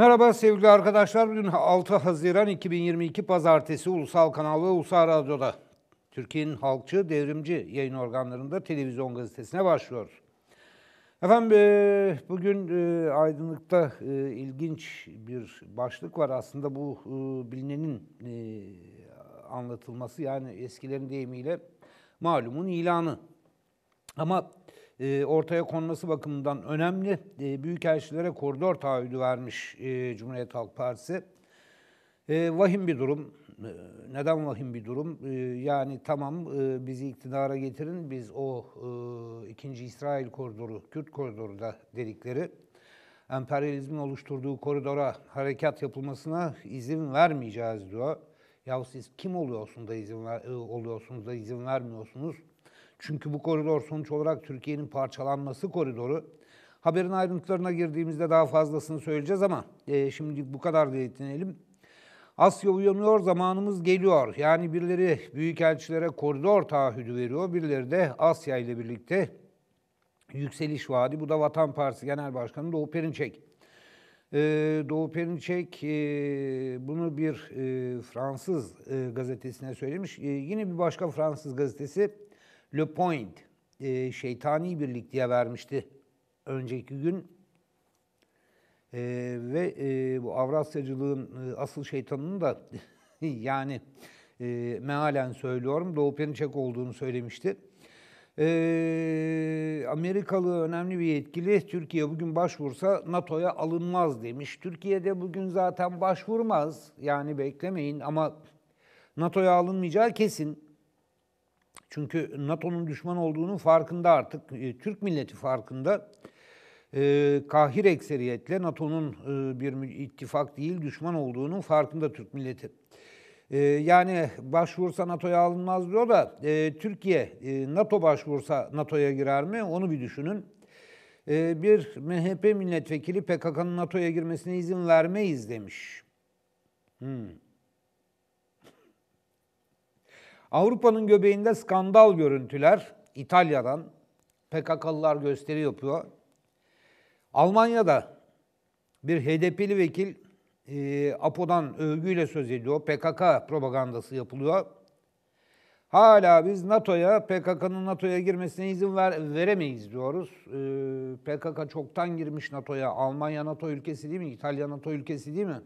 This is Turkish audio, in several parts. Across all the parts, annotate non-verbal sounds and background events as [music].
Merhaba sevgili arkadaşlar. Bugün 6 Haziran 2022 Pazartesi Ulusal Kanal ve Ulusal Radyo'da Türkiye'nin halkçı, devrimci yayın organlarında televizyon gazetesine başlıyor. Efendim e, bugün e, aydınlıkta e, ilginç bir başlık var. Aslında bu bilinenin anlatılması yani eskilerin deyimiyle malumun ilanı. Ama e, ortaya konması bakımından önemli e, büyükelçilere koridor taahhüdü vermiş e, Cumhuriyet Halk Partisi. E, vahim bir durum. neden vahim bir durum? yani tamam bizi iktidara getirin, biz o ikinci İsrail koridoru, Kürt koridoru da dedikleri emperyalizmin oluşturduğu koridora harekat yapılmasına izin vermeyeceğiz diyor. Ya siz kim oluyorsunuz da izin ver, oluyorsunuz da izin vermiyorsunuz? Çünkü bu koridor sonuç olarak Türkiye'nin parçalanması koridoru. Haberin ayrıntılarına girdiğimizde daha fazlasını söyleyeceğiz ama e, şimdi bu kadar da yetinelim. Asya uyanıyor, zamanımız geliyor. Yani birileri büyükelçilere koridor taahhüdü veriyor, birileri de Asya ile birlikte yükseliş vaadi. Bu da Vatan Partisi Genel Başkanı Doğu Perinçek. Ee, Doğu Perinçek e, bunu bir e, Fransız e, gazetesine söylemiş. E, yine bir başka Fransız gazetesi Le Point e, şeytani birlik diye vermişti önceki gün. E, ve e, bu Avrasyacılığın e, asıl şeytanını da [laughs] yani e, mealen söylüyorum Doğu Perinçek olduğunu söylemişti. Ee, Amerikalı önemli bir yetkili Türkiye bugün başvursa NATO'ya alınmaz demiş. Türkiye'de bugün zaten başvurmaz yani beklemeyin ama NATO'ya alınmayacağı kesin. Çünkü NATO'nun düşman olduğunun farkında artık. E, Türk milleti farkında. E, kahir ekseriyetle NATO'nun e, bir ittifak değil düşman olduğunun farkında Türk milleti. Yani başvursa NATO'ya alınmaz diyor da Türkiye NATO başvursa NATO'ya girer mi onu bir düşünün. Bir MHP milletvekili PKK'nın NATO'ya girmesine izin vermeyiz demiş. Hmm. Avrupa'nın göbeğinde skandal görüntüler İtalya'dan PKK'lılar gösteri yapıyor. Almanya'da bir HDP'li vekil e, APO'dan övgüyle söz ediyor. PKK propagandası yapılıyor. Hala biz NATO'ya, PKK'nın NATO'ya girmesine izin ver, veremeyiz diyoruz. Ee, PKK çoktan girmiş NATO'ya. Almanya NATO ülkesi değil mi? İtalya NATO ülkesi değil mi?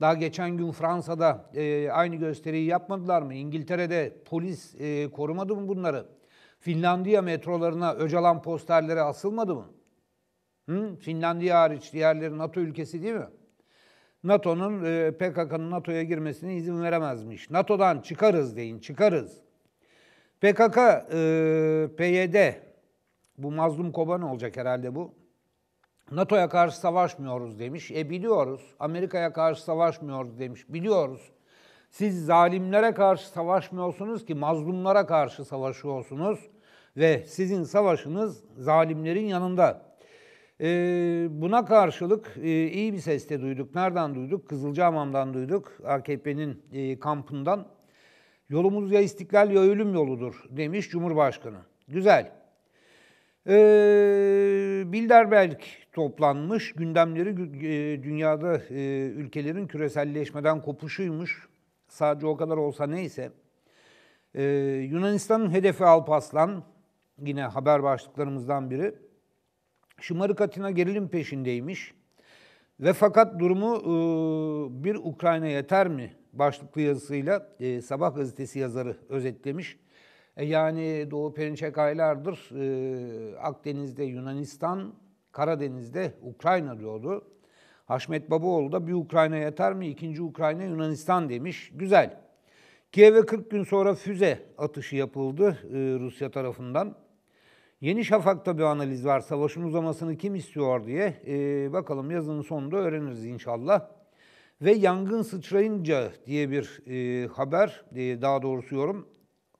Daha geçen gün Fransa'da e, aynı gösteriyi yapmadılar mı? İngiltere'de polis e, korumadı mı bunları? Finlandiya metrolarına Öcalan posterleri asılmadı mı? Hı? Finlandiya hariç diğerleri NATO ülkesi değil mi? NATO'nun e, PKK'nın NATO'ya girmesine izin veremezmiş. NATO'dan çıkarız deyin, çıkarız. PKK, e, PYD, bu mazlum Koban olacak herhalde bu. NATO'ya karşı savaşmıyoruz demiş. E biliyoruz. Amerika'ya karşı savaşmıyoruz demiş. Biliyoruz. Siz zalimlere karşı savaşmıyorsunuz ki mazlumlara karşı savaşıyorsunuz ve sizin savaşınız zalimlerin yanında. E, buna karşılık e, iyi bir seste duyduk. Nereden duyduk? Kızılcahamam'dan duyduk. AKP'nin e, kampından. Yolumuz ya istiklal ya ölüm yoludur demiş Cumhurbaşkanı. Güzel. Ee, Bilderberg toplanmış. Gündemleri e, dünyada e, ülkelerin küreselleşmeden kopuşuymuş. Sadece o kadar olsa neyse. Ee, Yunanistan'ın hedefi Alpaslan. Yine haber başlıklarımızdan biri. Şımarık Atina gerilim peşindeymiş. Ve fakat durumu e, bir Ukrayna yeter mi? Başlıklı yazısıyla e, Sabah gazetesi yazarı özetlemiş. E, yani Doğu Perinçek aylardır e, Akdeniz'de Yunanistan, Karadeniz'de Ukrayna diyordu. Haşmet Babaoğlu da bir Ukrayna yeter mi? İkinci Ukrayna Yunanistan demiş. Güzel. Kiev'e 40 gün sonra füze atışı yapıldı e, Rusya tarafından. Yeni Şafak'ta bir analiz var. Savaşın uzamasını kim istiyor diye. E, bakalım yazının sonunda öğreniriz inşallah. Ve yangın sıçrayınca diye bir e, haber, e, daha doğrusu yorum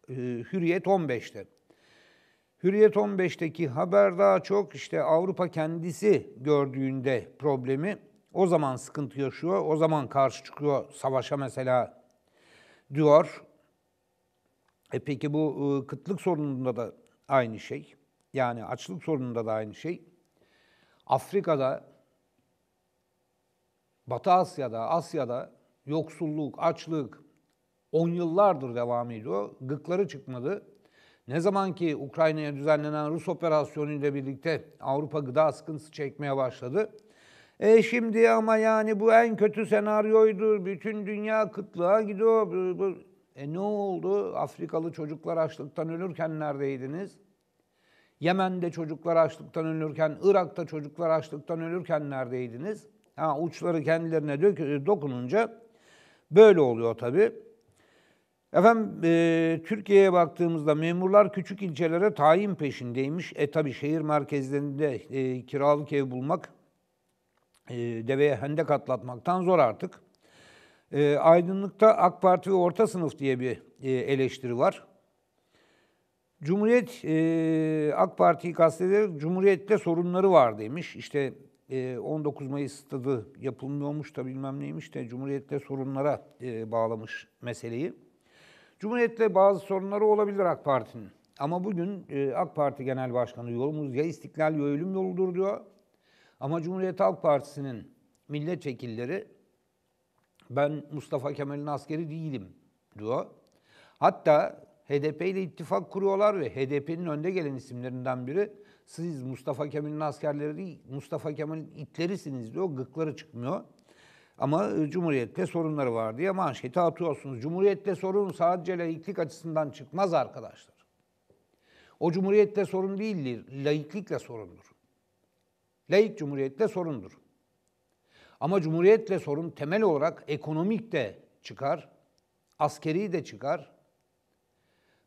e, Hürriyet 15'te. Hürriyet 15'teki haber daha çok işte Avrupa kendisi gördüğünde problemi o zaman sıkıntı yaşıyor, o zaman karşı çıkıyor savaşa mesela diyor. E peki bu e, kıtlık sorununda da aynı şey. Yani açlık sorununda da aynı şey. Afrika'da, Batı Asya'da, Asya'da yoksulluk, açlık, 10 yıllardır devam ediyor. Gıkları çıkmadı. Ne zaman ki Ukrayna'ya düzenlenen Rus operasyonu ile birlikte Avrupa gıda sıkıntısı çekmeye başladı. E şimdi ama yani bu en kötü senaryoydu. Bütün dünya kıtlığa gidiyor. E ne oldu? Afrikalı çocuklar açlıktan ölürken neredeydiniz? Yemen'de çocuklar açlıktan ölürken, Irak'ta çocuklar açlıktan ölürken neredeydiniz? Ha, uçları kendilerine dokununca böyle oluyor tabii. Efendim e, Türkiye'ye baktığımızda memurlar küçük ilçelere tayin peşindeymiş. E tabi şehir merkezlerinde e, kiralık ev bulmak e, deveye hendek atlatmaktan zor artık. E, aydınlıkta AK Parti ve orta sınıf diye bir e, eleştiri var. Cumhuriyet, e, AK Parti'yi kastederek Cumhuriyet'te sorunları var demiş. İşte e, 19 Mayıs stadı yapılmıyormuş da bilmem neymiş de Cumhuriyet'te sorunlara e, bağlamış meseleyi. Cumhuriyet'te bazı sorunları olabilir AK Parti'nin. Ama bugün e, AK Parti Genel Başkanı yolumuz ya istiklal ya ölüm yoludur diyor. Ama Cumhuriyet Halk Partisi'nin milletvekilleri ben Mustafa Kemal'in askeri değilim diyor. Hatta HDP ile ittifak kuruyorlar ve HDP'nin önde gelen isimlerinden biri siz Mustafa Kemal'in askerleri değil, Mustafa Kemal'in itlerisiniz diyor, gıkları çıkmıyor. Ama e, cumhuriyette sorunları var diye manşeti atıyorsunuz. Cumhuriyette sorun sadece laiklik açısından çıkmaz arkadaşlar. O cumhuriyette sorun değildir, laiklikle sorundur. Laik cumhuriyette sorundur. Ama Cumhuriyet'le sorun temel olarak ekonomik de çıkar, askeri de çıkar.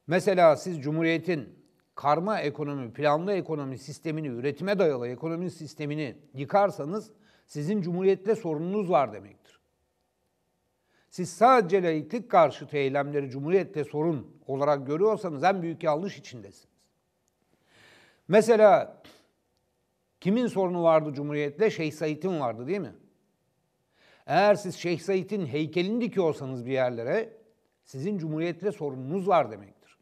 Mesela siz Cumhuriyet'in karma ekonomi, planlı ekonomi sistemini, üretime dayalı ekonomi sistemini yıkarsanız sizin cumhuriyette sorununuz var demektir. Siz sadece laiklik karşıtı eylemleri cumhuriyette sorun olarak görüyorsanız en büyük yanlış içindesiniz. Mesela kimin sorunu vardı cumhuriyette? Şeyh Said'in vardı değil mi? Eğer siz Şeyh Said'in heykelini dikiyorsanız bir yerlere sizin cumhuriyette sorununuz var demektir.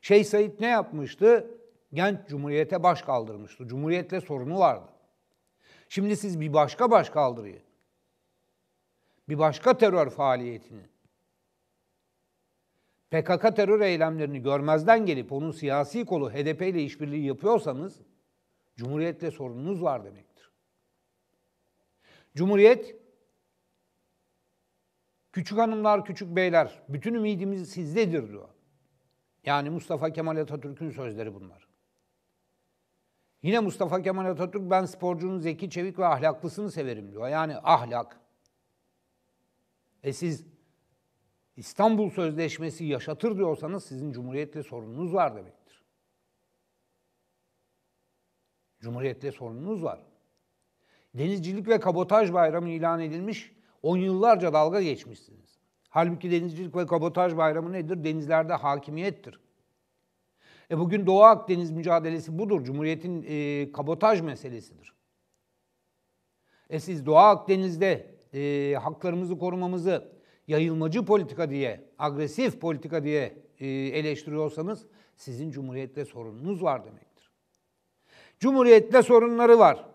Şeyh Said ne yapmıştı? Genç cumhuriyete baş kaldırmıştı. Cumhuriyette sorunu vardı. Şimdi siz bir başka başkaldırıyı, bir başka terör faaliyetini, PKK terör eylemlerini görmezden gelip onun siyasi kolu HDP ile işbirliği yapıyorsanız Cumhuriyetle sorununuz var demektir. Cumhuriyet küçük hanımlar, küçük beyler bütün ümidimiz sizdedir diyor. Yani Mustafa Kemal Atatürk'ün sözleri bunlar. Yine Mustafa Kemal Atatürk ben sporcunun zeki, çevik ve ahlaklısını severim diyor. Yani ahlak. E siz İstanbul Sözleşmesi yaşatır diyorsanız sizin cumhuriyetle sorununuz var demektir. Cumhuriyetle sorununuz var. Denizcilik ve kabotaj bayramı ilan edilmiş, on yıllarca dalga geçmişsiniz. Halbuki denizcilik ve kabotaj bayramı nedir? Denizlerde hakimiyettir. E bugün Doğu Akdeniz mücadelesi budur. Cumhuriyet'in e, kabotaj meselesidir. E siz Doğu Akdeniz'de e, haklarımızı korumamızı yayılmacı politika diye, agresif politika diye e, eleştiriyorsanız sizin Cumhuriyet'le sorununuz var demektir. Cumhuriyet'le sorunları var.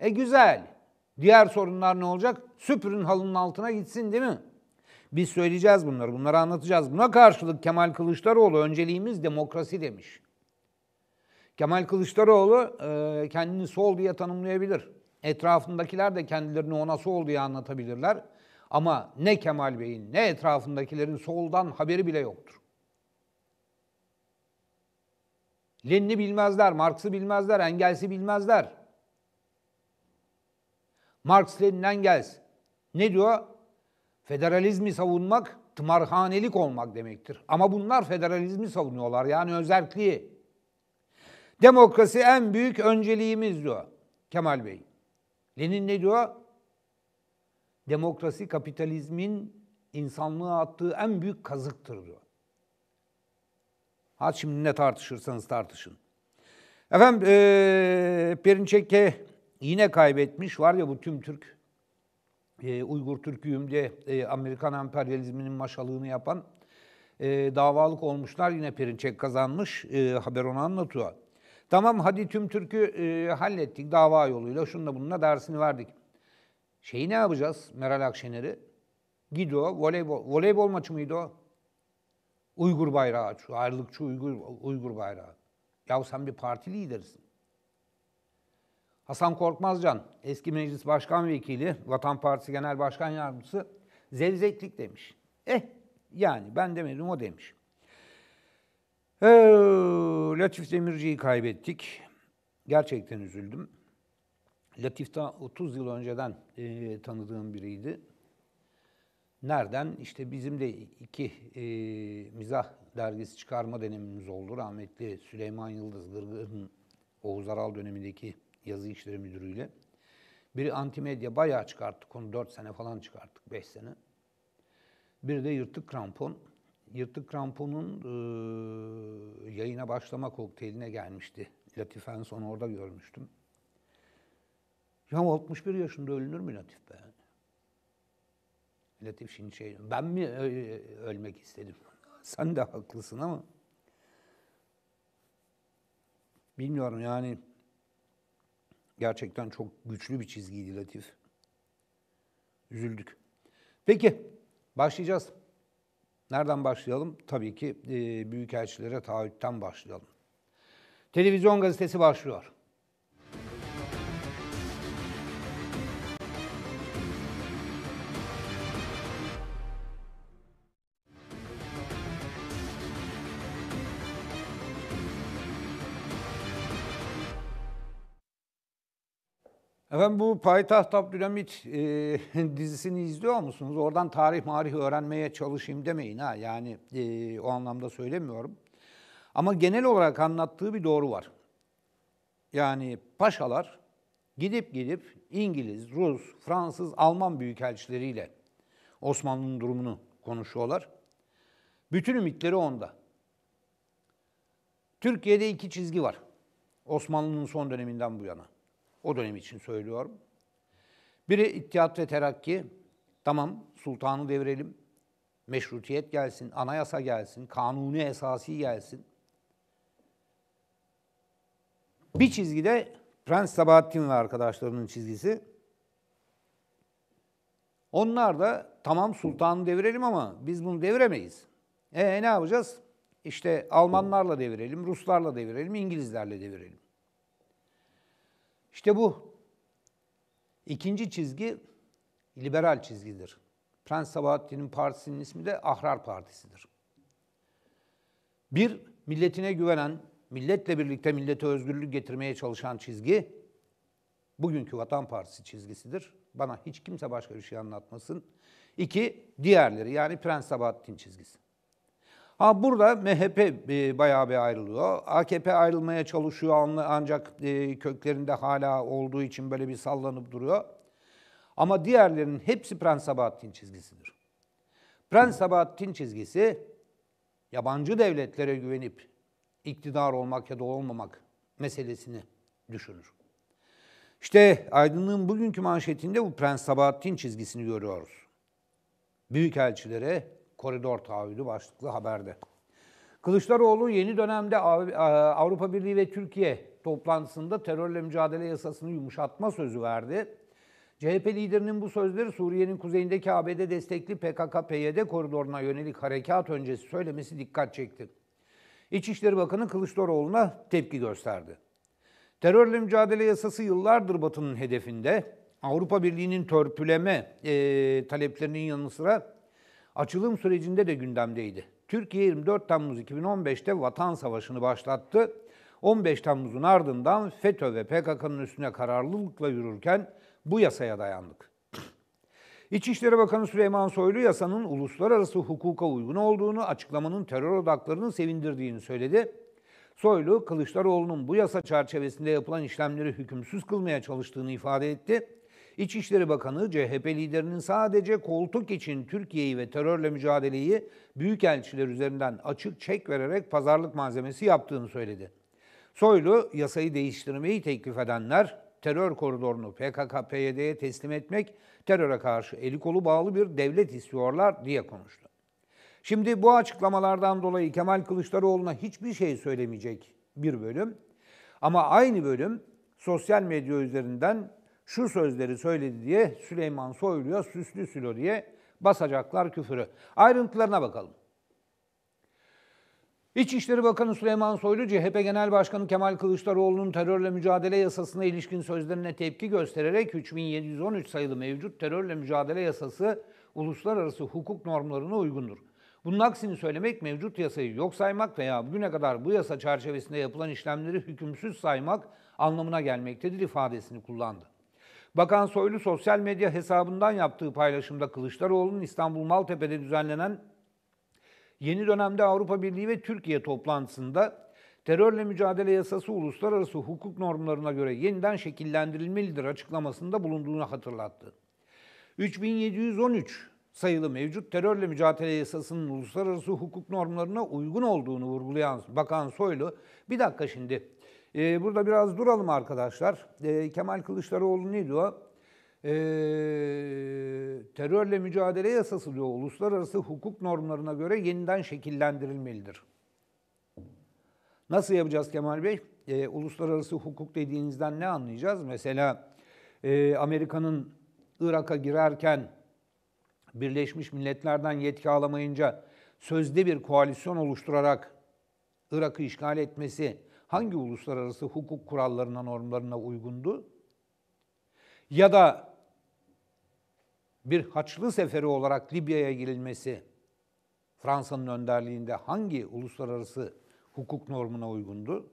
E güzel. Diğer sorunlar ne olacak? Süpürün halının altına gitsin değil mi? Biz söyleyeceğiz bunları, bunları anlatacağız. Buna karşılık Kemal Kılıçdaroğlu önceliğimiz demokrasi demiş. Kemal Kılıçdaroğlu e, kendini sol diye tanımlayabilir. Etrafındakiler de kendilerini ona sol diye anlatabilirler. Ama ne Kemal Bey'in ne etrafındakilerin soldan haberi bile yoktur. Lenin'i bilmezler, Marx'ı bilmezler, Engels'i bilmezler. Marx, Lenin, Engels ne diyor? Federalizmi savunmak tımarhanelik olmak demektir. Ama bunlar federalizmi savunuyorlar yani özerkliği. Demokrasi en büyük önceliğimiz diyor Kemal Bey. Lenin ne diyor? Demokrasi kapitalizmin insanlığa attığı en büyük kazıktır diyor. Ha şimdi ne tartışırsanız tartışın. Efendim ee, Perinçek'e yine kaybetmiş. Var ya bu tüm Türk e, Uygur Türküyüm diye e, Amerikan emperyalizminin maşalığını yapan e, davalık olmuşlar. Yine Perinçek kazanmış. E, haber onu anlatıyor. Tamam hadi tüm Türk'ü e, hallettik dava yoluyla. Şununla bununla dersini verdik. Şeyi ne yapacağız Meral Akşener'i? Gidiyor voleybol, voleybol maçı mıydı o? Uygur bayrağı, ayrılıkçı Uygur, Uygur bayrağı. Ya sen bir parti liderisin. Hasan Korkmazcan, eski meclis başkan vekili, Vatan Partisi Genel Başkan Yardımcısı zevzeklik demiş. Eh yani ben demedim o demiş. Ee, Latif Demirci'yi kaybettik. Gerçekten üzüldüm. Latif ta 30 yıl önceden e, tanıdığım biriydi. Nereden? İşte bizim de iki e, mizah dergisi çıkarma dönemimiz oldu. Rahmetli Süleyman Yıldız Gırgır'ın Oğuz Aral dönemindeki yazı işleri müdürüyle. Biri antimedya bayağı çıkarttı konu dört sene falan çıkarttık beş sene. Bir de yırtık krampon. Yırtık kramponun e, yayına başlama kokteyline gelmişti. Latif en son orada görmüştüm. Ya 61 yaşında ölünür mü Latif be? Latif şimdi şey, ben mi e, e, ölmek istedim? [laughs] Sen de haklısın ama bilmiyorum yani Gerçekten çok güçlü bir çizgiydi Latif. Üzüldük. Peki başlayacağız. Nereden başlayalım? Tabii ki e, büyükelçilere taahhütten başlayalım. Televizyon gazetesi başlıyor. Efendim bu Payitaht Abdülhamit e, [laughs] dizisini izliyor musunuz? Oradan tarih marih öğrenmeye çalışayım demeyin ha. Yani e, o anlamda söylemiyorum. Ama genel olarak anlattığı bir doğru var. Yani paşalar gidip gidip İngiliz, Rus, Fransız, Alman büyükelçileriyle Osmanlı'nın durumunu konuşuyorlar. Bütün ümitleri onda. Türkiye'de iki çizgi var. Osmanlı'nın son döneminden bu yana. O dönem için söylüyorum. Biri İttihat ve Terakki. Tamam sultanı devirelim. Meşrutiyet gelsin, anayasa gelsin, kanuni esası gelsin. Bir çizgide Prens Sabahattin ve arkadaşlarının çizgisi. Onlar da tamam sultanı devirelim ama biz bunu deviremeyiz. E ne yapacağız? İşte Almanlarla devirelim, Ruslarla devirelim, İngilizlerle devirelim. İşte bu. İkinci çizgi liberal çizgidir. Prens Sabahattin'in partisinin ismi de Ahrar Partisi'dir. Bir, milletine güvenen, milletle birlikte millete özgürlük getirmeye çalışan çizgi, bugünkü Vatan Partisi çizgisidir. Bana hiç kimse başka bir şey anlatmasın. İki, diğerleri yani Prens Sabahattin çizgisi. Ha burada MHP e, bayağı bir ayrılıyor. AKP ayrılmaya çalışıyor ancak e, köklerinde hala olduğu için böyle bir sallanıp duruyor. Ama diğerlerinin hepsi Prens Sabahattin çizgisidir. Prens Sabahattin çizgisi yabancı devletlere güvenip iktidar olmak ya da olmamak meselesini düşünür. İşte Aydın'ın bugünkü manşetinde bu Prens Sabahattin çizgisini görüyoruz. Büyükelçilere Koridor Taahhüdü başlıklı haberde. Kılıçdaroğlu yeni dönemde Avrupa Birliği ve Türkiye toplantısında terörle mücadele yasasını yumuşatma sözü verdi. CHP liderinin bu sözleri Suriye'nin kuzeyindeki ABD destekli PKK-PYD koridoruna yönelik harekat öncesi söylemesi dikkat çekti. İçişleri Bakanı Kılıçdaroğlu'na tepki gösterdi. Terörle mücadele yasası yıllardır Batı'nın hedefinde. Avrupa Birliği'nin törpüleme e, taleplerinin yanı sıra açılım sürecinde de gündemdeydi. Türkiye 24 Temmuz 2015'te Vatan Savaşı'nı başlattı. 15 Temmuz'un ardından FETÖ ve PKK'nın üstüne kararlılıkla yürürken bu yasaya dayandık. İçişleri Bakanı Süleyman Soylu yasanın uluslararası hukuka uygun olduğunu, açıklamanın terör odaklarını sevindirdiğini söyledi. Soylu, Kılıçdaroğlu'nun bu yasa çerçevesinde yapılan işlemleri hükümsüz kılmaya çalıştığını ifade etti. İçişleri Bakanı CHP liderinin sadece koltuk için Türkiye'yi ve terörle mücadeleyi büyükelçiler üzerinden açık çek vererek pazarlık malzemesi yaptığını söyledi. Soylu yasayı değiştirmeyi teklif edenler terör koridorunu PKK-PYD'ye teslim etmek, teröre karşı eli kolu bağlı bir devlet istiyorlar diye konuştu. Şimdi bu açıklamalardan dolayı Kemal Kılıçdaroğlu'na hiçbir şey söylemeyecek bir bölüm. Ama aynı bölüm sosyal medya üzerinden şu sözleri söyledi diye Süleyman Soylu'ya süslü sülo diye basacaklar küfürü. Ayrıntılarına bakalım. İçişleri Bakanı Süleyman Soylu, CHP Genel Başkanı Kemal Kılıçdaroğlu'nun terörle mücadele yasasına ilişkin sözlerine tepki göstererek 3713 sayılı mevcut terörle mücadele yasası uluslararası hukuk normlarına uygundur. Bunun aksini söylemek mevcut yasayı yok saymak veya bugüne kadar bu yasa çerçevesinde yapılan işlemleri hükümsüz saymak anlamına gelmektedir ifadesini kullandı. Bakan Soylu sosyal medya hesabından yaptığı paylaşımda Kılıçdaroğlu'nun İstanbul Maltepe'de düzenlenen yeni dönemde Avrupa Birliği ve Türkiye toplantısında terörle mücadele yasası uluslararası hukuk normlarına göre yeniden şekillendirilmelidir açıklamasında bulunduğunu hatırlattı. 3713 sayılı mevcut terörle mücadele yasasının uluslararası hukuk normlarına uygun olduğunu vurgulayan Bakan Soylu, bir dakika şimdi ee, burada biraz duralım arkadaşlar. Ee, Kemal Kılıçdaroğlu ne diyor? Ee, terörle mücadele yasası diyor uluslararası hukuk normlarına göre yeniden şekillendirilmelidir. Nasıl yapacağız Kemal Bey? Ee, uluslararası hukuk dediğinizden ne anlayacağız? Mesela e, Amerika'nın Irak'a girerken Birleşmiş Milletler'den yetki alamayınca sözde bir koalisyon oluşturarak Irak'ı işgal etmesi hangi uluslararası hukuk kurallarına, normlarına uygundu? Ya da bir Haçlı seferi olarak Libya'ya girilmesi Fransa'nın önderliğinde hangi uluslararası hukuk normuna uygundu?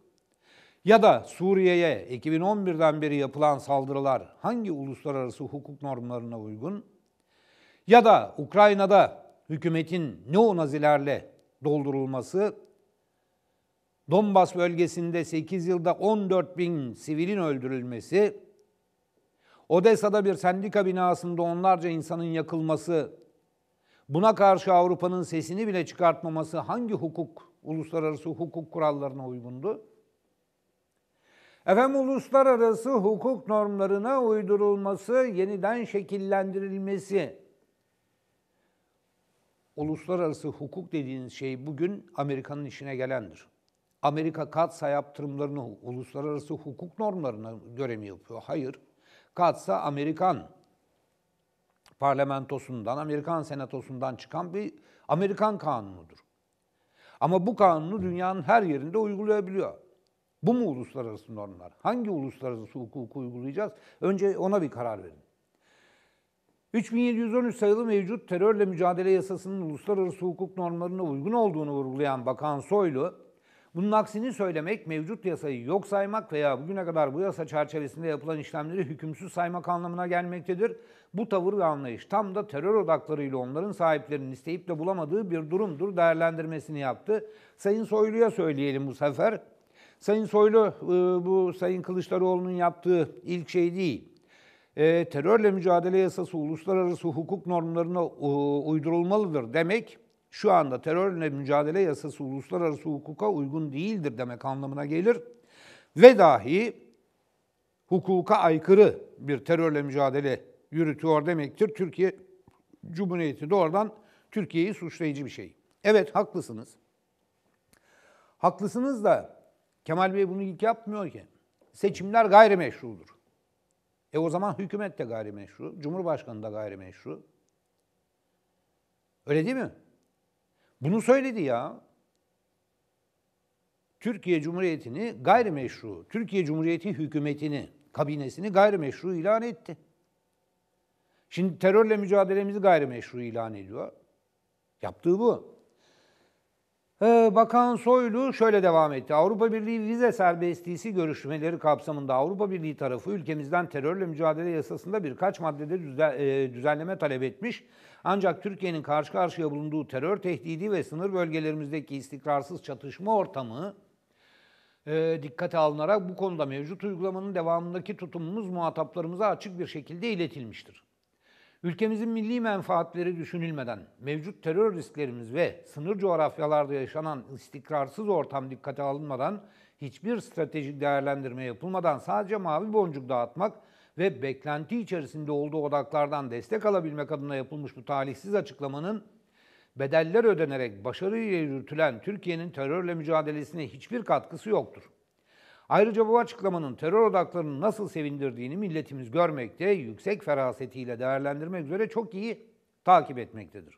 Ya da Suriye'ye 2011'den beri yapılan saldırılar hangi uluslararası hukuk normlarına uygun? Ya da Ukrayna'da hükümetin neonazilerle doldurulması Donbas bölgesinde 8 yılda 14 bin sivilin öldürülmesi, Odessa'da bir sendika binasında onlarca insanın yakılması, buna karşı Avrupa'nın sesini bile çıkartmaması hangi hukuk, uluslararası hukuk kurallarına uygundu? Efendim uluslararası hukuk normlarına uydurulması, yeniden şekillendirilmesi. Uluslararası hukuk dediğiniz şey bugün Amerika'nın işine gelendir. Amerika katsa yaptırımlarını uluslararası hukuk normlarına göre mi yapıyor? Hayır. Katsa Amerikan parlamentosundan, Amerikan senatosundan çıkan bir Amerikan kanunudur. Ama bu kanunu dünyanın her yerinde uygulayabiliyor. Bu mu uluslararası normlar? Hangi uluslararası hukuku uygulayacağız? Önce ona bir karar verin. 3713 sayılı mevcut terörle mücadele yasasının uluslararası hukuk normlarına uygun olduğunu vurgulayan Bakan Soylu, bunun aksini söylemek, mevcut yasayı yok saymak veya bugüne kadar bu yasa çerçevesinde yapılan işlemleri hükümsüz saymak anlamına gelmektedir. Bu tavır ve anlayış tam da terör odaklarıyla onların sahiplerinin isteyip de bulamadığı bir durumdur değerlendirmesini yaptı. Sayın Soylu'ya söyleyelim bu sefer. Sayın Soylu e, bu Sayın Kılıçdaroğlu'nun yaptığı ilk şey değil. E, terörle mücadele yasası uluslararası hukuk normlarına e, uydurulmalıdır demek şu anda terörle mücadele yasası uluslararası hukuka uygun değildir demek anlamına gelir. Ve dahi hukuka aykırı bir terörle mücadele yürütüyor demektir. Türkiye Cumhuriyeti doğrudan Türkiye'yi suçlayıcı bir şey. Evet haklısınız. Haklısınız da Kemal Bey bunu ilk yapmıyor ki. Seçimler gayrimeşrudur. E o zaman hükümet de gayrimeşru, Cumhurbaşkanı da gayrimeşru. Öyle değil mi? Bunu söyledi ya. Türkiye Cumhuriyeti'ni gayrimeşru, Türkiye Cumhuriyeti hükümetini, kabinesini gayrimeşru ilan etti. Şimdi terörle mücadelemizi gayrimeşru ilan ediyor. Yaptığı bu. Ee, Bakan Soylu şöyle devam etti. Avrupa Birliği vize serbestliği görüşmeleri kapsamında Avrupa Birliği tarafı ülkemizden terörle mücadele yasasında birkaç maddede e, düzenleme talep etmiş. Ancak Türkiye'nin karşı karşıya bulunduğu terör tehdidi ve sınır bölgelerimizdeki istikrarsız çatışma ortamı e, dikkate alınarak bu konuda mevcut uygulamanın devamındaki tutumumuz muhataplarımıza açık bir şekilde iletilmiştir. Ülkemizin milli menfaatleri düşünülmeden mevcut terör risklerimiz ve sınır coğrafyalarda yaşanan istikrarsız ortam dikkate alınmadan hiçbir stratejik değerlendirme yapılmadan sadece mavi boncuk dağıtmak ve beklenti içerisinde olduğu odaklardan destek alabilmek adına yapılmış bu talihsiz açıklamanın bedeller ödenerek başarıyla yürütülen Türkiye'nin terörle mücadelesine hiçbir katkısı yoktur. Ayrıca bu açıklamanın terör odaklarını nasıl sevindirdiğini milletimiz görmekte, yüksek ferasetiyle değerlendirmek üzere çok iyi takip etmektedir.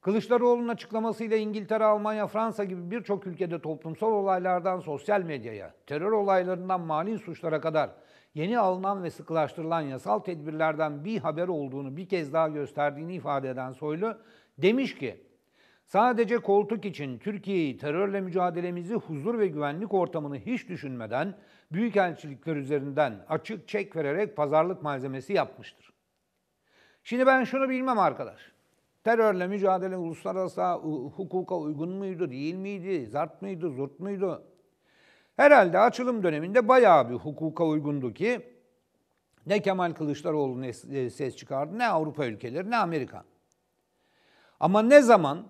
Kılıçdaroğlu'nun açıklamasıyla İngiltere, Almanya, Fransa gibi birçok ülkede toplumsal olaylardan sosyal medyaya, terör olaylarından mali suçlara kadar yeni alınan ve sıkılaştırılan yasal tedbirlerden bir haber olduğunu bir kez daha gösterdiğini ifade eden Soylu demiş ki sadece koltuk için Türkiye'yi terörle mücadelemizi huzur ve güvenlik ortamını hiç düşünmeden büyükelçilikler üzerinden açık çek vererek pazarlık malzemesi yapmıştır. Şimdi ben şunu bilmem arkadaş. Terörle mücadele uluslararası hukuka uygun muydu, değil miydi, zart mıydı, zurt muydu? Herhalde açılım döneminde bayağı bir hukuka uygundu ki ne Kemal Kılıçdaroğlu e, ses çıkardı ne Avrupa ülkeleri ne Amerika. Ama ne zaman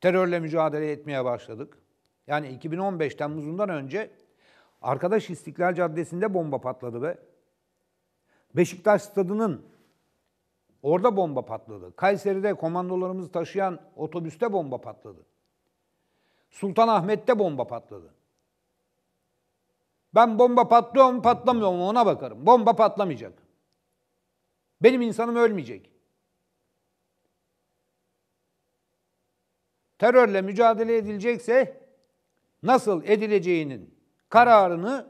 terörle mücadele etmeye başladık? Yani 2015 Temmuz'undan önce arkadaş İstiklal Caddesi'nde bomba patladı ve Beşiktaş stadının orada bomba patladı. Kayseri'de komandolarımızı taşıyan otobüste bomba patladı. Sultanahmet'te bomba patladı. Ben bomba patlıyor mu patlamıyor mu ona bakarım. Bomba patlamayacak. Benim insanım ölmeyecek. Terörle mücadele edilecekse nasıl edileceğinin kararını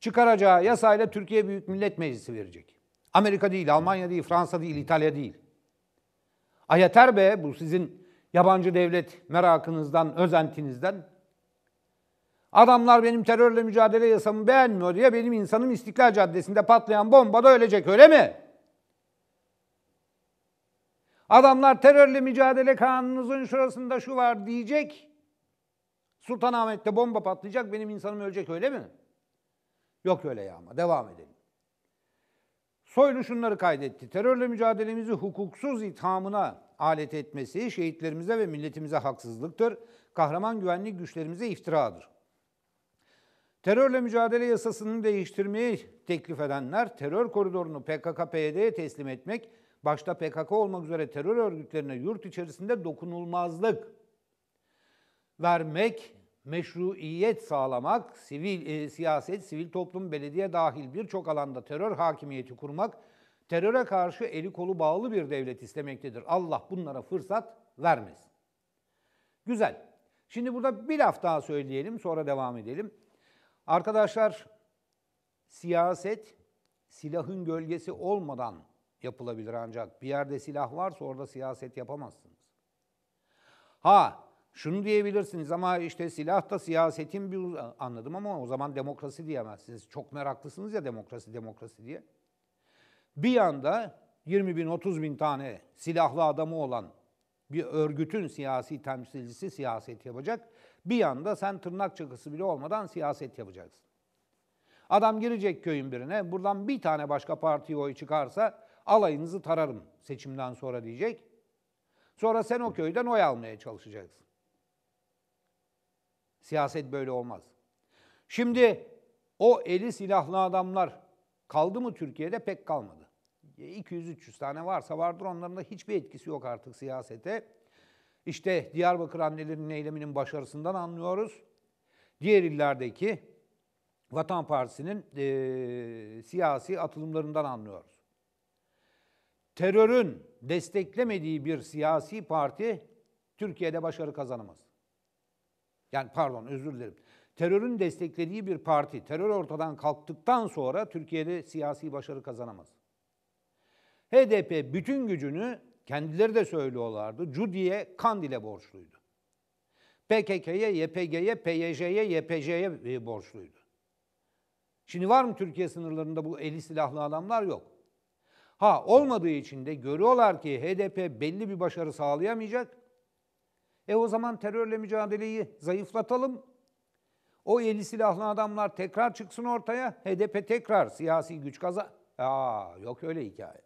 çıkaracağı yasayla Türkiye Büyük Millet Meclisi verecek. Amerika değil, Almanya değil, Fransa değil, İtalya değil. Ayeter be bu sizin Yabancı devlet merakınızdan, özentinizden. Adamlar benim terörle mücadele yasamı beğenmiyor diye benim insanım İstiklal Caddesi'nde patlayan bombada ölecek öyle mi? Adamlar terörle mücadele kanununuzun şurasında şu var diyecek. Sultanahmet'te bomba patlayacak benim insanım ölecek öyle mi? Yok öyle ya ama devam edelim. Soylu şunları kaydetti. Terörle mücadelemizi hukuksuz ithamına alet etmesi şehitlerimize ve milletimize haksızlıktır. Kahraman güvenlik güçlerimize iftiradır. Terörle mücadele yasasını değiştirmeyi teklif edenler terör koridorunu PKK-PYD'ye teslim etmek, başta PKK olmak üzere terör örgütlerine yurt içerisinde dokunulmazlık vermek meşruiyet sağlamak, sivil e, siyaset, sivil toplum, belediye dahil birçok alanda terör hakimiyeti kurmak, teröre karşı eli kolu bağlı bir devlet istemektedir. Allah bunlara fırsat vermez. Güzel. Şimdi burada bir laf daha söyleyelim, sonra devam edelim. Arkadaşlar, siyaset silahın gölgesi olmadan yapılabilir ancak bir yerde silah varsa orada siyaset yapamazsınız. Ha, şunu diyebilirsiniz ama işte silah da siyasetin bir anladım ama o zaman demokrasi diyemezsiniz. Çok meraklısınız ya demokrasi demokrasi diye. Bir yanda 20 bin 30 bin tane silahlı adamı olan bir örgütün siyasi temsilcisi siyaset yapacak. Bir yanda sen tırnak çakısı bile olmadan siyaset yapacaksın. Adam girecek köyün birine buradan bir tane başka partiye oy çıkarsa alayınızı tararım seçimden sonra diyecek. Sonra sen o köyden oy almaya çalışacaksın. Siyaset böyle olmaz. Şimdi o eli silahlı adamlar kaldı mı Türkiye'de? Pek kalmadı. 200-300 e, tane varsa vardır onların da hiçbir etkisi yok artık siyasete. İşte Diyarbakır annelerinin eyleminin başarısından anlıyoruz. Diğer illerdeki Vatan Partisi'nin e, siyasi atılımlarından anlıyoruz. Terörün desteklemediği bir siyasi parti Türkiye'de başarı kazanamaz. Yani pardon özür dilerim. Terörün desteklediği bir parti terör ortadan kalktıktan sonra Türkiye'de siyasi başarı kazanamaz. HDP bütün gücünü kendileri de söylüyorlardı. CUDİ'ye, Kandil'e borçluydu. PKK'ya, YPG'ye, PYJ'ye, YPJ'ye e, borçluydu. Şimdi var mı Türkiye sınırlarında bu eli silahlı adamlar? Yok. Ha olmadığı için de görüyorlar ki HDP belli bir başarı sağlayamayacak. E o zaman terörle mücadeleyi zayıflatalım. O eli silahlı adamlar tekrar çıksın ortaya. HDP tekrar siyasi güç kaza. Aa yok öyle hikaye.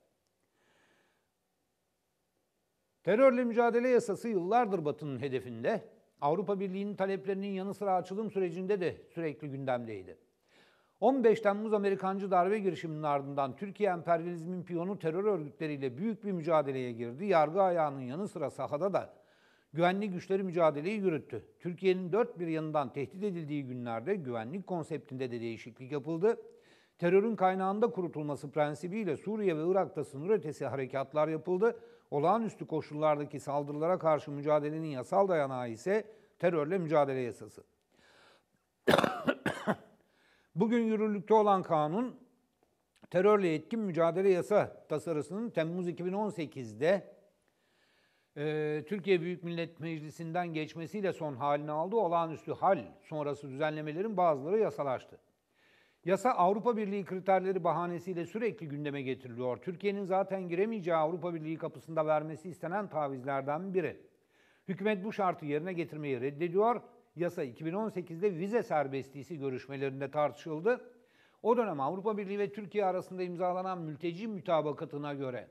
Terörle mücadele yasası yıllardır Batı'nın hedefinde. Avrupa Birliği'nin taleplerinin yanı sıra açılım sürecinde de sürekli gündemdeydi. 15 Temmuz Amerikancı darbe girişiminin ardından Türkiye emperyalizmin piyonu terör örgütleriyle büyük bir mücadeleye girdi. Yargı ayağının yanı sıra sahada da güvenlik güçleri mücadeleyi yürüttü. Türkiye'nin dört bir yanından tehdit edildiği günlerde güvenlik konseptinde de değişiklik yapıldı. Terörün kaynağında kurutulması prensibiyle Suriye ve Irak'ta sınır ötesi harekatlar yapıldı. Olağanüstü koşullardaki saldırılara karşı mücadelenin yasal dayanağı ise terörle mücadele yasası. [coughs] Bugün yürürlükte olan kanun terörle etkin mücadele yasa tasarısının Temmuz 2018'de ee, Türkiye Büyük Millet Meclisi'nden geçmesiyle son halini aldı. Olağanüstü hal sonrası düzenlemelerin bazıları yasalaştı. Yasa Avrupa Birliği kriterleri bahanesiyle sürekli gündeme getiriliyor. Türkiye'nin zaten giremeyeceği Avrupa Birliği kapısında vermesi istenen tavizlerden biri. Hükümet bu şartı yerine getirmeyi reddediyor. Yasa 2018'de vize serbestliği görüşmelerinde tartışıldı. O dönem Avrupa Birliği ve Türkiye arasında imzalanan mülteci mütabakatına göre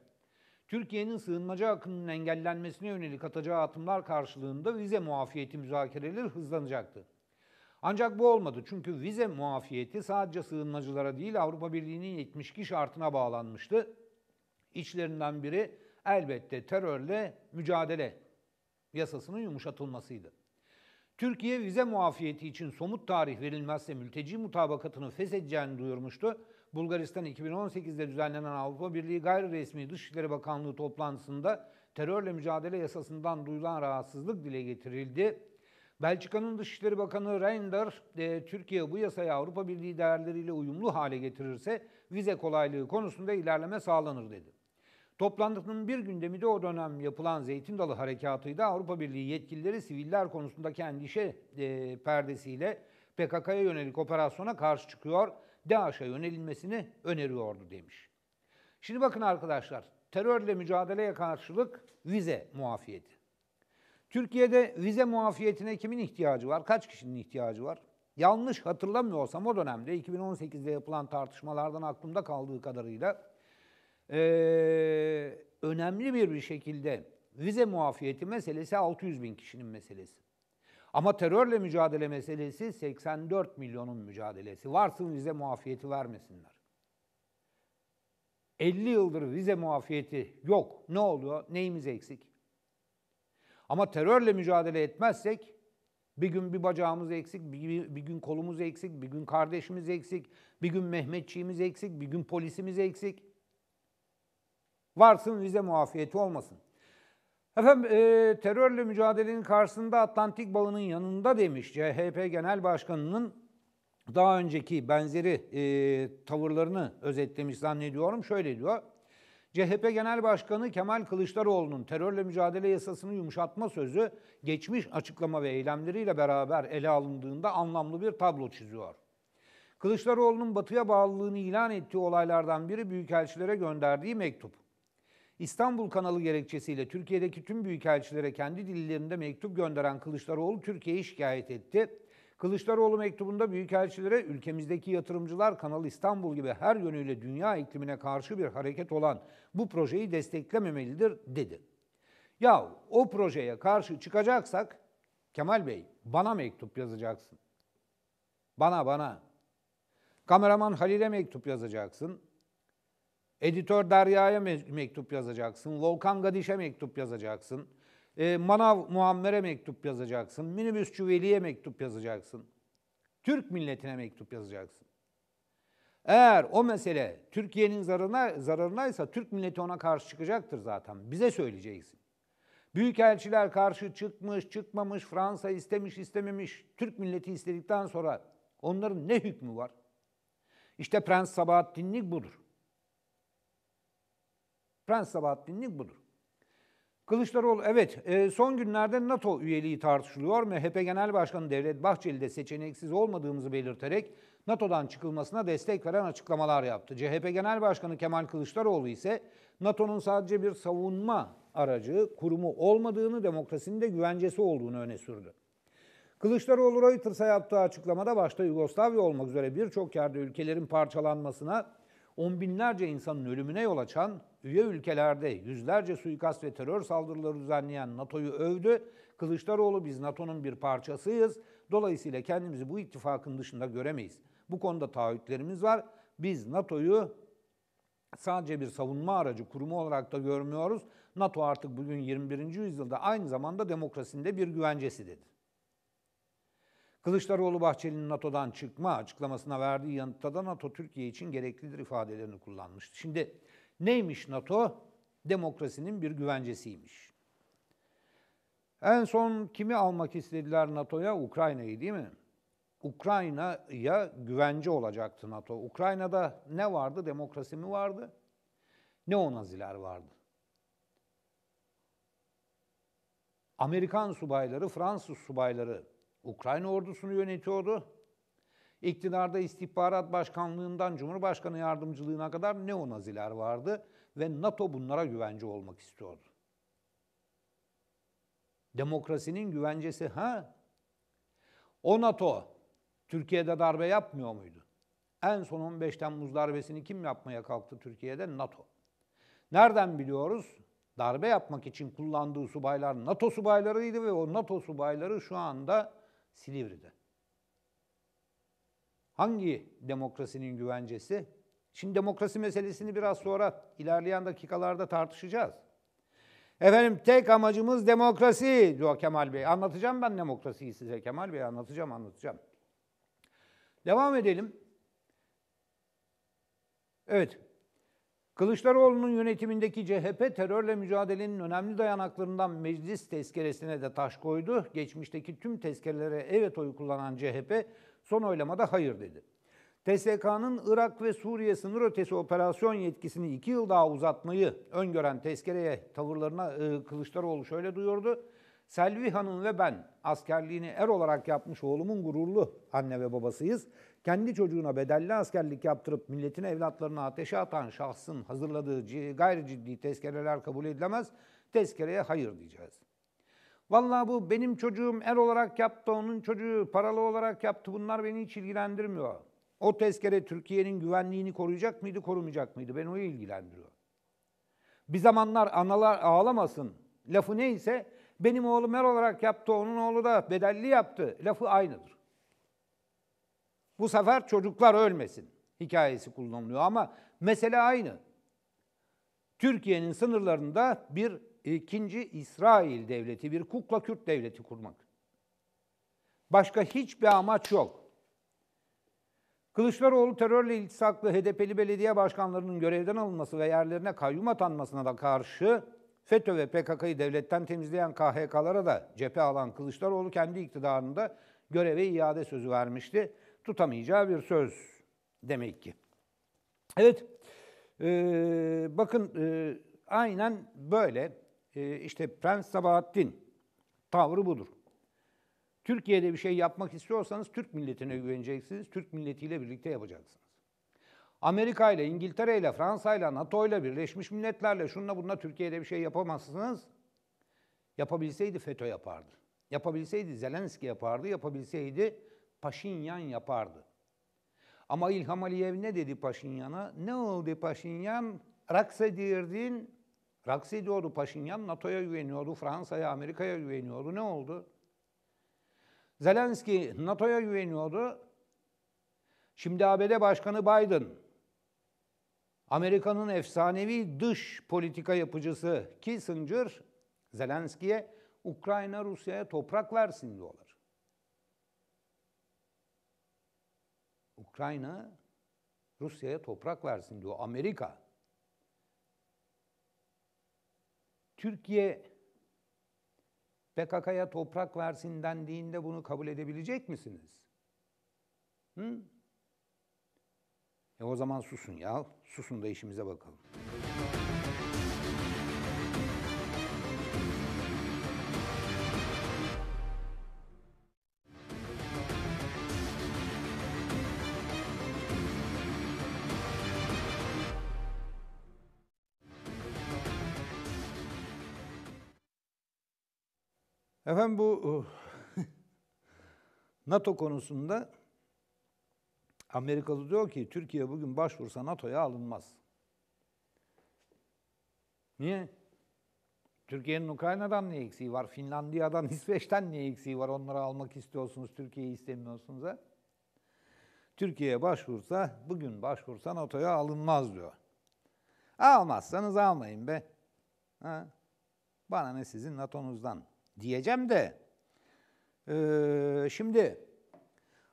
Türkiye'nin sığınmacı akınının engellenmesine yönelik atacağı atımlar karşılığında vize muafiyeti müzakereleri hızlanacaktı. Ancak bu olmadı çünkü vize muafiyeti sadece sığınmacılara değil Avrupa Birliği'nin 72 şartına bağlanmıştı. İçlerinden biri elbette terörle mücadele yasasının yumuşatılmasıydı. Türkiye vize muafiyeti için somut tarih verilmezse mülteci mutabakatını feshedeceğini duyurmuştu. Bulgaristan 2018'de düzenlenen Avrupa Birliği Gayri Resmi Dışişleri Bakanlığı toplantısında terörle mücadele yasasından duyulan rahatsızlık dile getirildi. Belçika'nın Dışişleri Bakanı Reinders, Türkiye bu yasayı Avrupa Birliği değerleriyle uyumlu hale getirirse vize kolaylığı konusunda ilerleme sağlanır dedi. Toplantının bir gündemi de o dönem yapılan Zeytin Dalı Harekatı'ydı. Avrupa Birliği yetkilileri siviller konusunda kendi e, perdesiyle PKK'ya yönelik operasyona karşı çıkıyor. DAEŞ'e yönelilmesini öneriyordu demiş. Şimdi bakın arkadaşlar, terörle mücadeleye karşılık vize muafiyeti. Türkiye'de vize muafiyetine kimin ihtiyacı var? Kaç kişinin ihtiyacı var? Yanlış hatırlamıyorsam o dönemde 2018'de yapılan tartışmalardan aklımda kaldığı kadarıyla e, önemli bir bir şekilde vize muafiyeti meselesi 600 bin kişinin meselesi. Ama terörle mücadele meselesi 84 milyonun mücadelesi. Varsın vize muafiyeti vermesinler. 50 yıldır vize muafiyeti yok. Ne oluyor? Neyimiz eksik? Ama terörle mücadele etmezsek bir gün bir bacağımız eksik, bir, bir gün kolumuz eksik, bir gün kardeşimiz eksik, bir gün Mehmetçiğimiz eksik, bir gün polisimiz eksik. Varsın vize muafiyeti olmasın. Efendim e, terörle mücadelenin karşısında Atlantik bağının yanında demiş CHP Genel Başkanı'nın daha önceki benzeri e, tavırlarını özetlemiş zannediyorum. Şöyle diyor. CHP Genel Başkanı Kemal Kılıçdaroğlu'nun terörle mücadele yasasını yumuşatma sözü geçmiş açıklama ve eylemleriyle beraber ele alındığında anlamlı bir tablo çiziyor. Kılıçdaroğlu'nun batıya bağlılığını ilan ettiği olaylardan biri büyükelçilere gönderdiği mektup. İstanbul kanalı gerekçesiyle Türkiye'deki tüm büyükelçilere kendi dillerinde mektup gönderen Kılıçdaroğlu Türkiye'yi şikayet etti. Kılıçdaroğlu mektubunda büyükelçilere ülkemizdeki yatırımcılar Kanal İstanbul gibi her yönüyle dünya iklimine karşı bir hareket olan bu projeyi desteklememelidir dedi. Ya o projeye karşı çıkacaksak Kemal Bey bana mektup yazacaksın. Bana bana. Kameraman Halil'e mektup yazacaksın. Editör Derya'ya me- mektup yazacaksın. Volkan Gadiş'e mektup yazacaksın. E, Manav Muammer'e mektup yazacaksın. Minibüsçü Veli'ye mektup yazacaksın. Türk milletine mektup yazacaksın. Eğer o mesele Türkiye'nin zararına, zararınaysa Türk milleti ona karşı çıkacaktır zaten. Bize söyleyeceksin. Büyükelçiler karşı çıkmış, çıkmamış, Fransa istemiş, istememiş. Türk milleti istedikten sonra onların ne hükmü var? İşte Prens Sabahattinlik budur. Prens Sabahattin'lik budur. Kılıçdaroğlu evet e, son günlerde NATO üyeliği tartışılıyor. MHP Genel Başkanı Devlet Bahçeli de seçeneksiz olmadığımızı belirterek NATO'dan çıkılmasına destek veren açıklamalar yaptı. CHP Genel Başkanı Kemal Kılıçdaroğlu ise NATO'nun sadece bir savunma aracı, kurumu olmadığını, demokrasinin de güvencesi olduğunu öne sürdü. Kılıçdaroğlu Reuters'a yaptığı açıklamada başta Yugoslavya olmak üzere birçok yerde ülkelerin parçalanmasına on binlerce insanın ölümüne yol açan, üye ülkelerde yüzlerce suikast ve terör saldırıları düzenleyen NATO'yu övdü. Kılıçdaroğlu biz NATO'nun bir parçasıyız. Dolayısıyla kendimizi bu ittifakın dışında göremeyiz. Bu konuda taahhütlerimiz var. Biz NATO'yu sadece bir savunma aracı kurumu olarak da görmüyoruz. NATO artık bugün 21. yüzyılda aynı zamanda demokrasinde bir güvencesi dedi. Kılıçdaroğlu Bahçeli'nin NATO'dan çıkma açıklamasına verdiği yanıtta da NATO Türkiye için gereklidir ifadelerini kullanmıştı. Şimdi neymiş NATO? Demokrasinin bir güvencesiymiş. En son kimi almak istediler NATO'ya? Ukrayna'yı değil mi? Ukrayna'ya güvence olacaktı NATO. Ukrayna'da ne vardı? Demokrasi mi vardı? onaziler vardı. Amerikan subayları, Fransız subayları Ukrayna ordusunu yönetiyordu. İktidarda istihbarat başkanlığından Cumhurbaşkanı yardımcılığına kadar neonaziler vardı ve NATO bunlara güvence olmak istiyordu. Demokrasinin güvencesi ha? O NATO Türkiye'de darbe yapmıyor muydu? En son 15 Temmuz darbesini kim yapmaya kalktı Türkiye'de? NATO. Nereden biliyoruz? Darbe yapmak için kullandığı subaylar NATO subaylarıydı ve o NATO subayları şu anda Silivri'de. Hangi demokrasinin güvencesi? Şimdi demokrasi meselesini biraz sonra ilerleyen dakikalarda tartışacağız. Efendim tek amacımız demokrasi diyor Kemal Bey. Anlatacağım ben demokrasiyi size Kemal Bey anlatacağım anlatacağım. Devam edelim. Evet Kılıçdaroğlu'nun yönetimindeki CHP terörle mücadelenin önemli dayanaklarından meclis tezkeresine de taş koydu. Geçmişteki tüm tezkerelere evet oyu kullanan CHP son oylamada hayır dedi. TSK'nın Irak ve Suriye sınır ötesi operasyon yetkisini iki yıl daha uzatmayı öngören tezkereye tavırlarına e, Kılıçdaroğlu şöyle duyurdu. Selvi Hanım ve ben askerliğini er olarak yapmış oğlumun gururlu anne ve babasıyız kendi çocuğuna bedelli askerlik yaptırıp milletin evlatlarını ateşe atan şahsın hazırladığı gayri ciddi tezkereler kabul edilemez, tezkereye hayır diyeceğiz. Vallahi bu benim çocuğum er olarak yaptı, onun çocuğu paralı olarak yaptı bunlar beni hiç ilgilendirmiyor. O tezkere Türkiye'nin güvenliğini koruyacak mıydı, korumayacak mıydı? Beni o ilgilendiriyor. Bir zamanlar analar ağlamasın lafı neyse benim oğlum er olarak yaptı, onun oğlu da bedelli yaptı lafı aynıdır. Bu sefer çocuklar ölmesin hikayesi kullanılıyor ama mesele aynı. Türkiye'nin sınırlarında bir ikinci İsrail devleti, bir kukla Kürt devleti kurmak. Başka hiçbir amaç yok. Kılıçdaroğlu terörle iltisaklı HDP'li belediye başkanlarının görevden alınması ve yerlerine kayyum atanmasına da karşı FETÖ ve PKK'yı devletten temizleyen KHK'lara da cephe alan Kılıçdaroğlu kendi iktidarında göreve iade sözü vermişti tutamayacağı bir söz demek ki. Evet, e, bakın e, aynen böyle e, işte Prens Sabahattin tavrı budur. Türkiye'de bir şey yapmak istiyorsanız Türk milletine güveneceksiniz, Türk milletiyle birlikte yapacaksınız. Amerika ile, İngiltere ile, Fransa ile, NATO ile, Birleşmiş Milletlerle, şunla bununla Türkiye'de bir şey yapamazsınız. Yapabilseydi FETÖ yapardı. Yapabilseydi Zelenski yapardı, yapabilseydi Paşinyan yapardı. Ama İlham Aliyev ne dedi Paşinyan'a? Ne oldu Paşinyan? Raksedirdin, raksediyordu Paşinyan, NATO'ya güveniyordu, Fransa'ya, Amerika'ya güveniyordu. Ne oldu? Zelenski NATO'ya güveniyordu. Şimdi ABD Başkanı Biden, Amerika'nın efsanevi dış politika yapıcısı Kissinger, Zelenski'ye Ukrayna Rusya'ya toprak versin diyorlar. Ukrayna Rusya'ya toprak versin diyor Amerika. Türkiye PKK'ya toprak versin dendiğinde bunu kabul edebilecek misiniz? Hı? E o zaman susun ya. Susun da işimize bakalım. Efendim bu uh, [laughs] NATO konusunda Amerikalı diyor ki Türkiye bugün başvursa NATO'ya alınmaz. Niye? Türkiye'nin Ukrayna'dan ne eksiği var? Finlandiya'dan, [laughs] İsveç'ten ne eksiği var? Onları almak istiyorsunuz, Türkiye'yi istemiyorsunuz ha? Türkiye'ye başvursa, bugün başvursa NATO'ya alınmaz diyor. Almazsanız almayın be. Ha? Bana ne sizin NATO'nuzdan diyeceğim de. Ee, şimdi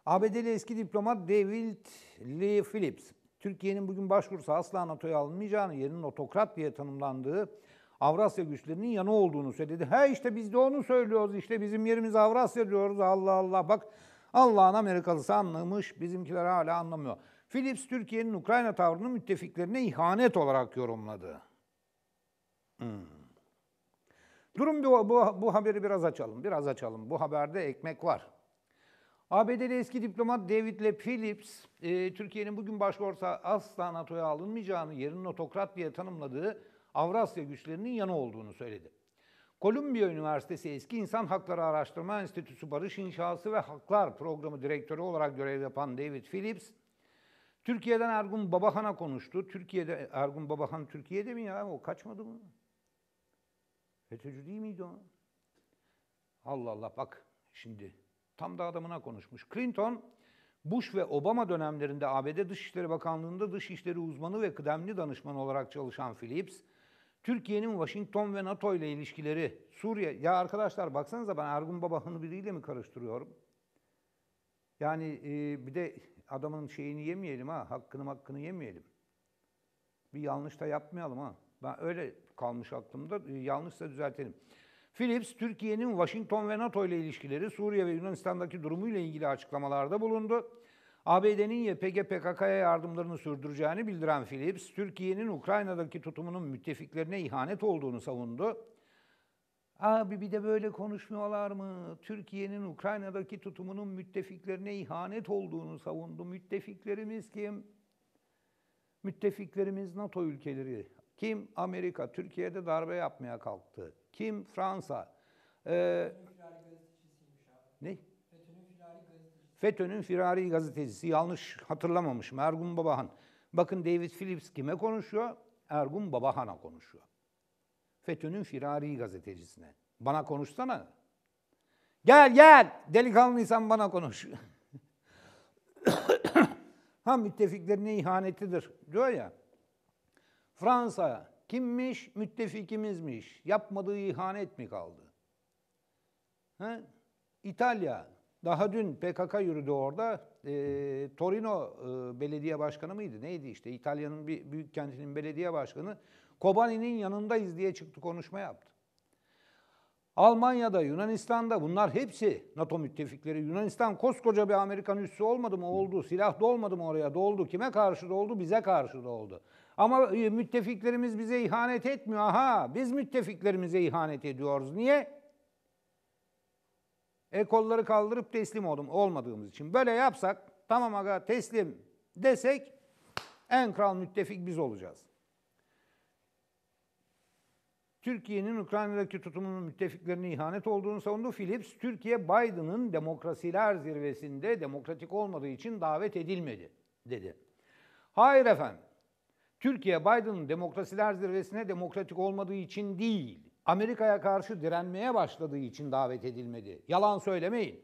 ABD'li eski diplomat David Lee Phillips, Türkiye'nin bugün başvursa asla NATO'ya alınmayacağını, yerinin otokrat diye tanımlandığı Avrasya güçlerinin yanı olduğunu söyledi. He işte biz de onu söylüyoruz, işte bizim yerimiz Avrasya diyoruz, Allah Allah bak Allah'ın Amerikalısı anlamış, bizimkiler hala anlamıyor. Phillips, Türkiye'nin Ukrayna tavrını müttefiklerine ihanet olarak yorumladı. Hmm. Durun bu, bu, bu haberi biraz açalım, biraz açalım. Bu haberde ekmek var. ABD'li eski diplomat David Le Phillips, e, Türkiye'nin bugün başvursa asla NATO'ya alınmayacağını yerinin otokrat diye tanımladığı Avrasya güçlerinin yanı olduğunu söyledi. Kolombiya Üniversitesi Eski İnsan Hakları Araştırma Enstitüsü Barış İnşası ve Haklar Programı Direktörü olarak görev yapan David Phillips, Türkiye'den Ergun Babahan'a konuştu. Türkiye'de Ergun Babahan Türkiye'de mi ya? O kaçmadı mı? FETÖ'cü değil miydi o? Allah Allah bak şimdi tam da adamına konuşmuş. Clinton, Bush ve Obama dönemlerinde ABD Dışişleri Bakanlığı'nda Dışişleri uzmanı ve kıdemli danışman olarak çalışan Phillips, Türkiye'nin Washington ve NATO ile ilişkileri, Suriye... Ya arkadaşlar baksanıza ben Ergun Babahan'ı biriyle mi karıştırıyorum? Yani e, bir de adamın şeyini yemeyelim ha, hakkını hakkını yemeyelim. Bir yanlış da yapmayalım ha. Ben öyle kalmış aklımda. Ee, yanlışsa düzeltelim. Philips, Türkiye'nin Washington ve NATO ile ilişkileri Suriye ve Yunanistan'daki durumuyla ilgili açıklamalarda bulundu. ABD'nin YPG PKK'ya yardımlarını sürdüreceğini bildiren Philips, Türkiye'nin Ukrayna'daki tutumunun müttefiklerine ihanet olduğunu savundu. Abi bir de böyle konuşmuyorlar mı? Türkiye'nin Ukrayna'daki tutumunun müttefiklerine ihanet olduğunu savundu. Müttefiklerimiz kim? Müttefiklerimiz NATO ülkeleri. Kim Amerika Türkiye'de darbe yapmaya kalktı? Kim Fransa? Ee, ne? FETÖ'nün firari gazetecisi yanlış hatırlamamışım Ergun Babahan. Bakın David Phillips kime konuşuyor? Ergun Babahan'a konuşuyor. FETÖ'nün firari gazetecisine. Bana konuşsana. Gel gel delikanlıysan bana konuş. [coughs] ha müttefiklerine ihanetidir diyor ya. Fransa kimmiş? Müttefikimizmiş. Yapmadığı ihanet mi kaldı? He? İtalya daha dün PKK yürüdü orada. E, Torino e, belediye başkanı mıydı? Neydi işte İtalya'nın bir büyük kentinin belediye başkanı Kobani'nin yanındayız diye çıktı konuşma yaptı. Almanya'da, Yunanistan'da bunlar hepsi NATO müttefikleri. Yunanistan koskoca bir Amerikan üssü olmadı mı? Oldu. Silah dolmadı mı oraya? Doldu. Kime karşı doldu? Bize karşı doldu. Ama e, müttefiklerimiz bize ihanet etmiyor. Aha biz müttefiklerimize ihanet ediyoruz. Niye? E kolları kaldırıp teslim oldum, olmadığımız için. Böyle yapsak tamam aga teslim desek en kral müttefik biz olacağız. Türkiye'nin Ukrayna'daki tutumunun müttefiklerine ihanet olduğunu savundu. Philips, Türkiye Biden'ın demokrasiler zirvesinde demokratik olmadığı için davet edilmedi dedi. Hayır efendim. Türkiye Biden'ın demokrasiler zirvesine demokratik olmadığı için değil, Amerika'ya karşı direnmeye başladığı için davet edilmedi. Yalan söylemeyin.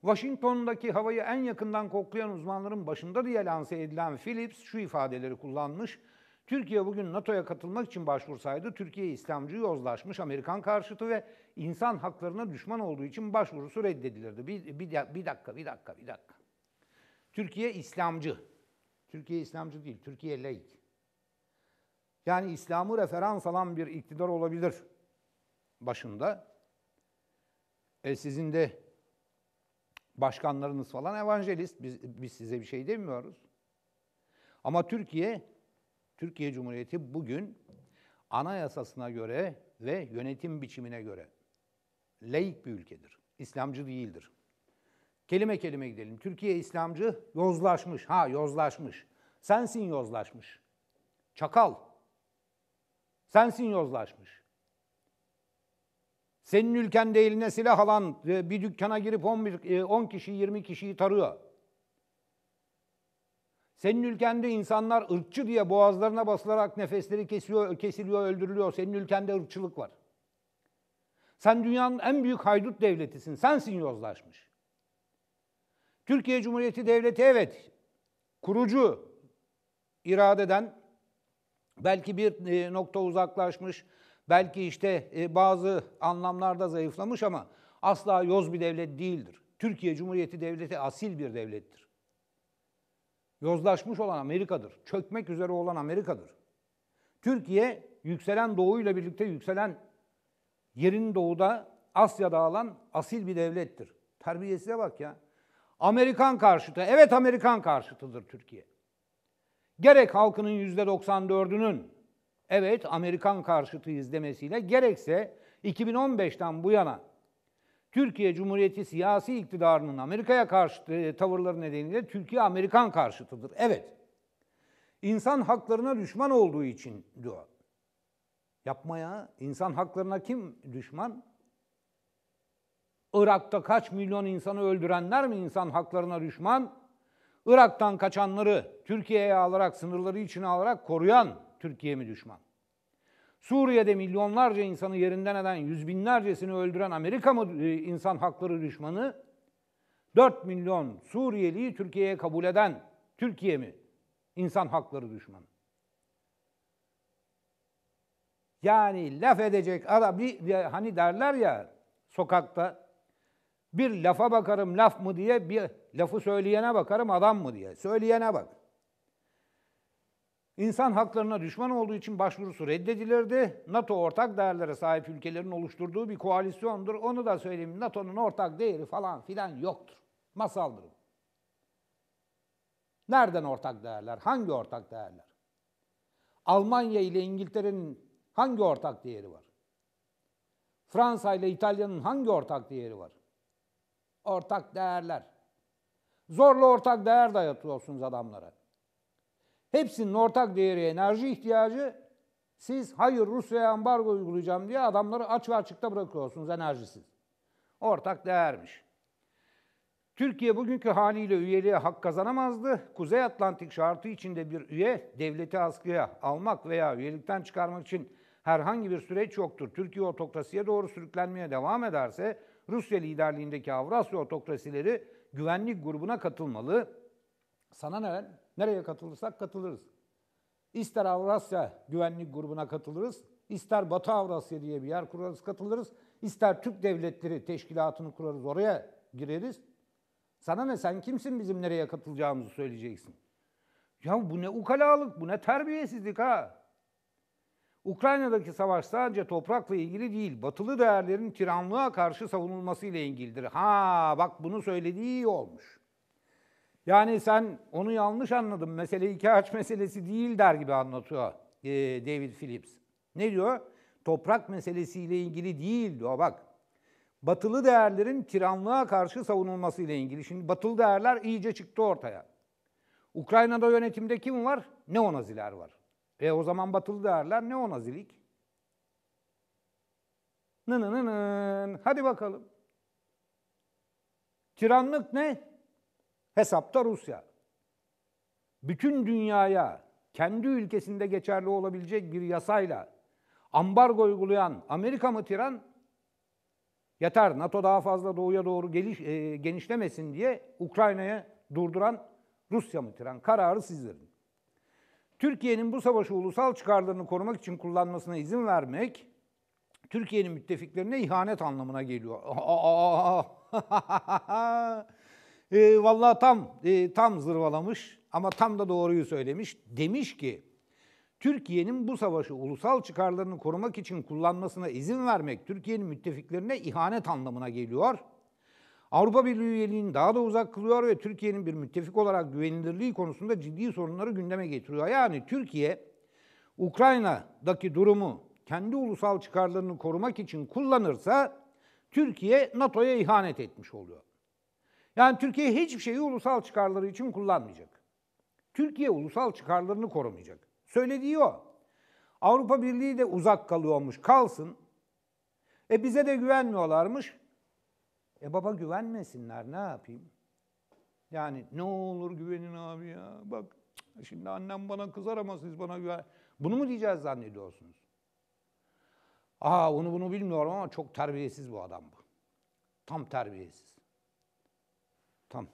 Washington'daki havayı en yakından koklayan uzmanların başında diye lanse edilen Phillips şu ifadeleri kullanmış. Türkiye bugün NATO'ya katılmak için başvursaydı Türkiye İslamcı yozlaşmış Amerikan karşıtı ve insan haklarına düşman olduğu için başvurusu reddedilirdi. Bir, bir, bir dakika, bir dakika, bir dakika. Türkiye İslamcı. Türkiye İslamcı değil, Türkiye laik. Yani İslam'ı referans alan bir iktidar olabilir başında. E sizin de başkanlarınız falan evangelist. Biz, biz size bir şey demiyoruz. Ama Türkiye, Türkiye Cumhuriyeti bugün anayasasına göre ve yönetim biçimine göre laik bir ülkedir. İslamcı değildir. Kelime kelime gidelim. Türkiye İslamcı yozlaşmış. Ha yozlaşmış. Sensin yozlaşmış. Çakal. Sensin yozlaşmış. Senin ülkende eline silah alan e, bir dükkana girip 11, 10 e, kişi 20 kişiyi tarıyor. Senin ülkende insanlar ırkçı diye boğazlarına basılarak nefesleri kesiyor, kesiliyor, öldürülüyor. Senin ülkende ırkçılık var. Sen dünyanın en büyük haydut devletisin. Sensin yozlaşmış. Türkiye Cumhuriyeti Devleti evet kurucu iradeden belki bir e, nokta uzaklaşmış, belki işte e, bazı anlamlarda zayıflamış ama asla yoz bir devlet değildir. Türkiye Cumhuriyeti Devleti asil bir devlettir. Yozlaşmış olan Amerika'dır. Çökmek üzere olan Amerika'dır. Türkiye yükselen doğuyla birlikte yükselen yerin doğuda Asya'da alan asil bir devlettir. Terbiyesine bak ya. Amerikan karşıtı, evet Amerikan karşıtıdır Türkiye. Gerek halkının yüzde %94'ünün evet Amerikan karşıtı izlemesiyle, gerekse 2015'ten bu yana Türkiye Cumhuriyeti siyasi iktidarının Amerika'ya karşı e, tavırları nedeniyle Türkiye Amerikan karşıtıdır. Evet. İnsan haklarına düşman olduğu için diyor. Yapmaya insan haklarına kim düşman? Irak'ta kaç milyon insanı öldürenler mi insan haklarına düşman? Irak'tan kaçanları Türkiye'ye alarak, sınırları içine alarak koruyan Türkiye mi düşman? Suriye'de milyonlarca insanı yerinden eden, yüz binlercesini öldüren Amerika mı e, insan hakları düşmanı? 4 milyon Suriyeliyi Türkiye'ye kabul eden Türkiye mi insan hakları düşmanı? Yani laf edecek adam hani derler ya sokakta bir lafa bakarım laf mı diye, bir lafı söyleyene bakarım adam mı diye. Söyleyene bak. İnsan haklarına düşman olduğu için başvurusu reddedilirdi. NATO ortak değerlere sahip ülkelerin oluşturduğu bir koalisyondur. Onu da söyleyeyim NATO'nun ortak değeri falan filan yoktur. Masaldır. Nereden ortak değerler? Hangi ortak değerler? Almanya ile İngiltere'nin hangi ortak değeri var? Fransa ile İtalya'nın hangi ortak değeri var? ortak değerler. Zorla ortak değer dayatıyorsunuz adamlara. Hepsinin ortak değeri enerji ihtiyacı. Siz hayır Rusya'ya ambargo uygulayacağım diye adamları aç ve açıkta bırakıyorsunuz enerjisiz. Ortak değermiş. Türkiye bugünkü haliyle üyeliğe hak kazanamazdı. Kuzey Atlantik şartı içinde bir üye devleti askıya almak veya üyelikten çıkarmak için herhangi bir süreç yoktur. Türkiye otokrasiye doğru sürüklenmeye devam ederse Rusya liderliğindeki Avrasya otokrasileri güvenlik grubuna katılmalı. Sana ne? Nereye katılırsak katılırız. İster Avrasya güvenlik grubuna katılırız, ister Batı Avrasya diye bir yer kurarız katılırız, ister Türk Devletleri Teşkilatı'nı kurarız oraya gireriz. Sana ne sen kimsin bizim nereye katılacağımızı söyleyeceksin. Ya bu ne ukalalık, bu ne terbiyesizlik ha. Ukrayna'daki savaş sadece toprakla ilgili değil, batılı değerlerin tiranlığa karşı savunulması ile ilgilidir. Ha bak bunu söylediği iyi olmuş. Yani sen onu yanlış anladın, mesele iki aç meselesi değil der gibi anlatıyor e, David Phillips. Ne diyor? Toprak meselesiyle ilgili değil diyor bak. Batılı değerlerin tiranlığa karşı savunulması ile ilgili. Şimdi batılı değerler iyice çıktı ortaya. Ukrayna'da yönetimde kim var? Neonaziler var. E o zaman batılı değerler ne Nı nı nı nı. Hadi bakalım. Tiranlık ne? Hesapta Rusya. Bütün dünyaya kendi ülkesinde geçerli olabilecek bir yasayla ambargo uygulayan Amerika mı tiran? Yeter NATO daha fazla doğuya doğru geliş, e, genişlemesin diye Ukrayna'yı durduran Rusya mı tiran? Kararı sizlerin. Türkiye'nin bu savaşı ulusal çıkarlarını korumak için kullanmasına izin vermek Türkiye'nin müttefiklerine ihanet anlamına geliyor. [laughs] e, vallahi tam e, tam zırvalamış ama tam da doğruyu söylemiş. Demiş ki Türkiye'nin bu savaşı ulusal çıkarlarını korumak için kullanmasına izin vermek Türkiye'nin müttefiklerine ihanet anlamına geliyor. Avrupa Birliği üyeliğini daha da uzak kılıyor ve Türkiye'nin bir müttefik olarak güvenilirliği konusunda ciddi sorunları gündeme getiriyor. Yani Türkiye Ukrayna'daki durumu kendi ulusal çıkarlarını korumak için kullanırsa Türkiye NATO'ya ihanet etmiş oluyor. Yani Türkiye hiçbir şeyi ulusal çıkarları için kullanmayacak. Türkiye ulusal çıkarlarını korumayacak. Söylediği o. Avrupa Birliği de uzak kalıyormuş kalsın. E bize de güvenmiyorlarmış. E baba güvenmesinler ne yapayım? Yani ne olur güvenin abi ya. Bak şimdi annem bana kızar ama siz bana güven. Bunu mu diyeceğiz zannediyorsunuz? Aa onu bunu bilmiyorum ama çok terbiyesiz bu adam bu. Tam terbiyesiz. Tam.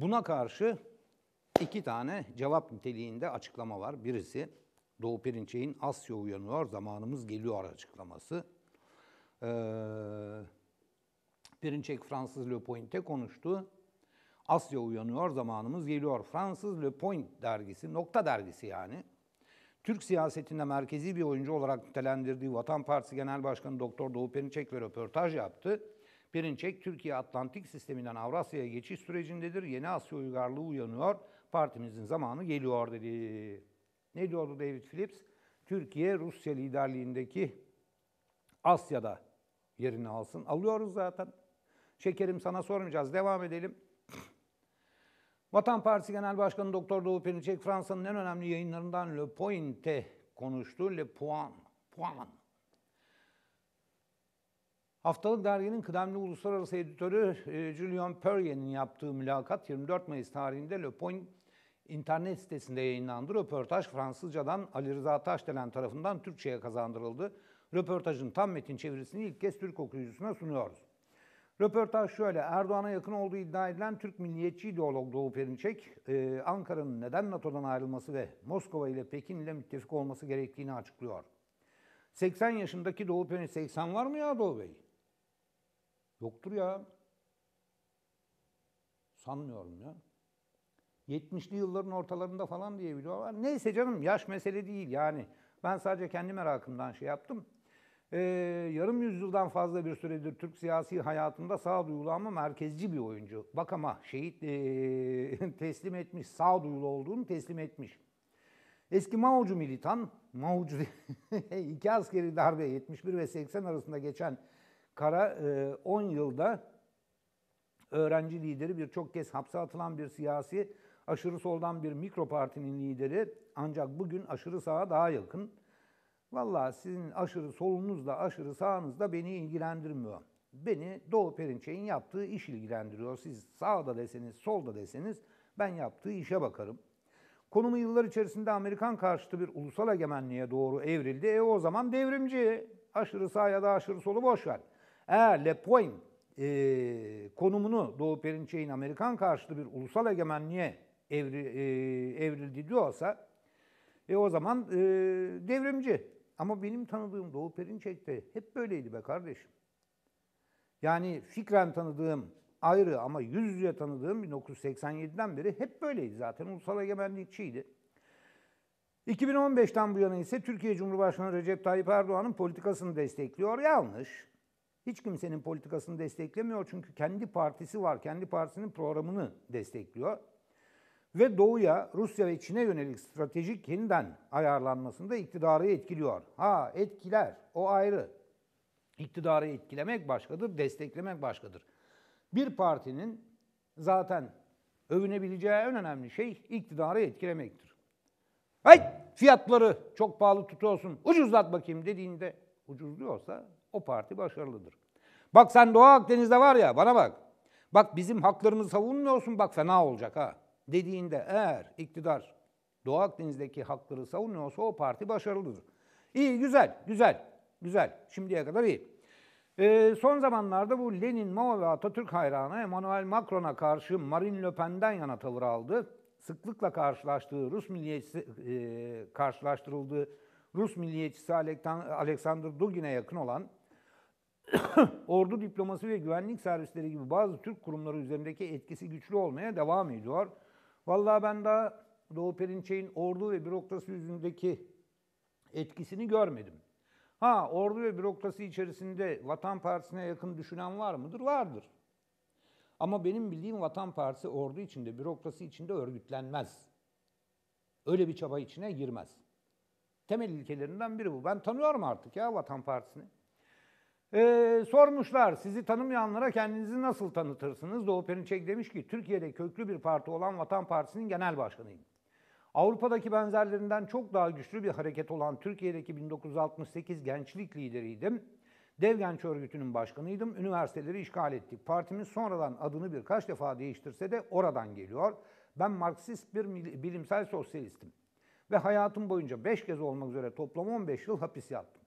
Buna karşı iki tane cevap niteliğinde açıklama var. Birisi Doğu Perinçek'in Asya uyanıyor, zamanımız geliyor açıklaması. Ee, Perinçek Fransız Le Point'e konuştu. Asya uyanıyor, zamanımız geliyor. Fransız Le Point dergisi, nokta dergisi yani. Türk siyasetinde merkezi bir oyuncu olarak nitelendirdiği Vatan Partisi Genel Başkanı Doktor Doğu Perinçek'le röportaj yaptı. Perinçek, Türkiye Atlantik sisteminden Avrasya'ya geçiş sürecindedir. Yeni Asya uygarlığı uyanıyor. Partimizin zamanı geliyor dedi. Ne diyordu David Phillips? Türkiye Rusya liderliğindeki Asya'da yerini alsın. Alıyoruz zaten. Şekerim sana sormayacağız. Devam edelim. Vatan Partisi Genel Başkanı Doktor Doğu Perinçek Fransa'nın en önemli yayınlarından Le Point'e konuştu. Le Point, Point Haftalık derginin kıdemli uluslararası editörü e, Julian Perrier'in yaptığı mülakat 24 Mayıs tarihinde Le Point internet sitesinde yayınlandı. Röportaj Fransızcadan Ali Rıza Taşdelen tarafından Türkçe'ye kazandırıldı. Röportajın tam metin çevirisini ilk kez Türk okuyucusuna sunuyoruz. Röportaj şöyle, Erdoğan'a yakın olduğu iddia edilen Türk milliyetçi ideolog Doğu Perinçek, e, Ankara'nın neden NATO'dan ayrılması ve Moskova ile Pekin ile müttefik olması gerektiğini açıklıyor. 80 yaşındaki Doğu Perinçek, 80 var mı ya Doğu Bey? Yoktur ya. Sanmıyorum ya. 70'li yılların ortalarında falan diye biliyorlar. Neyse canım yaş mesele değil yani. Ben sadece kendi merakımdan şey yaptım. Ee, yarım yüzyıldan fazla bir süredir Türk siyasi hayatında sağduyulu ama merkezci bir oyuncu. Bak ama şehit e, [laughs] teslim etmiş, sağduyulu olduğunu teslim etmiş. Eski Mao'cu militan, Mao'cu [laughs] iki askeri darbe 71 ve 80 arasında geçen Kara 10 e, yılda öğrenci lideri birçok kez hapse atılan bir siyasi, aşırı soldan bir mikro partinin lideri ancak bugün aşırı sağa daha yakın. Valla sizin aşırı solunuzla aşırı sağınızla beni ilgilendirmiyor. Beni Doğu Perinçek'in yaptığı iş ilgilendiriyor. Siz sağda deseniz, solda deseniz ben yaptığı işe bakarım. Konumu yıllar içerisinde Amerikan karşıtı bir ulusal egemenliğe doğru evrildi. E o zaman devrimci. Aşırı sağ ya da aşırı solu boş ver. Eğer Le Point e, konumunu Doğu Perinçek'in Amerikan karşıtı bir ulusal egemenliğe evri, e, evrildi diyorsa e, o zaman e, devrimci. Ama benim tanıdığım Doğu Perinçek de hep böyleydi be kardeşim. Yani fikren tanıdığım ayrı ama yüz yüze tanıdığım 1987'den beri hep böyleydi zaten. Ulusal egemenlikçiydi. 2015'ten bu yana ise Türkiye Cumhurbaşkanı Recep Tayyip Erdoğan'ın politikasını destekliyor. Yanlış hiç kimsenin politikasını desteklemiyor çünkü kendi partisi var, kendi partisinin programını destekliyor. Ve Doğu'ya, Rusya ve Çin'e yönelik stratejik yeniden ayarlanmasında iktidarı etkiliyor. Ha etkiler, o ayrı. İktidarı etkilemek başkadır, desteklemek başkadır. Bir partinin zaten övünebileceği en önemli şey iktidarı etkilemektir. Hay, fiyatları çok pahalı tutuyorsun, ucuzlat bakayım dediğinde ucuzluyorsa o parti başarılıdır. Bak sen Doğu Akdeniz'de var ya bana bak. Bak bizim haklarımızı savunmuyorsun bak fena olacak ha. Dediğinde eğer iktidar Doğu Akdeniz'deki hakları savunuyorsa o parti başarılıdır. İyi güzel güzel güzel şimdiye kadar iyi. Ee, son zamanlarda bu Lenin, Mao ve Atatürk hayranı Emmanuel Macron'a karşı Marine Le Pen'den yana tavır aldı. Sıklıkla karşılaştığı Rus milliyetçisi e, karşılaştırıldığı Rus milliyetçisi Alexander Dugin'e yakın olan [coughs] ordu diplomasi ve güvenlik servisleri gibi bazı Türk kurumları üzerindeki etkisi güçlü olmaya devam ediyor. Vallahi ben daha Doğu Perinçek'in ordu ve bürokrasi yüzündeki etkisini görmedim. Ha ordu ve bürokrasi içerisinde Vatan Partisi'ne yakın düşünen var mıdır? Vardır. Ama benim bildiğim Vatan Partisi ordu içinde, bürokrasi içinde örgütlenmez. Öyle bir çaba içine girmez. Temel ilkelerinden biri bu. Ben tanıyorum artık ya Vatan Partisi'ni. Ee, sormuşlar sizi tanımayanlara kendinizi nasıl tanıtırsınız? Doğu Perinçek demiş ki Türkiye'de köklü bir parti olan Vatan Partisi'nin genel başkanıyım. Avrupa'daki benzerlerinden çok daha güçlü bir hareket olan Türkiye'deki 1968 gençlik lideriydim. Dev Genç Örgütü'nün başkanıydım. Üniversiteleri işgal ettik. Partimiz sonradan adını birkaç defa değiştirse de oradan geliyor. Ben Marksist bir bilimsel sosyalistim. Ve hayatım boyunca 5 kez olmak üzere toplam 15 yıl hapis yattım.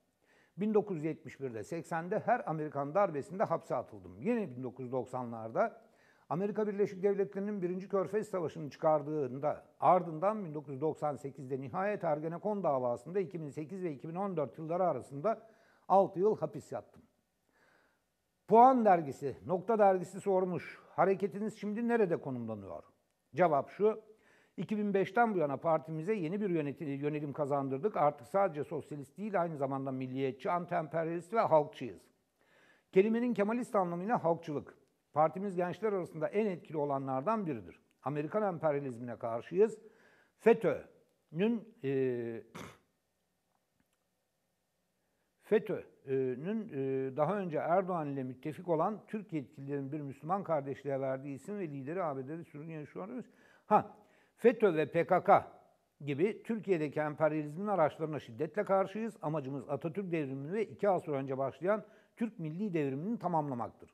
1971'de, 80'de her Amerikan darbesinde hapse atıldım. Yine 1990'larda Amerika Birleşik Devletleri'nin 1. Körfez Savaşı'nı çıkardığında ardından 1998'de nihayet Ergenekon davasında 2008 ve 2014 yılları arasında 6 yıl hapis yattım. Puan dergisi, Nokta dergisi sormuş. Hareketiniz şimdi nerede konumlanıyor? Cevap şu. 2005'ten bu yana partimize yeni bir yönetim, yönelim kazandırdık. Artık sadece sosyalist değil aynı zamanda milliyetçi, anti ve halkçıyız. Kelimenin Kemalist anlamıyla halkçılık. Partimiz gençler arasında en etkili olanlardan biridir. Amerikan emperyalizmine karşıyız. FETÖ'nün e, [clears throat] FETÖ'nün e, daha önce Erdoğan ile müttefik olan Türk yetkililerin bir Müslüman kardeşliğe verdiği isim ve lideri ABD'de sürgün yaşıyor. Ha, FETÖ ve PKK gibi Türkiye'deki emperyalizmin araçlarına şiddetle karşıyız. Amacımız Atatürk devrimini ve iki asır önce başlayan Türk milli devrimini tamamlamaktır.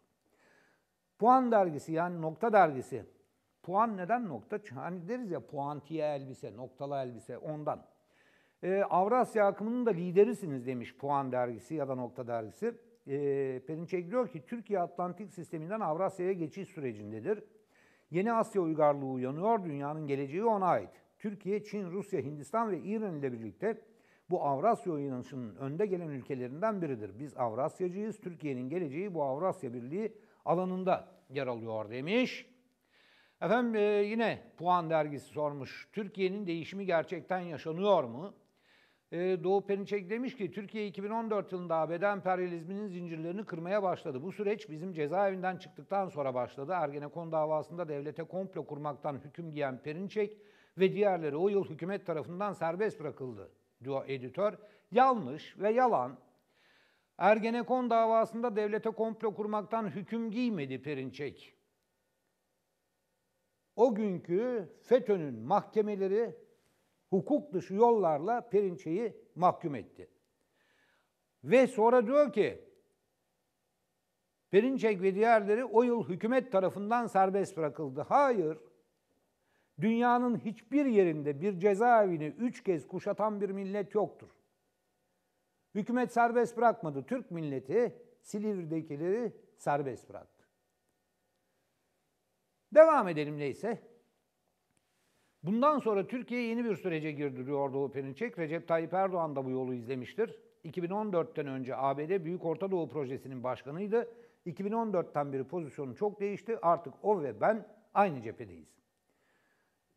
Puan dergisi yani nokta dergisi. Puan neden nokta? Hani deriz ya puantiye elbise, noktalı elbise ondan. Ee, Avrasya akımının da liderisiniz demiş Puan dergisi ya da nokta dergisi. Ee, Perinçek diyor ki Türkiye Atlantik sisteminden Avrasya'ya geçiş sürecindedir. Yeni Asya uygarlığı uyanıyor, dünyanın geleceği ona ait. Türkiye, Çin, Rusya, Hindistan ve İran ile birlikte bu Avrasya uyanışının önde gelen ülkelerinden biridir. Biz Avrasyacıyız, Türkiye'nin geleceği bu Avrasya Birliği alanında yer alıyor demiş. Efendim e, yine Puan dergisi sormuş. Türkiye'nin değişimi gerçekten yaşanıyor mu? e, Doğu Perinçek demiş ki Türkiye 2014 yılında ABD emperyalizminin zincirlerini kırmaya başladı. Bu süreç bizim cezaevinden çıktıktan sonra başladı. Ergenekon davasında devlete komplo kurmaktan hüküm giyen Perinçek ve diğerleri o yıl hükümet tarafından serbest bırakıldı diyor editör. Yanlış ve yalan. Ergenekon davasında devlete komplo kurmaktan hüküm giymedi Perinçek. O günkü FETÖ'nün mahkemeleri hukuk dışı yollarla Perinçe'yi mahkum etti. Ve sonra diyor ki Perinçek ve diğerleri o yıl hükümet tarafından serbest bırakıldı. Hayır. Dünyanın hiçbir yerinde bir cezaevini üç kez kuşatan bir millet yoktur. Hükümet serbest bırakmadı. Türk milleti Silivri'dekileri serbest bıraktı. Devam edelim neyse. Bundan sonra Türkiye yeni bir sürece girdiriyor Doğu Perinçek. Recep Tayyip Erdoğan da bu yolu izlemiştir. 2014'ten önce ABD Büyük Orta Doğu Projesi'nin başkanıydı. 2014'ten beri pozisyonu çok değişti. Artık o ve ben aynı cephedeyiz.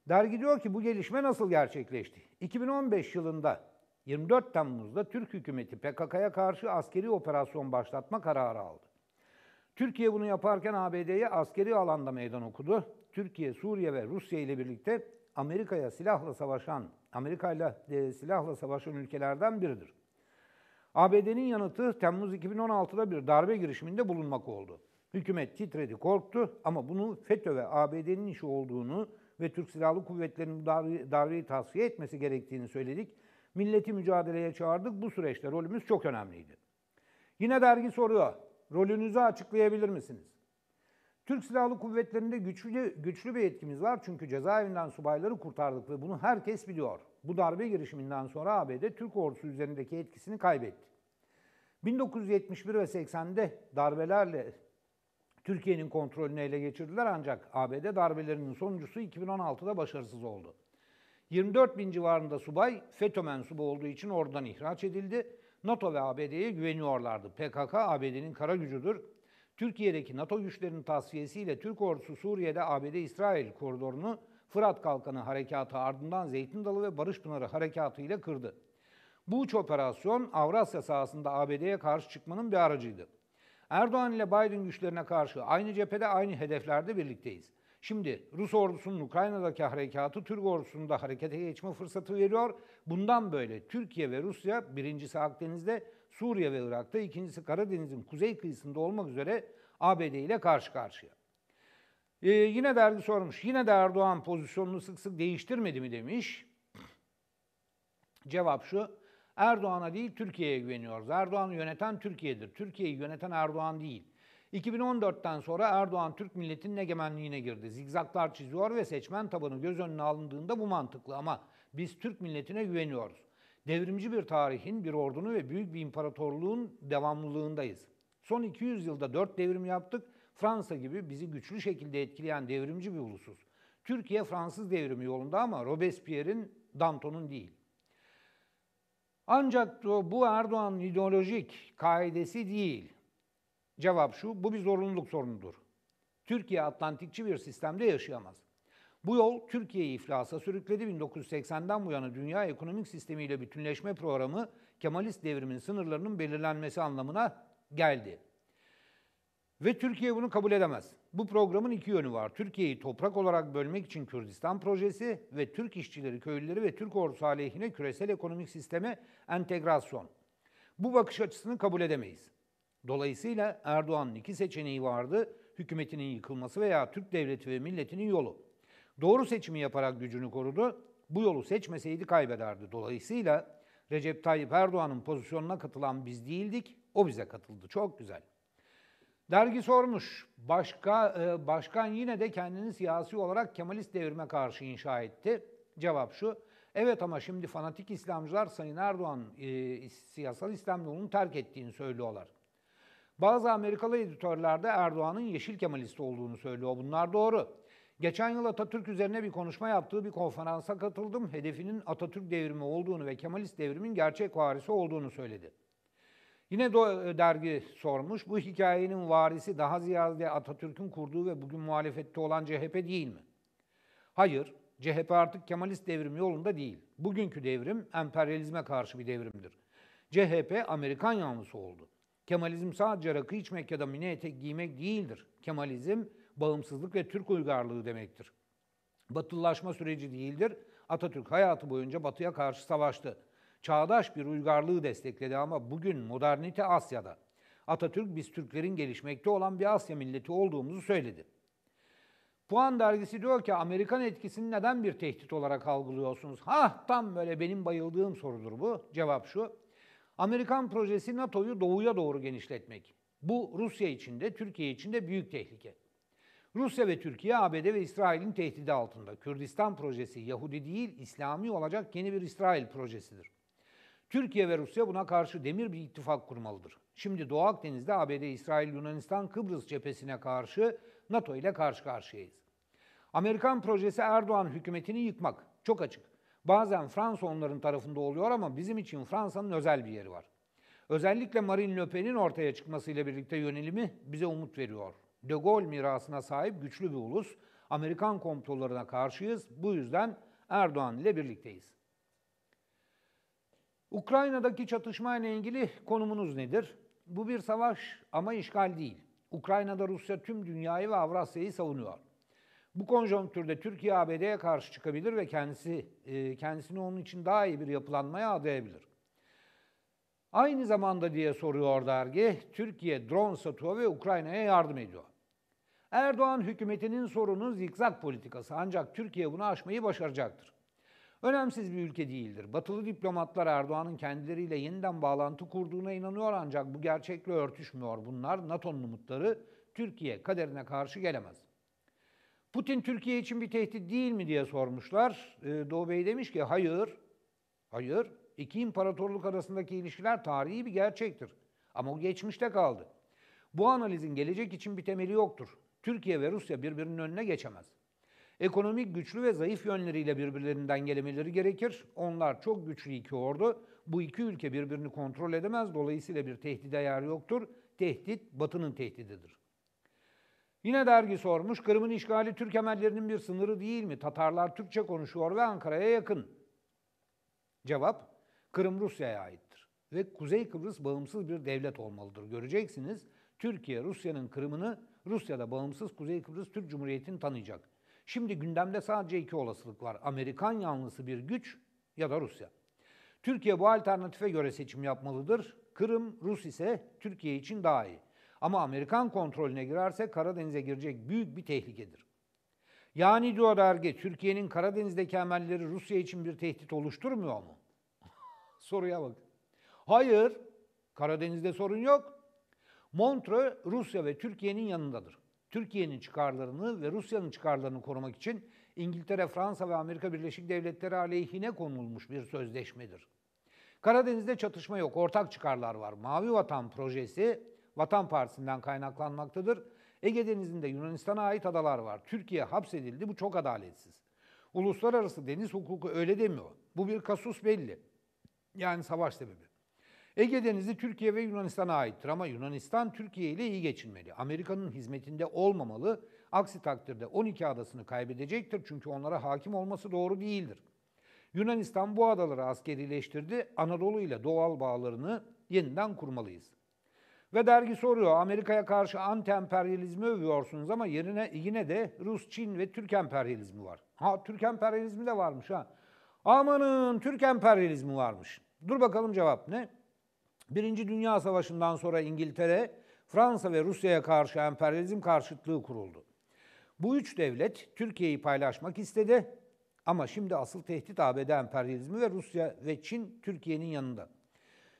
Dergi diyor ki bu gelişme nasıl gerçekleşti? 2015 yılında 24 Temmuz'da Türk hükümeti PKK'ya karşı askeri operasyon başlatma kararı aldı. Türkiye bunu yaparken ABD'ye askeri alanda meydan okudu. Türkiye, Suriye ve Rusya ile birlikte Amerika'ya silahla savaşan, Amerika ile silahla savaşan ülkelerden biridir. ABD'nin yanıtı Temmuz 2016'da bir darbe girişiminde bulunmak oldu. Hükümet titredi, korktu ama bunu FETÖ ve ABD'nin işi olduğunu ve Türk Silahlı Kuvvetleri'nin darbe, darbeyi tasfiye etmesi gerektiğini söyledik. Milleti mücadeleye çağırdık. Bu süreçte rolümüz çok önemliydi. Yine dergi soruyor. Rolünüzü açıklayabilir misiniz? Türk Silahlı Kuvvetleri'nde güçlü, güçlü bir etkimiz var çünkü cezaevinden subayları kurtardık ve bunu herkes biliyor. Bu darbe girişiminden sonra ABD Türk ordusu üzerindeki etkisini kaybetti. 1971 ve 80'de darbelerle Türkiye'nin kontrolünü ele geçirdiler ancak ABD darbelerinin sonuncusu 2016'da başarısız oldu. 24 bin civarında subay FETÖ mensubu olduğu için oradan ihraç edildi. NATO ve ABD'ye güveniyorlardı. PKK ABD'nin kara gücüdür. Türkiye'deki NATO güçlerinin tasfiyesiyle Türk ordusu Suriye'de ABD-İsrail koridorunu Fırat Kalkanı Harekatı ardından Zeytin Dalı ve Barış Pınarı Harekatı ile kırdı. Bu uç operasyon Avrasya sahasında ABD'ye karşı çıkmanın bir aracıydı. Erdoğan ile Biden güçlerine karşı aynı cephede aynı hedeflerde birlikteyiz. Şimdi Rus ordusunun Ukrayna'daki harekatı Türk ordusunun da harekete geçme fırsatı veriyor. Bundan böyle Türkiye ve Rusya birincisi Akdeniz'de, Suriye ve Irak'ta, ikincisi Karadeniz'in kuzey kıyısında olmak üzere ABD ile karşı karşıya. Ee, yine dergi sormuş, yine de Erdoğan pozisyonunu sık sık değiştirmedi mi demiş. Cevap şu, Erdoğan'a değil Türkiye'ye güveniyoruz. Erdoğan'ı yöneten Türkiye'dir. Türkiye'yi yöneten Erdoğan değil. 2014'ten sonra Erdoğan Türk milletinin egemenliğine girdi. Zigzaklar çiziyor ve seçmen tabanı göz önüne alındığında bu mantıklı ama biz Türk milletine güveniyoruz devrimci bir tarihin, bir ordunun ve büyük bir imparatorluğun devamlılığındayız. Son 200 yılda 4 devrim yaptık. Fransa gibi bizi güçlü şekilde etkileyen devrimci bir ulusuz. Türkiye Fransız devrimi yolunda ama Robespierre'in, Danton'un değil. Ancak bu Erdoğan ideolojik kaidesi değil. Cevap şu, bu bir zorunluluk sorunudur. Türkiye Atlantikçi bir sistemde yaşayamaz. Bu yol Türkiye'yi iflasa sürükledi. 1980'den bu yana dünya ekonomik sistemiyle bütünleşme programı Kemalist devrimin sınırlarının belirlenmesi anlamına geldi. Ve Türkiye bunu kabul edemez. Bu programın iki yönü var. Türkiye'yi toprak olarak bölmek için Kürdistan projesi ve Türk işçileri, köylüleri ve Türk ordusu aleyhine küresel ekonomik sisteme entegrasyon. Bu bakış açısını kabul edemeyiz. Dolayısıyla Erdoğan'ın iki seçeneği vardı. Hükümetinin yıkılması veya Türk devleti ve milletinin yolu. Doğru seçimi yaparak gücünü korudu. Bu yolu seçmeseydi kaybederdi. Dolayısıyla Recep Tayyip Erdoğan'ın pozisyonuna katılan biz değildik. O bize katıldı. Çok güzel. Dergi sormuş. Başka e, başkan yine de kendini siyasi olarak Kemalist devrime karşı inşa etti. Cevap şu. Evet ama şimdi fanatik İslamcılar Sayın Erdoğan e, siyasal İslam yolunu terk ettiğini söylüyorlar. Bazı Amerikalı editörler de Erdoğan'ın yeşil Kemalist olduğunu söylüyor. Bunlar doğru. Geçen yıl Atatürk üzerine bir konuşma yaptığı bir konferansa katıldım. Hedefinin Atatürk devrimi olduğunu ve Kemalist devrimin gerçek varisi olduğunu söyledi. Yine e, dergi sormuş, bu hikayenin varisi daha ziyade Atatürk'ün kurduğu ve bugün muhalefette olan CHP değil mi? Hayır, CHP artık Kemalist devrim yolunda değil. Bugünkü devrim emperyalizme karşı bir devrimdir. CHP Amerikan yanlısı oldu. Kemalizm sadece rakı içmek ya da mini etek giymek değildir. Kemalizm bağımsızlık ve Türk uygarlığı demektir. Batılılaşma süreci değildir. Atatürk hayatı boyunca Batı'ya karşı savaştı. Çağdaş bir uygarlığı destekledi ama bugün modernite Asya'da. Atatürk biz Türklerin gelişmekte olan bir Asya milleti olduğumuzu söyledi. Puan dergisi diyor ki Amerikan etkisini neden bir tehdit olarak algılıyorsunuz? Ha tam böyle benim bayıldığım sorudur bu. Cevap şu. Amerikan projesi NATO'yu doğuya doğru genişletmek. Bu Rusya için de Türkiye için de büyük tehlike. Rusya ve Türkiye, ABD ve İsrail'in tehdidi altında. Kürdistan projesi Yahudi değil, İslami olacak yeni bir İsrail projesidir. Türkiye ve Rusya buna karşı demir bir ittifak kurmalıdır. Şimdi Doğu Akdeniz'de ABD, İsrail, Yunanistan, Kıbrıs cephesine karşı NATO ile karşı karşıyayız. Amerikan projesi Erdoğan hükümetini yıkmak. Çok açık. Bazen Fransa onların tarafında oluyor ama bizim için Fransa'nın özel bir yeri var. Özellikle Marine Le Pen'in ortaya çıkmasıyla birlikte yönelimi bize umut veriyor. De Gaulle mirasına sahip güçlü bir ulus. Amerikan komplolarına karşıyız. Bu yüzden Erdoğan ile birlikteyiz. Ukrayna'daki çatışma ile ilgili konumunuz nedir? Bu bir savaş ama işgal değil. Ukrayna'da Rusya tüm dünyayı ve Avrasya'yı savunuyor. Bu konjonktürde Türkiye ABD'ye karşı çıkabilir ve kendisi e, kendisini onun için daha iyi bir yapılanmaya adayabilir. Aynı zamanda diye soruyor dergi, Türkiye drone satıyor ve Ukrayna'ya yardım ediyor. Erdoğan hükümetinin sorunu zikzak politikası ancak Türkiye bunu aşmayı başaracaktır. Önemsiz bir ülke değildir. Batılı diplomatlar Erdoğan'ın kendileriyle yeniden bağlantı kurduğuna inanıyor ancak bu gerçekle örtüşmüyor. Bunlar NATO'nun umutları Türkiye kaderine karşı gelemez. Putin Türkiye için bir tehdit değil mi diye sormuşlar. Ee, Doğu Bey demiş ki hayır, hayır. İki imparatorluk arasındaki ilişkiler tarihi bir gerçektir. Ama o geçmişte kaldı. Bu analizin gelecek için bir temeli yoktur. Türkiye ve Rusya birbirinin önüne geçemez. Ekonomik güçlü ve zayıf yönleriyle birbirlerinden gelemeleri gerekir. Onlar çok güçlü iki ordu. Bu iki ülke birbirini kontrol edemez. Dolayısıyla bir tehdide yer yoktur. Tehdit batının tehdididir. Yine dergi sormuş, Kırım'ın işgali Türk emellerinin bir sınırı değil mi? Tatarlar Türkçe konuşuyor ve Ankara'ya yakın. Cevap, Kırım Rusya'ya aittir ve Kuzey Kıbrıs bağımsız bir devlet olmalıdır. Göreceksiniz, Türkiye Rusya'nın Kırım'ını Rusya'da bağımsız Kuzey Kıbrıs Türk Cumhuriyeti'ni tanıyacak. Şimdi gündemde sadece iki olasılık var. Amerikan yanlısı bir güç ya da Rusya. Türkiye bu alternatife göre seçim yapmalıdır. Kırım, Rus ise Türkiye için daha iyi. Ama Amerikan kontrolüne girerse Karadeniz'e girecek büyük bir tehlikedir. Yani diyor Erge, Türkiye'nin Karadeniz'deki emelleri Rusya için bir tehdit oluşturmuyor mu? [laughs] Soruya bak. Hayır, Karadeniz'de sorun yok. Montre Rusya ve Türkiye'nin yanındadır. Türkiye'nin çıkarlarını ve Rusya'nın çıkarlarını korumak için İngiltere, Fransa ve Amerika Birleşik Devletleri aleyhine konulmuş bir sözleşmedir. Karadeniz'de çatışma yok, ortak çıkarlar var. Mavi Vatan projesi Vatan Partisi'nden kaynaklanmaktadır. Ege Denizi'nde Yunanistan'a ait adalar var. Türkiye hapsedildi, bu çok adaletsiz. Uluslararası deniz hukuku öyle demiyor. Bu bir kasus belli. Yani savaş sebebi. Ege Denizi Türkiye ve Yunanistan'a aittir ama Yunanistan Türkiye ile iyi geçinmeli. Amerika'nın hizmetinde olmamalı. Aksi takdirde 12 adasını kaybedecektir çünkü onlara hakim olması doğru değildir. Yunanistan bu adaları askerileştirdi. Anadolu ile doğal bağlarını yeniden kurmalıyız. Ve dergi soruyor Amerika'ya karşı anti-emperyalizmi övüyorsunuz ama yerine yine de Rus, Çin ve Türk emperyalizmi var. Ha Türk emperyalizmi de varmış ha. Amanın Türk emperyalizmi varmış. Dur bakalım cevap ne? Birinci Dünya Savaşı'ndan sonra İngiltere, Fransa ve Rusya'ya karşı emperyalizm karşıtlığı kuruldu. Bu üç devlet Türkiye'yi paylaşmak istedi ama şimdi asıl tehdit ABD emperyalizmi ve Rusya ve Çin Türkiye'nin yanında.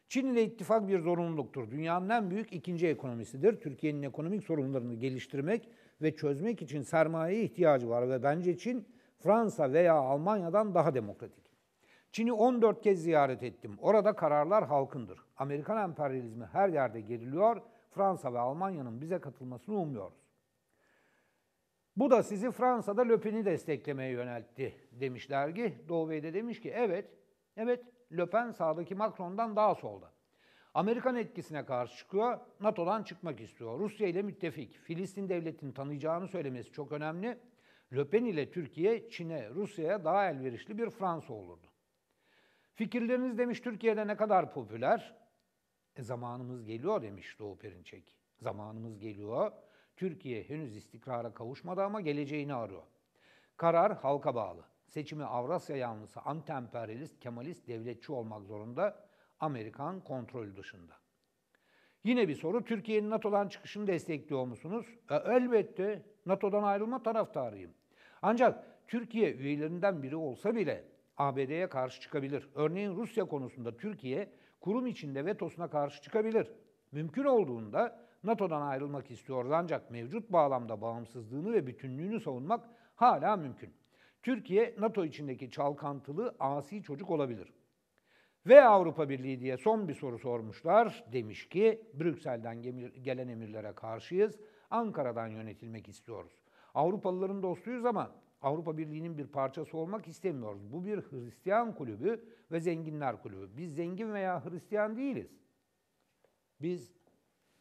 Çin ile ittifak bir zorunluluktur. Dünyanın en büyük ikinci ekonomisidir. Türkiye'nin ekonomik sorunlarını geliştirmek ve çözmek için sermaye ihtiyacı var ve bence Çin Fransa veya Almanya'dan daha demokratik. Çin'i 14 kez ziyaret ettim. Orada kararlar halkındır. Amerikan emperyalizmi her yerde geriliyor. Fransa ve Almanya'nın bize katılmasını umuyoruz. Bu da sizi Fransa'da Löpen'i desteklemeye yöneltti demişler ki Doğu Bey de demiş ki evet, evet Löpen sağdaki Macron'dan daha solda. Amerikan etkisine karşı çıkıyor, NATO'dan çıkmak istiyor. Rusya ile müttefik. Filistin devletini tanıyacağını söylemesi çok önemli. Löpen ile Türkiye, Çin'e, Rusya'ya daha elverişli bir Fransa olurdu. Fikirleriniz demiş Türkiye'de ne kadar popüler. E, zamanımız geliyor demiş Doğu Perinçek. Zamanımız geliyor. Türkiye henüz istikrara kavuşmadı ama geleceğini arıyor. Karar halka bağlı. Seçimi Avrasya yanlısı antemperyalist, kemalist devletçi olmak zorunda Amerikan kontrolü dışında. Yine bir soru, Türkiye'nin NATO'dan çıkışını destekliyor musunuz? E, elbette NATO'dan ayrılma taraftarıyım. Ancak Türkiye üyelerinden biri olsa bile ABD'ye karşı çıkabilir. Örneğin Rusya konusunda Türkiye kurum içinde vetosuna karşı çıkabilir. Mümkün olduğunda NATO'dan ayrılmak istiyor ancak mevcut bağlamda bağımsızlığını ve bütünlüğünü savunmak hala mümkün. Türkiye NATO içindeki çalkantılı asi çocuk olabilir. Ve Avrupa Birliği diye son bir soru sormuşlar. Demiş ki Brüksel'den gelen emirlere karşıyız. Ankara'dan yönetilmek istiyoruz. Avrupalıların dostuyuz ama Avrupa Birliği'nin bir parçası olmak istemiyoruz. Bu bir Hristiyan kulübü ve zenginler kulübü. Biz zengin veya Hristiyan değiliz. Biz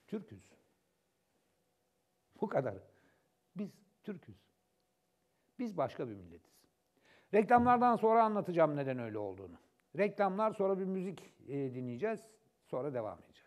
Türküz. Bu kadar. Biz Türküz. Biz başka bir milletiz. Reklamlardan sonra anlatacağım neden öyle olduğunu. Reklamlar sonra bir müzik e, dinleyeceğiz. Sonra devam edeceğiz.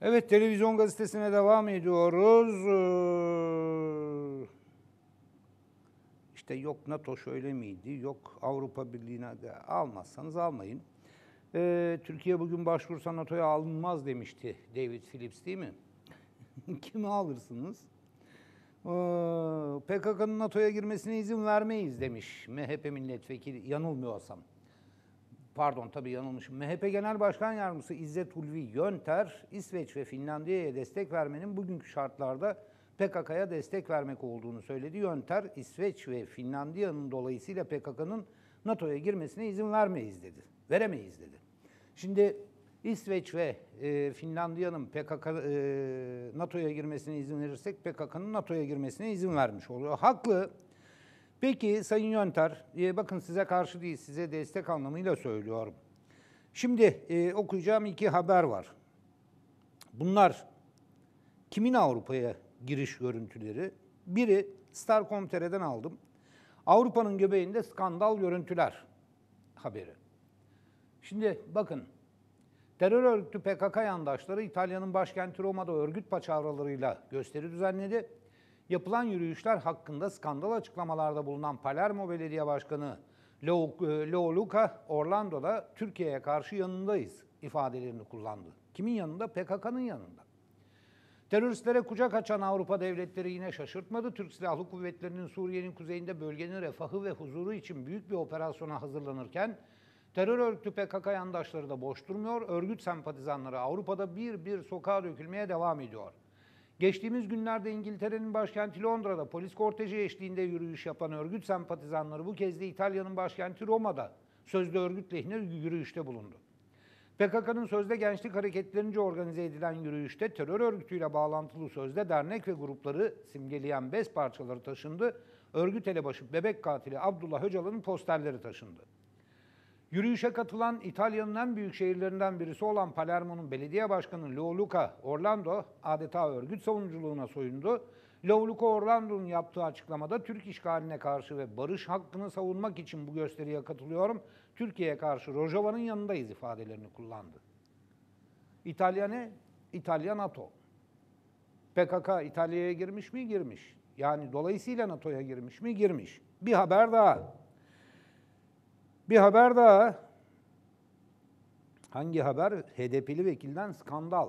Evet televizyon gazetesine devam ediyoruz. Ee, işte yok NATO şöyle miydi, yok Avrupa Birliği'ne de almazsanız almayın. Ee, Türkiye bugün başvursa NATO'ya alınmaz demişti David Phillips değil mi? [laughs] Kimi alırsınız? Ee, PKK'nın NATO'ya girmesine izin vermeyiz demiş MHP milletvekili yanılmıyorsam pardon tabii yanılmışım. MHP Genel Başkan Yardımcısı İzzet Ulvi Yönter, İsveç ve Finlandiya'ya destek vermenin bugünkü şartlarda PKK'ya destek vermek olduğunu söyledi. Yönter, İsveç ve Finlandiya'nın dolayısıyla PKK'nın NATO'ya girmesine izin vermeyiz dedi. Veremeyiz dedi. Şimdi İsveç ve e, Finlandiya'nın PKK e, NATO'ya girmesine izin verirsek PKK'nın NATO'ya girmesine izin vermiş oluyor. Haklı. Peki Sayın Yöntar, e, bakın size karşı değil, size destek anlamıyla söylüyorum. Şimdi e, okuyacağım iki haber var. Bunlar kimin Avrupa'ya giriş görüntüleri? Biri Star.com.tr'den aldım. Avrupa'nın göbeğinde skandal görüntüler haberi. Şimdi bakın terör örgütü PKK yandaşları İtalya'nın başkenti Roma'da örgüt paçavralarıyla gösteri düzenledi yapılan yürüyüşler hakkında skandal açıklamalarda bulunan Palermo Belediye Başkanı Leo Luca Orlando'da Türkiye'ye karşı yanındayız ifadelerini kullandı. Kimin yanında? PKK'nın yanında. Teröristlere kucak açan Avrupa devletleri yine şaşırtmadı. Türk Silahlı Kuvvetleri'nin Suriye'nin kuzeyinde bölgenin refahı ve huzuru için büyük bir operasyona hazırlanırken terör örgütü PKK yandaşları da boş durmuyor. Örgüt sempatizanları Avrupa'da bir bir sokağa dökülmeye devam ediyor. Geçtiğimiz günlerde İngiltere'nin başkenti Londra'da polis korteji eşliğinde yürüyüş yapan örgüt sempatizanları bu kez de İtalya'nın başkenti Roma'da sözde örgüt lehine yürüyüşte bulundu. PKK'nın sözde gençlik hareketlerince organize edilen yürüyüşte terör örgütüyle bağlantılı sözde dernek ve grupları simgeleyen bez parçaları taşındı. Örgüt elebaşı bebek katili Abdullah Öcalan'ın posterleri taşındı. Yürüyüşe katılan İtalya'nın en büyük şehirlerinden birisi olan Palermo'nun belediye başkanı Leoluca Orlando adeta örgüt savunuculuğuna soyundu. Leoluca Orlando'nun yaptığı açıklamada Türk işgaline karşı ve barış hakkını savunmak için bu gösteriye katılıyorum. Türkiye'ye karşı Rojava'nın yanındayız ifadelerini kullandı. İtalya ne? İtalya NATO. PKK İtalya'ya girmiş mi? Girmiş. Yani dolayısıyla NATO'ya girmiş mi? Girmiş. Bir haber daha. Bir haber daha. Hangi haber? HDP'li vekilden skandal.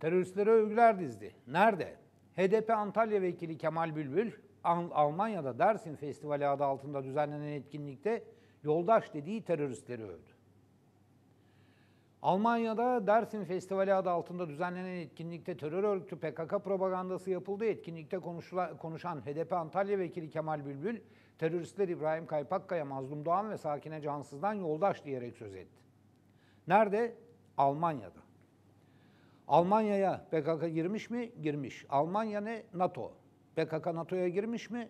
Teröristlere övgüler dizdi. Nerede? HDP Antalya Vekili Kemal Bülbül, Almanya'da Dersim Festivali adı altında düzenlenen etkinlikte yoldaş dediği teröristleri övdü. Almanya'da Dersim Festivali adı altında düzenlenen etkinlikte terör örgütü PKK propagandası yapıldı. Etkinlikte konuşulan, konuşan HDP Antalya Vekili Kemal Bülbül, teröristler İbrahim Kaypakkaya, Mazlum Doğan ve Sakine Cansız'dan yoldaş diyerek söz etti. Nerede? Almanya'da. Almanya'ya PKK girmiş mi? Girmiş. Almanya ne? NATO. PKK NATO'ya girmiş mi?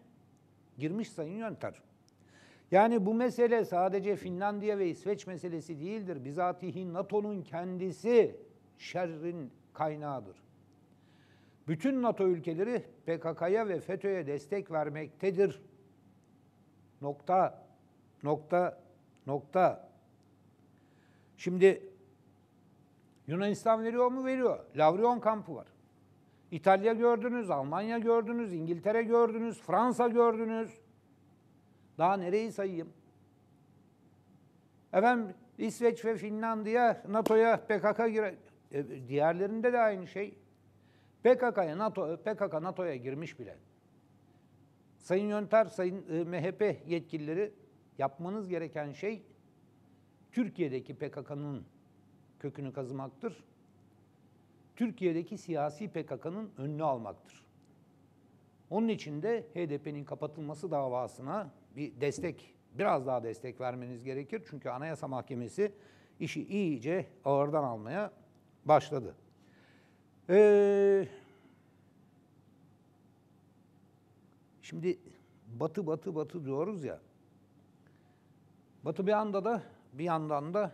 Girmiş Sayın Yönter. Yani bu mesele sadece Finlandiya ve İsveç meselesi değildir. Bizatihi NATO'nun kendisi şerrin kaynağıdır. Bütün NATO ülkeleri PKK'ya ve FETÖ'ye destek vermektedir. Nokta, nokta, nokta. Şimdi Yunanistan veriyor mu? Veriyor. Lavrion kampı var. İtalya gördünüz, Almanya gördünüz, İngiltere gördünüz, Fransa gördünüz. Daha nereyi sayayım? Efendim İsveç ve Finlandiya NATO'ya PKK girer. E, diğerlerinde de aynı şey. PKK'ya NATO, PKK NATO'ya girmiş bile. Sayın Yönter, Sayın e, MHP yetkilileri yapmanız gereken şey Türkiye'deki PKK'nın kökünü kazımaktır. Türkiye'deki siyasi PKK'nın önünü almaktır. Onun için de HDP'nin kapatılması davasına bir destek, biraz daha destek vermeniz gerekir. Çünkü Anayasa Mahkemesi işi iyice ağırdan almaya başladı. Eee Şimdi batı batı batı diyoruz ya. Batı bir anda da bir yandan da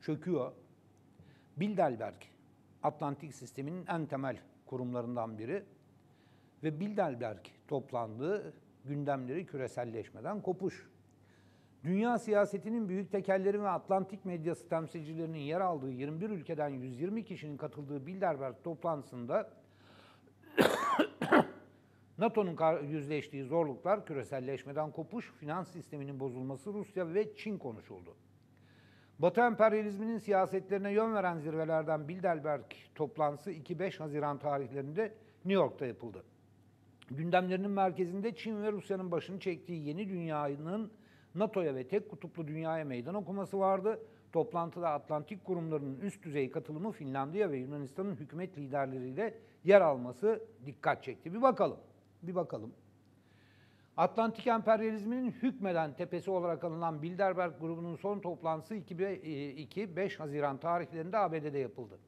çöküyor. Bilderberg Atlantik sisteminin en temel kurumlarından biri ve Bilderberg toplandığı gündemleri küreselleşmeden kopuş. Dünya siyasetinin büyük tekelleri ve Atlantik medyası temsilcilerinin yer aldığı 21 ülkeden 120 kişinin katıldığı Bilderberg toplantısında NATO'nun yüzleştiği zorluklar, küreselleşmeden kopuş, finans sisteminin bozulması, Rusya ve Çin konuşuldu. Batı emperyalizminin siyasetlerine yön veren zirvelerden Bilderberg toplantısı 2-5 Haziran tarihlerinde New York'ta yapıldı. Gündemlerinin merkezinde Çin ve Rusya'nın başını çektiği yeni dünyanın NATO'ya ve tek kutuplu dünyaya meydan okuması vardı. Toplantıda Atlantik kurumlarının üst düzey katılımı Finlandiya ve Yunanistan'ın hükümet liderleriyle yer alması dikkat çekti. Bir bakalım. Bir bakalım. Atlantik emperyalizminin hükmeden tepesi olarak alınan Bilderberg grubunun son toplantısı 2-5 e, Haziran tarihlerinde ABD'de yapıldı.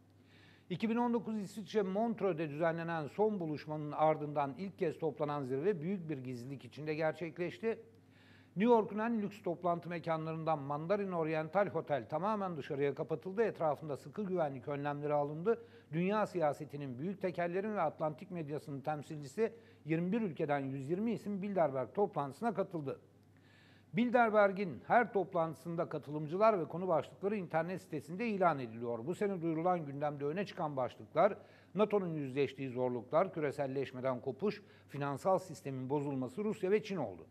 2019 İsviçre Montreux'de düzenlenen son buluşmanın ardından ilk kez toplanan zirve büyük bir gizlilik içinde gerçekleşti New York'un en lüks toplantı mekanlarından Mandarin Oriental Hotel tamamen dışarıya kapatıldı. Etrafında sıkı güvenlik önlemleri alındı. Dünya siyasetinin büyük tekellerin ve Atlantik medyasının temsilcisi 21 ülkeden 120 isim Bilderberg toplantısına katıldı. Bilderberg'in her toplantısında katılımcılar ve konu başlıkları internet sitesinde ilan ediliyor. Bu sene duyurulan gündemde öne çıkan başlıklar NATO'nun yüzleştiği zorluklar, küreselleşmeden kopuş, finansal sistemin bozulması Rusya ve Çin oldu.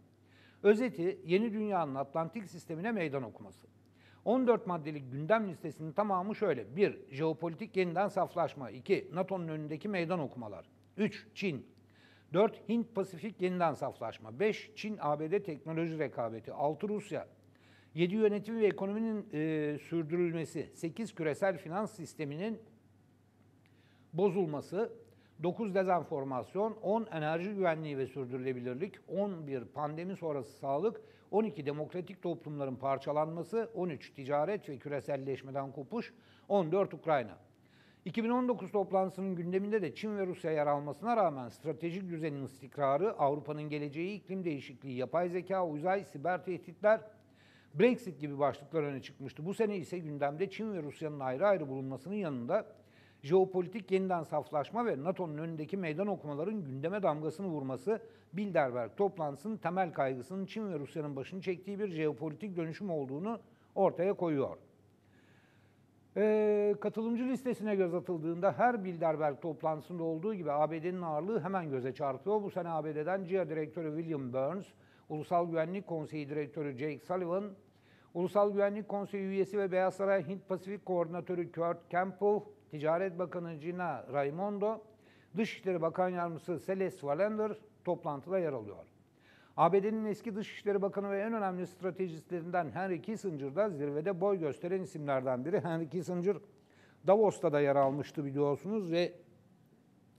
Özeti yeni dünyanın Atlantik sistemine meydan okuması. 14 maddelik gündem listesinin tamamı şöyle. 1. Jeopolitik yeniden saflaşma. 2. NATO'nun önündeki meydan okumalar. 3. Çin. 4. Hint-Pasifik yeniden saflaşma. 5. Çin-ABD teknoloji rekabeti. 6. Rusya. 7. Yönetim ve ekonominin e, sürdürülmesi. 8. Küresel finans sisteminin bozulması. 9 dezenformasyon, 10 enerji güvenliği ve sürdürülebilirlik, 11 pandemi sonrası sağlık, 12 demokratik toplumların parçalanması, 13 ticaret ve küreselleşmeden kopuş, 14 Ukrayna. 2019 toplantısının gündeminde de Çin ve Rusya yer almasına rağmen stratejik düzenin istikrarı, Avrupa'nın geleceği, iklim değişikliği, yapay zeka, uzay, siber tehditler, Brexit gibi başlıklar öne çıkmıştı. Bu sene ise gündemde Çin ve Rusya'nın ayrı ayrı bulunmasının yanında jeopolitik yeniden saflaşma ve NATO'nun önündeki meydan okumaların gündeme damgasını vurması Bilderberg toplantısının temel kaygısının Çin ve Rusya'nın başını çektiği bir jeopolitik dönüşüm olduğunu ortaya koyuyor. Ee, katılımcı listesine göz atıldığında her Bilderberg toplantısında olduğu gibi ABD'nin ağırlığı hemen göze çarpıyor. Bu sene ABD'den CIA Direktörü William Burns, Ulusal Güvenlik Konseyi Direktörü Jake Sullivan, Ulusal Güvenlik Konseyi üyesi ve Beyaz Saray Hint Pasifik Koordinatörü Kurt Campbell, Ticaret Bakanı Gina Raimondo, Dışişleri Bakan Yardımcısı Celeste Valander toplantıda yer alıyor. ABD'nin eski Dışişleri Bakanı ve en önemli stratejistlerinden Henry Kissinger da zirvede boy gösteren isimlerden biri. Henry Kissinger Davos'ta da yer almıştı biliyorsunuz ve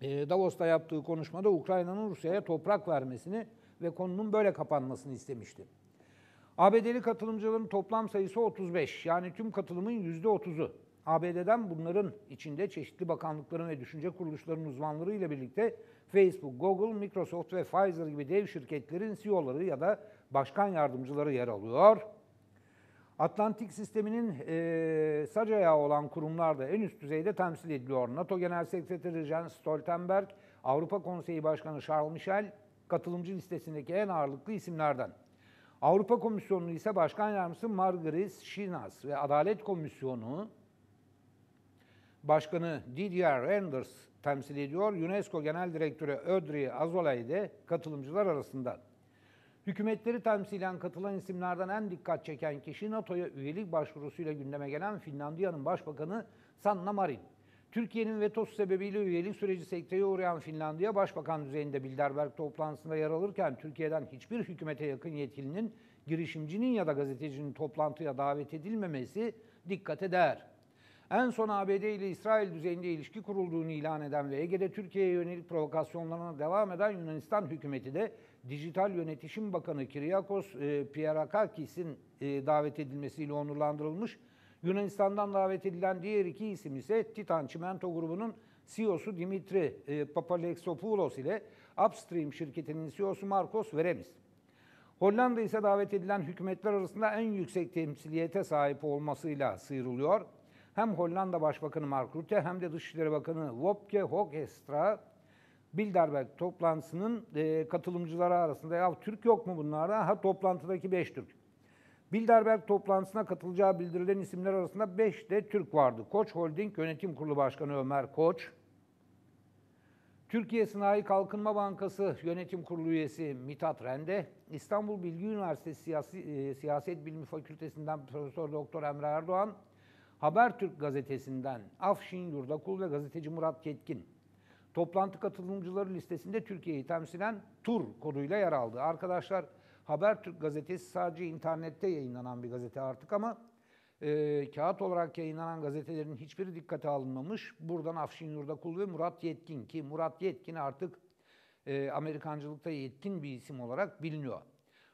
e, Davos'ta yaptığı konuşmada Ukrayna'nın Rusya'ya toprak vermesini ve konunun böyle kapanmasını istemişti. ABD'li katılımcıların toplam sayısı 35 yani tüm katılımın %30'u. ABD'den bunların içinde çeşitli bakanlıkların ve düşünce kuruluşlarının uzmanları ile birlikte Facebook, Google, Microsoft ve Pfizer gibi dev şirketlerin CEO'ları ya da başkan yardımcıları yer alıyor. Atlantik sisteminin e, sac ayağı olan kurumlar en üst düzeyde temsil ediliyor. NATO Genel Sekreteri Jens Stoltenberg, Avrupa Konseyi Başkanı Charles Michel katılımcı listesindeki en ağırlıklı isimlerden. Avrupa Komisyonu ise Başkan Yardımcısı Margaret Schinas ve Adalet Komisyonu Başkanı Didier Anders temsil ediyor. UNESCO Genel Direktörü Audrey Azoulay de katılımcılar arasında. Hükümetleri temsilen katılan isimlerden en dikkat çeken kişi NATO'ya üyelik başvurusuyla gündeme gelen Finlandiya'nın Başbakanı Sanna Marin. Türkiye'nin vetosu sebebiyle üyelik süreci sekteye uğrayan Finlandiya Başbakan düzeyinde Bilderberg toplantısında yer alırken Türkiye'den hiçbir hükümete yakın yetkilinin girişimcinin ya da gazetecinin toplantıya davet edilmemesi dikkate değer en son ABD ile İsrail düzeyinde ilişki kurulduğunu ilan eden ve Ege'de Türkiye'ye yönelik provokasyonlarına devam eden Yunanistan hükümeti de Dijital Yönetişim Bakanı Kiriakos e, Pierakakis'in e, davet edilmesiyle onurlandırılmış. Yunanistan'dan davet edilen diğer iki isim ise Titan Çimento grubunun CEO'su Dimitri e, Papalexopoulos ile Upstream şirketinin CEO'su Marcos Veremis. Hollanda ise davet edilen hükümetler arasında en yüksek temsiliyete sahip olmasıyla sıyrılıyor hem Hollanda Başbakanı Mark Rutte hem de Dışişleri Bakanı Wopke Hoekstra Bilderberg toplantısının e, katılımcıları arasında ya Türk yok mu bunlarda? Ha toplantıdaki 5 Türk. Bilderberg toplantısına katılacağı bildirilen isimler arasında 5 de Türk vardı. Koç Holding Yönetim Kurulu Başkanı Ömer Koç, Türkiye Sınai Kalkınma Bankası Yönetim Kurulu üyesi Mithat Rende, İstanbul Bilgi Üniversitesi Siyasi, e, Siyaset Bilimi Fakültesinden Profesör Doktor Emre Erdoğan, Habertürk gazetesinden Afşin Yurdakul ve gazeteci Murat Ketkin. Toplantı katılımcıları listesinde Türkiye'yi temsilen Tur koduyla yer aldı. Arkadaşlar Habertürk gazetesi sadece internette yayınlanan bir gazete artık ama e, kağıt olarak yayınlanan gazetelerin hiçbiri dikkate alınmamış. Buradan Afşin Yurdakul ve Murat Yetkin ki Murat Yetkin artık e, Amerikancılıkta yetkin bir isim olarak biliniyor.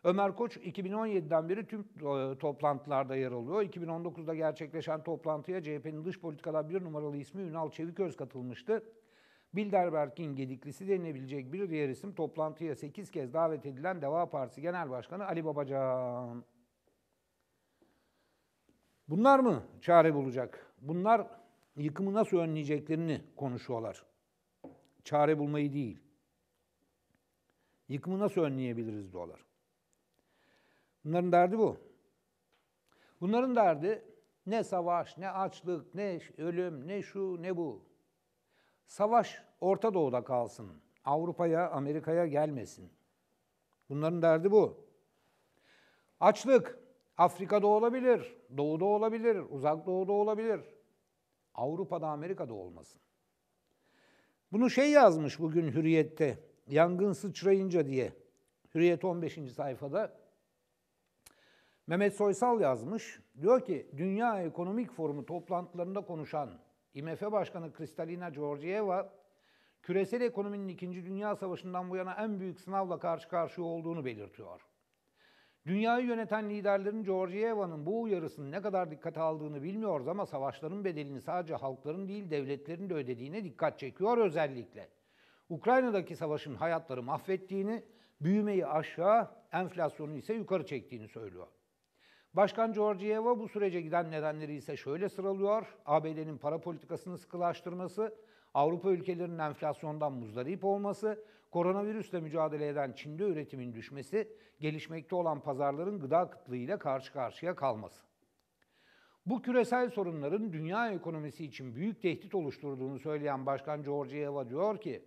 Ömer Koç 2017'den beri tüm e, toplantılarda yer alıyor. 2019'da gerçekleşen toplantıya CHP'nin dış politikada bir numaralı ismi Ünal Çeviköz katılmıştı. Bilderberg'in gediklisi denilebilecek bir diğer isim toplantıya 8 kez davet edilen Deva Partisi Genel Başkanı Ali Babacan. Bunlar mı çare bulacak? Bunlar yıkımı nasıl önleyeceklerini konuşuyorlar. Çare bulmayı değil. Yıkımı nasıl önleyebiliriz diyorlar. Bunların derdi bu. Bunların derdi ne savaş, ne açlık, ne ölüm, ne şu, ne bu. Savaş Orta Doğu'da kalsın. Avrupa'ya, Amerika'ya gelmesin. Bunların derdi bu. Açlık Afrika'da olabilir, doğuda olabilir, uzak doğuda olabilir. Avrupa'da, Amerika'da olmasın. Bunu şey yazmış bugün Hürriyet'te, yangın sıçrayınca diye. Hürriyet 15. sayfada Mehmet Soysal yazmış. Diyor ki Dünya Ekonomik Forumu toplantılarında konuşan IMF Başkanı Kristalina Georgieva küresel ekonominin 2. Dünya Savaşı'ndan bu yana en büyük sınavla karşı karşıya olduğunu belirtiyor. Dünyayı yöneten liderlerin Georgieva'nın bu uyarısını ne kadar dikkate aldığını bilmiyoruz ama savaşların bedelini sadece halkların değil devletlerin de ödediğine dikkat çekiyor özellikle. Ukrayna'daki savaşın hayatları mahvettiğini, büyümeyi aşağı, enflasyonu ise yukarı çektiğini söylüyor. Başkan Georgieva bu sürece giden nedenleri ise şöyle sıralıyor. ABD'nin para politikasını sıkılaştırması, Avrupa ülkelerinin enflasyondan muzdarip olması, koronavirüsle mücadele eden Çin'de üretimin düşmesi, gelişmekte olan pazarların gıda kıtlığıyla karşı karşıya kalması. Bu küresel sorunların dünya ekonomisi için büyük tehdit oluşturduğunu söyleyen Başkan Georgieva diyor ki,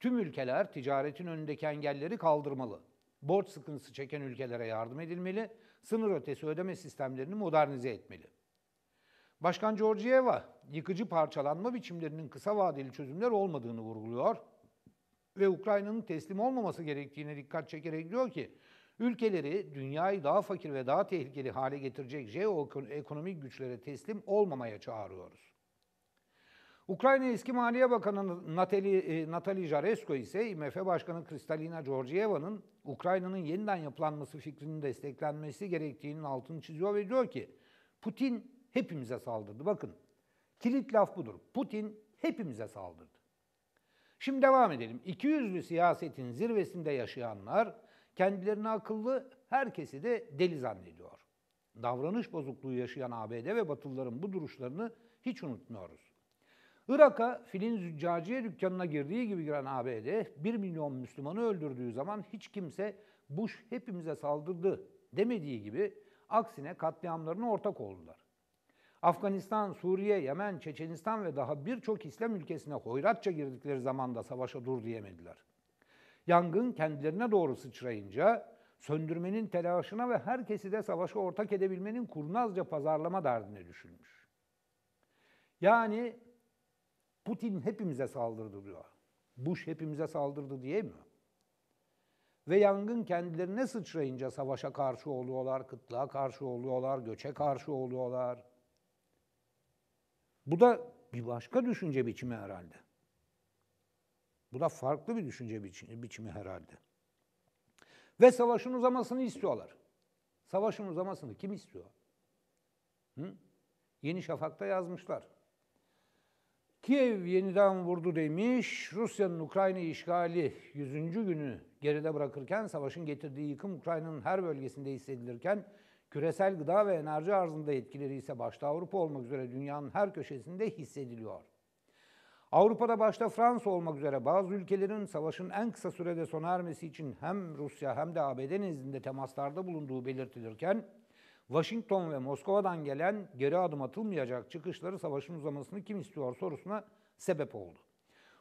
tüm ülkeler ticaretin önündeki engelleri kaldırmalı, borç sıkıntısı çeken ülkelere yardım edilmeli, sınır ötesi ödeme sistemlerini modernize etmeli. Başkan Georgieva, yıkıcı parçalanma biçimlerinin kısa vadeli çözümler olmadığını vurguluyor ve Ukrayna'nın teslim olmaması gerektiğine dikkat çekerek diyor ki, ülkeleri dünyayı daha fakir ve daha tehlikeli hale getirecek jeoekonomik güçlere teslim olmamaya çağırıyoruz. Ukrayna eski Maliye Bakanı Natali, e, Natali Jaresko ise IMF Başkanı Kristalina Georgieva'nın Ukrayna'nın yeniden yapılanması fikrinin desteklenmesi gerektiğinin altını çiziyor ve diyor ki Putin hepimize saldırdı. Bakın kilit laf budur. Putin hepimize saldırdı. Şimdi devam edelim. İkiyüzlü siyasetin zirvesinde yaşayanlar kendilerini akıllı, herkesi de deli zannediyor. Davranış bozukluğu yaşayan ABD ve Batılıların bu duruşlarını hiç unutmuyoruz. Irak'a filin züccaciye dükkanına girdiği gibi giren ABD 1 milyon Müslümanı öldürdüğü zaman hiç kimse Bush hepimize saldırdı demediği gibi aksine katliamlarına ortak oldular. Afganistan, Suriye, Yemen, Çeçenistan ve daha birçok İslam ülkesine hoyratça girdikleri zaman da savaşa dur diyemediler. Yangın kendilerine doğru sıçrayınca söndürmenin telaşına ve herkesi de savaşa ortak edebilmenin kurnazca pazarlama derdine düşülmüş. Yani Putin hepimize saldırdı diyor. Bush hepimize saldırdı diye mi? Ve yangın kendilerine sıçrayınca savaşa karşı oluyorlar, kıtlığa karşı oluyorlar, göçe karşı oluyorlar. Bu da bir başka düşünce biçimi herhalde. Bu da farklı bir düşünce biçimi, herhalde. Ve savaşın uzamasını istiyorlar. Savaşın uzamasını kim istiyor? Hı? Yeni Şafak'ta yazmışlar. Kiev yeniden vurdu demiş. Rusya'nın Ukrayna işgali 100. günü geride bırakırken savaşın getirdiği yıkım Ukrayna'nın her bölgesinde hissedilirken küresel gıda ve enerji arzında etkileri ise başta Avrupa olmak üzere dünyanın her köşesinde hissediliyor. Avrupa'da başta Fransa olmak üzere bazı ülkelerin savaşın en kısa sürede sona ermesi için hem Rusya hem de ABD nezdinde temaslarda bulunduğu belirtilirken Washington ve Moskova'dan gelen geri adım atılmayacak çıkışları savaşın uzamasını kim istiyor sorusuna sebep oldu.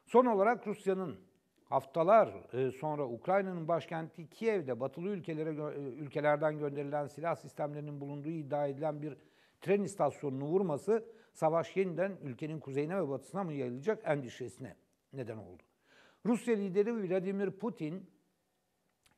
Son olarak Rusya'nın haftalar e, sonra Ukrayna'nın başkenti Kiev'de batılı ülkelere e, ülkelerden gönderilen silah sistemlerinin bulunduğu iddia edilen bir tren istasyonunu vurması savaş yeniden ülkenin kuzeyine ve batısına mı yayılacak endişesine neden oldu. Rusya lideri Vladimir Putin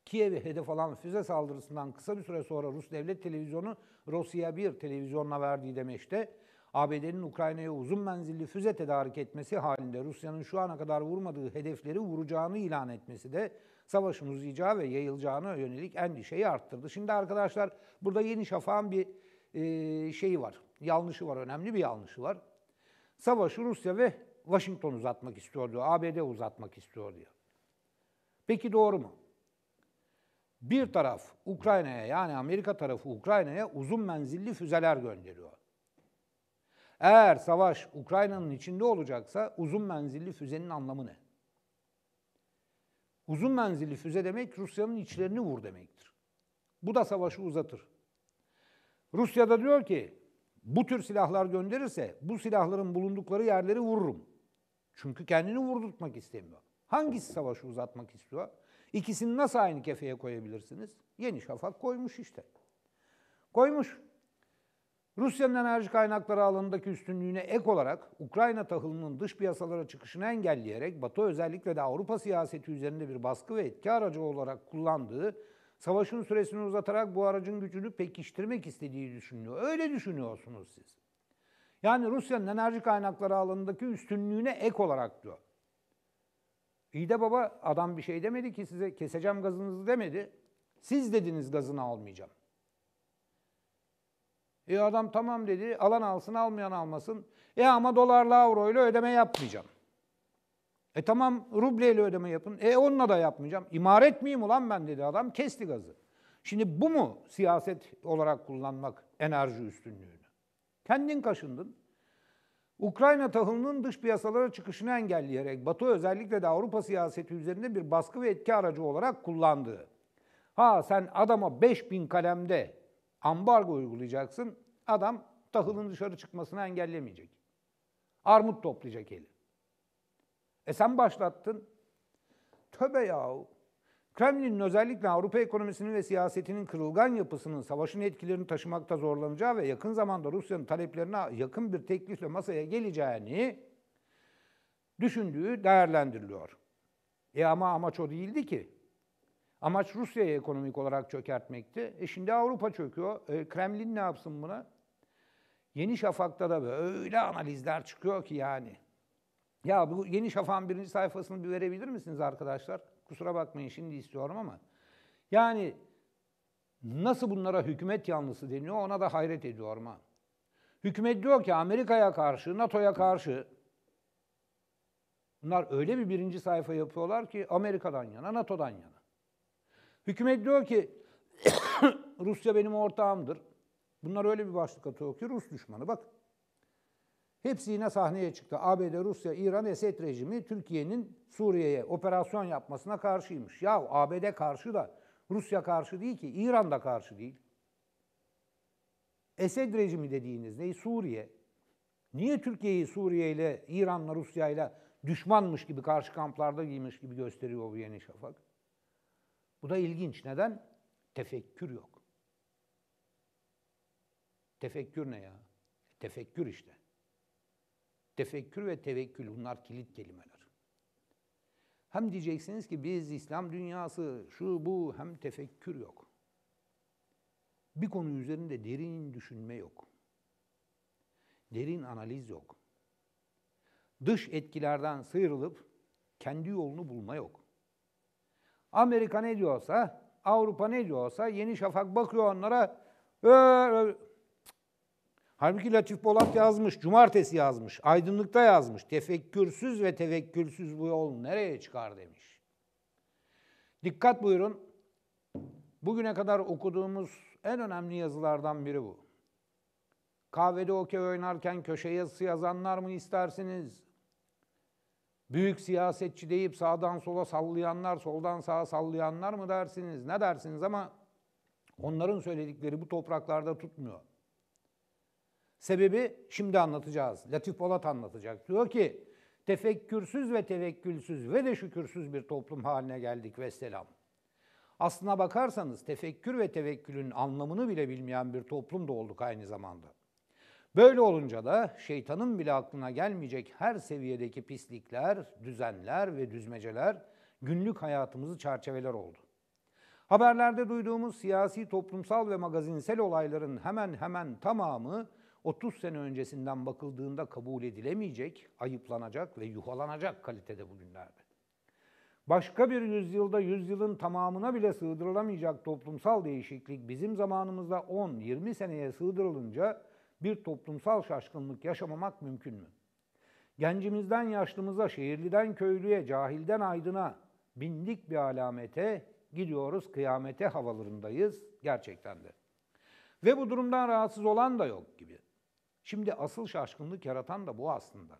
Kiev'i hedef alan füze saldırısından kısa bir süre sonra Rus devlet televizyonu Rusya 1 televizyonuna verdiği demeçte ABD'nin Ukrayna'ya uzun menzilli füze tedarik etmesi halinde Rusya'nın şu ana kadar vurmadığı hedefleri vuracağını ilan etmesi de savaşın uzayacağı ve yayılacağına yönelik endişeyi arttırdı. Şimdi arkadaşlar burada Yeni Şafak'ın bir e, şeyi var, yanlışı var, önemli bir yanlışı var. Savaşı Rusya ve Washington uzatmak istiyor diyor, ABD uzatmak istiyor diyor. Peki doğru mu? Bir taraf Ukrayna'ya yani Amerika tarafı Ukrayna'ya uzun menzilli füzeler gönderiyor. Eğer savaş Ukrayna'nın içinde olacaksa uzun menzilli füzenin anlamı ne? Uzun menzilli füze demek Rusya'nın içlerini vur demektir. Bu da savaşı uzatır. Rusya da diyor ki bu tür silahlar gönderirse bu silahların bulundukları yerleri vururum. Çünkü kendini vurdurtmak istemiyor. Hangisi savaşı uzatmak istiyor? İkisini nasıl aynı kefeye koyabilirsiniz? Yeni Şafak koymuş işte. Koymuş. Rusya'nın enerji kaynakları alanındaki üstünlüğüne ek olarak Ukrayna tahılının dış piyasalara çıkışını engelleyerek Batı özellikle de Avrupa siyaseti üzerinde bir baskı ve etki aracı olarak kullandığı, savaşın süresini uzatarak bu aracın gücünü pekiştirmek istediği düşünülüyor. Öyle düşünüyorsunuz siz. Yani Rusya'nın enerji kaynakları alanındaki üstünlüğüne ek olarak diyor. İyi de baba adam bir şey demedi ki size keseceğim gazınızı demedi. Siz dediniz gazını almayacağım. E adam tamam dedi. Alan alsın almayan almasın. E ama dolarla ile ödeme yapmayacağım. E tamam ile ödeme yapın. E onunla da yapmayacağım. İmaret miyim ulan ben dedi adam. Kesti gazı. Şimdi bu mu siyaset olarak kullanmak enerji üstünlüğünü? Kendin kaşındın. Ukrayna tahılının dış piyasalara çıkışını engelleyerek Batı özellikle de Avrupa siyaseti üzerinde bir baskı ve etki aracı olarak kullandı. Ha sen adama 5000 kalemde ambargo uygulayacaksın, adam tahılın dışarı çıkmasını engellemeyecek. Armut toplayacak eli. E sen başlattın. Töbe yahu. Kremlin'in özellikle Avrupa ekonomisinin ve siyasetinin kırılgan yapısının savaşın etkilerini taşımakta zorlanacağı ve yakın zamanda Rusya'nın taleplerine yakın bir teklifle masaya geleceğini düşündüğü değerlendiriliyor. E ama amaç o değildi ki. Amaç Rusya'yı ekonomik olarak çökertmekti. E şimdi Avrupa çöküyor. E, Kremlin ne yapsın buna? Yeni Şafak'ta da böyle analizler çıkıyor ki yani. Ya bu Yeni Şafak'ın birinci sayfasını bir verebilir misiniz arkadaşlar? Kusura bakmayın şimdi istiyorum ama. Yani nasıl bunlara hükümet yanlısı deniyor ona da hayret ediyorum ha. Hükümet diyor ki Amerika'ya karşı, NATO'ya karşı bunlar öyle bir birinci sayfa yapıyorlar ki Amerika'dan yana, NATO'dan yana. Hükümet diyor ki [coughs] Rusya benim ortağımdır. Bunlar öyle bir başlık atıyor ki Rus düşmanı. Bak Hepsi yine sahneye çıktı. ABD, Rusya, İran, Esed rejimi Türkiye'nin Suriye'ye operasyon yapmasına karşıymış. Ya ABD karşı da Rusya karşı değil ki, İran da karşı değil. Esed rejimi dediğiniz ne? Suriye. Niye Türkiye'yi Suriye ile, İran'la, Rusya ile düşmanmış gibi, karşı kamplarda giymiş gibi gösteriyor bu Yeni Şafak? Bu da ilginç. Neden? Tefekkür yok. Tefekkür ne ya? Tefekkür işte. Tefekkür ve tevekkül bunlar kilit kelimeler. Hem diyeceksiniz ki biz İslam dünyası şu bu hem tefekkür yok. Bir konu üzerinde derin düşünme yok. Derin analiz yok. Dış etkilerden sıyrılıp kendi yolunu bulma yok. Amerika ne diyorsa, Avrupa ne diyorsa, Yeni Şafak bakıyor onlara, ee, Halbuki Latif Polat yazmış, cumartesi yazmış, aydınlıkta yazmış. Tefekkürsüz ve tevekkülsüz bu yol nereye çıkar demiş. Dikkat buyurun. Bugüne kadar okuduğumuz en önemli yazılardan biri bu. Kahvede okey oynarken köşe yazısı yazanlar mı istersiniz? Büyük siyasetçi deyip sağdan sola sallayanlar, soldan sağa sallayanlar mı dersiniz? Ne dersiniz ama onların söyledikleri bu topraklarda tutmuyor. Sebebi şimdi anlatacağız. Latif Polat anlatacak. Diyor ki tefekkürsüz ve tevekkülsüz ve de şükürsüz bir toplum haline geldik ve selam. Aslına bakarsanız tefekkür ve tevekkülün anlamını bile bilmeyen bir toplum da olduk aynı zamanda. Böyle olunca da şeytanın bile aklına gelmeyecek her seviyedeki pislikler, düzenler ve düzmeceler günlük hayatımızı çerçeveler oldu. Haberlerde duyduğumuz siyasi, toplumsal ve magazinsel olayların hemen hemen tamamı 30 sene öncesinden bakıldığında kabul edilemeyecek, ayıplanacak ve yuhalanacak kalitede bugünlerde. Başka bir yüzyılda yüzyılın tamamına bile sığdırılamayacak toplumsal değişiklik bizim zamanımızda 10-20 seneye sığdırılınca bir toplumsal şaşkınlık yaşamamak mümkün mü? Gencimizden yaşlımıza, şehirliden köylüye, cahilden aydına bindik bir alamete, gidiyoruz kıyamete havalarındayız gerçekten de. Ve bu durumdan rahatsız olan da yok gibi. Şimdi asıl şaşkınlık yaratan da bu aslında.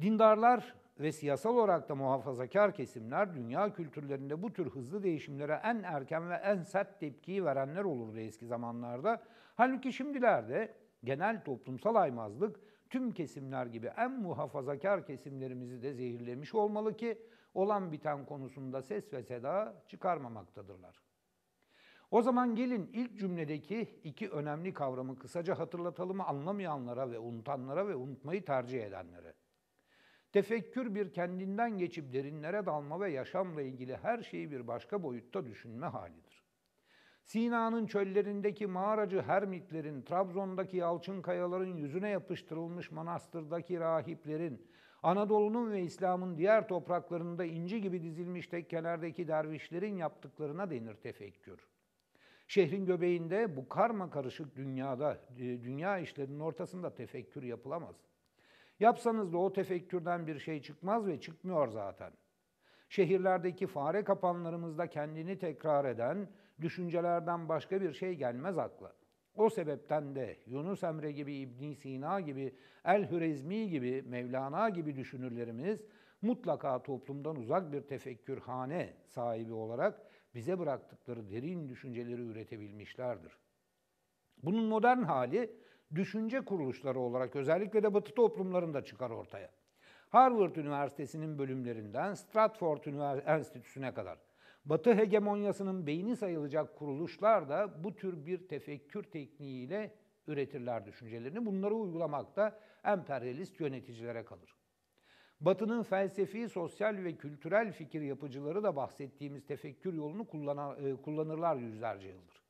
Dindarlar ve siyasal olarak da muhafazakar kesimler dünya kültürlerinde bu tür hızlı değişimlere en erken ve en sert tepkiyi verenler olurdu eski zamanlarda. Halbuki şimdilerde genel toplumsal aymazlık tüm kesimler gibi en muhafazakar kesimlerimizi de zehirlemiş olmalı ki olan biten konusunda ses ve seda çıkarmamaktadırlar. O zaman gelin ilk cümledeki iki önemli kavramı kısaca hatırlatalım anlamayanlara ve unutanlara ve unutmayı tercih edenlere. Tefekkür bir kendinden geçip derinlere dalma ve yaşamla ilgili her şeyi bir başka boyutta düşünme halidir. Sina'nın çöllerindeki mağaracı hermitlerin, Trabzon'daki yalçın kayaların yüzüne yapıştırılmış manastırdaki rahiplerin, Anadolu'nun ve İslam'ın diğer topraklarında inci gibi dizilmiş tekkelerdeki dervişlerin yaptıklarına denir tefekkür. Şehrin göbeğinde bu karma karışık dünyada, e, dünya işlerinin ortasında tefekkür yapılamaz. Yapsanız da o tefekkürden bir şey çıkmaz ve çıkmıyor zaten. Şehirlerdeki fare kapanlarımızda kendini tekrar eden düşüncelerden başka bir şey gelmez akla. O sebepten de Yunus Emre gibi, İbn Sina gibi, El-Hürezmi gibi, Mevlana gibi düşünürlerimiz mutlaka toplumdan uzak bir tefekkür hane sahibi olarak bize bıraktıkları derin düşünceleri üretebilmişlerdir. Bunun modern hali düşünce kuruluşları olarak özellikle de Batı toplumlarında çıkar ortaya. Harvard Üniversitesi'nin bölümlerinden Stratford Enstitüsü'ne kadar Batı hegemonyasının beyni sayılacak kuruluşlar da bu tür bir tefekkür tekniğiyle üretirler düşüncelerini. Bunları uygulamak da emperyalist yöneticilere kalır. Batı'nın felsefi, sosyal ve kültürel fikir yapıcıları da bahsettiğimiz tefekkür yolunu e, kullanırlar yüzlerce yıldır.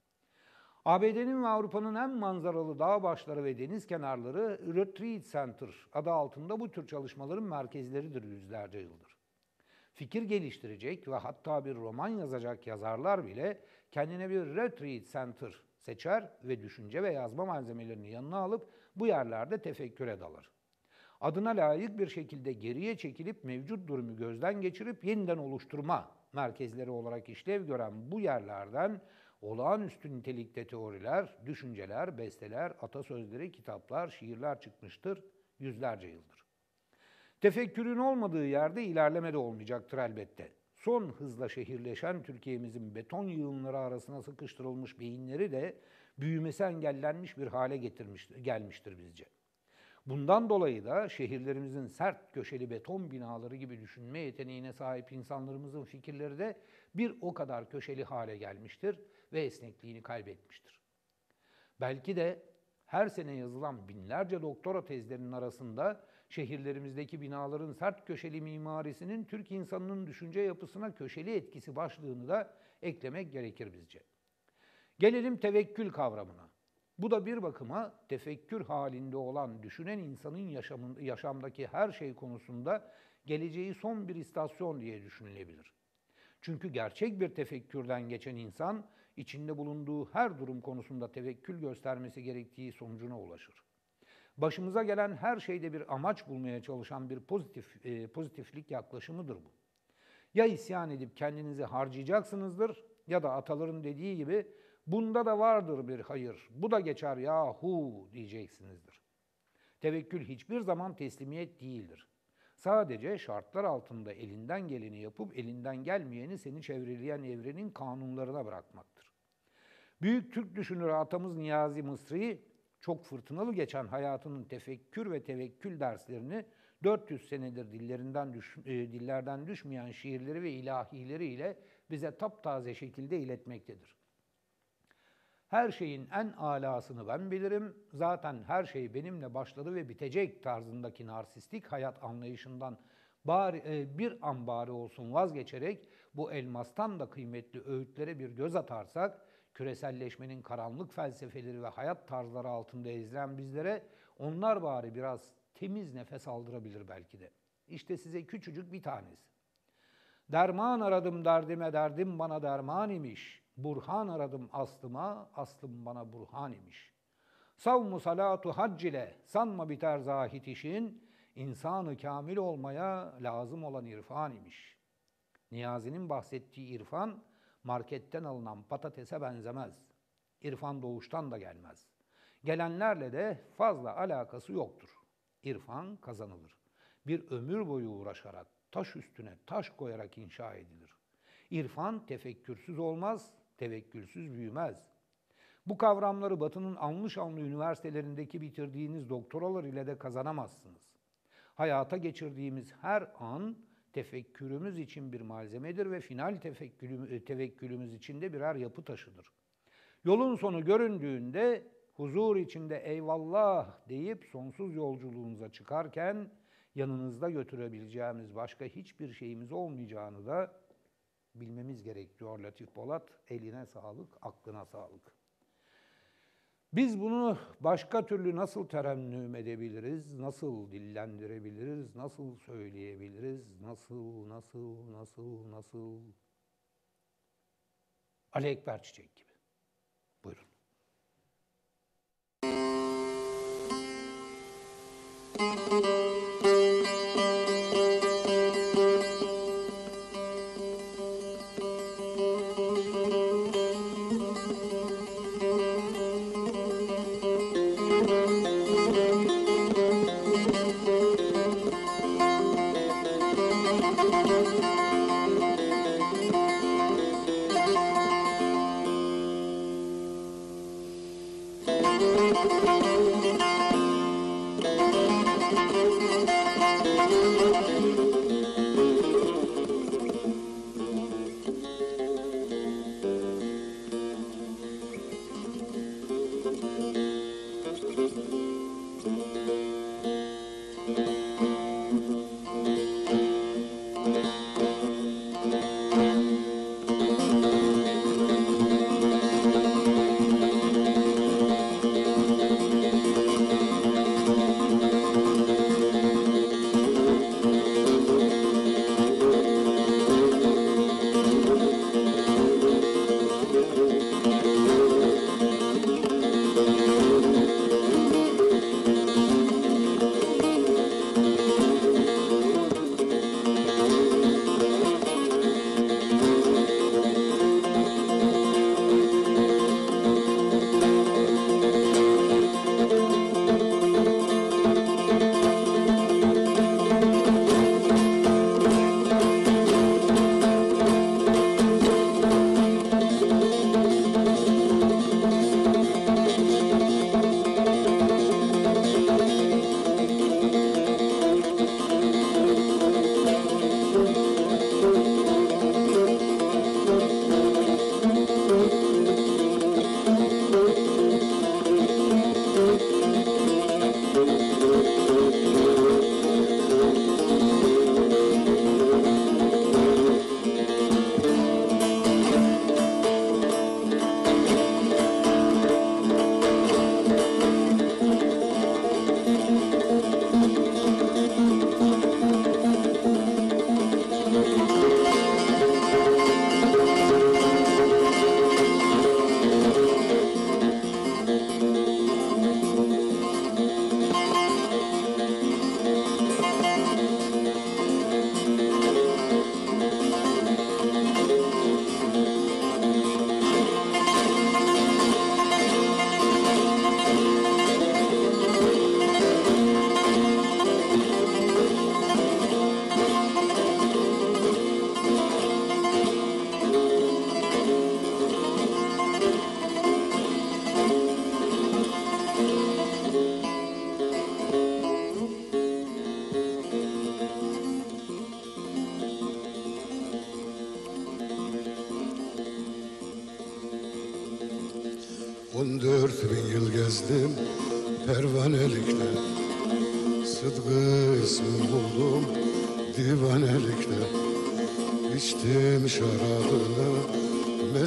ABD'nin ve Avrupa'nın en manzaralı dağ başları ve deniz kenarları Retreat Center adı altında bu tür çalışmaların merkezleridir yüzlerce yıldır. Fikir geliştirecek ve hatta bir roman yazacak yazarlar bile kendine bir Retreat Center seçer ve düşünce ve yazma malzemelerini yanına alıp bu yerlerde tefekküre dalar adına layık bir şekilde geriye çekilip mevcut durumu gözden geçirip yeniden oluşturma merkezleri olarak işlev gören bu yerlerden olağanüstü nitelikte teoriler, düşünceler, besteler, atasözleri, kitaplar, şiirler çıkmıştır yüzlerce yıldır. Tefekkürün olmadığı yerde ilerleme de olmayacaktır elbette. Son hızla şehirleşen Türkiye'mizin beton yığınları arasına sıkıştırılmış beyinleri de büyümesi engellenmiş bir hale getirmiştir gelmiştir bizce.'' Bundan dolayı da şehirlerimizin sert köşeli beton binaları gibi düşünme yeteneğine sahip insanlarımızın fikirleri de bir o kadar köşeli hale gelmiştir ve esnekliğini kaybetmiştir. Belki de her sene yazılan binlerce doktora tezlerinin arasında şehirlerimizdeki binaların sert köşeli mimarisinin Türk insanının düşünce yapısına köşeli etkisi başlığını da eklemek gerekir bizce. Gelelim tevekkül kavramına. Bu da bir bakıma tefekkür halinde olan, düşünen insanın yaşamın, yaşamdaki her şey konusunda geleceği son bir istasyon diye düşünülebilir. Çünkü gerçek bir tefekkürden geçen insan, içinde bulunduğu her durum konusunda tevekkül göstermesi gerektiği sonucuna ulaşır. Başımıza gelen her şeyde bir amaç bulmaya çalışan bir pozitif e, pozitiflik yaklaşımıdır bu. Ya isyan edip kendinizi harcayacaksınızdır ya da ataların dediği gibi Bunda da vardır bir hayır. Bu da geçer yahu diyeceksinizdir. Tevekkül hiçbir zaman teslimiyet değildir. Sadece şartlar altında elinden geleni yapıp elinden gelmeyeni seni çevreleyen evrenin kanunlarına bırakmaktır. Büyük Türk düşünürü atamız Niyazi Mısri çok fırtınalı geçen hayatının tefekkür ve tevekkül derslerini 400 senedir dillerinden düş, e, dillerden düşmeyen şiirleri ve ilahileriyle bize taptaze şekilde iletmektedir her şeyin en alasını ben bilirim, zaten her şey benimle başladı ve bitecek tarzındaki narsistik hayat anlayışından bari, e, bir an bari olsun vazgeçerek bu elmastan da kıymetli öğütlere bir göz atarsak, küreselleşmenin karanlık felsefeleri ve hayat tarzları altında ezilen bizlere onlar bari biraz temiz nefes aldırabilir belki de. İşte size küçücük bir tanesi. Derman aradım derdime derdim bana derman imiş.'' Burhan aradım aslıma, aslım bana burhan imiş. Savmu salatu hac ile sanma biter zahit işin, insanı kamil olmaya lazım olan irfan imiş. Niyazi'nin bahsettiği irfan, marketten alınan patatese benzemez. İrfan doğuştan da gelmez. Gelenlerle de fazla alakası yoktur. İrfan kazanılır. Bir ömür boyu uğraşarak, taş üstüne taş koyarak inşa edilir. İrfan tefekkürsüz olmaz, tevekkülsüz büyümez. Bu kavramları Batı'nın anlış anlı üniversitelerindeki bitirdiğiniz doktoralar ile de kazanamazsınız. Hayata geçirdiğimiz her an tefekkürümüz için bir malzemedir ve final tefekkülüm, e, tevekkülümüz için de birer yapı taşıdır. Yolun sonu göründüğünde huzur içinde eyvallah deyip sonsuz yolculuğumuza çıkarken yanınızda götürebileceğimiz başka hiçbir şeyimiz olmayacağını da bilmemiz gerekiyor Latif Polat. Eline sağlık, aklına sağlık. Biz bunu başka türlü nasıl terennüm edebiliriz, nasıl dillendirebiliriz, nasıl söyleyebiliriz, nasıl, nasıl, nasıl, nasıl? Ali Ekber Çiçek gibi. Buyurun. Müzik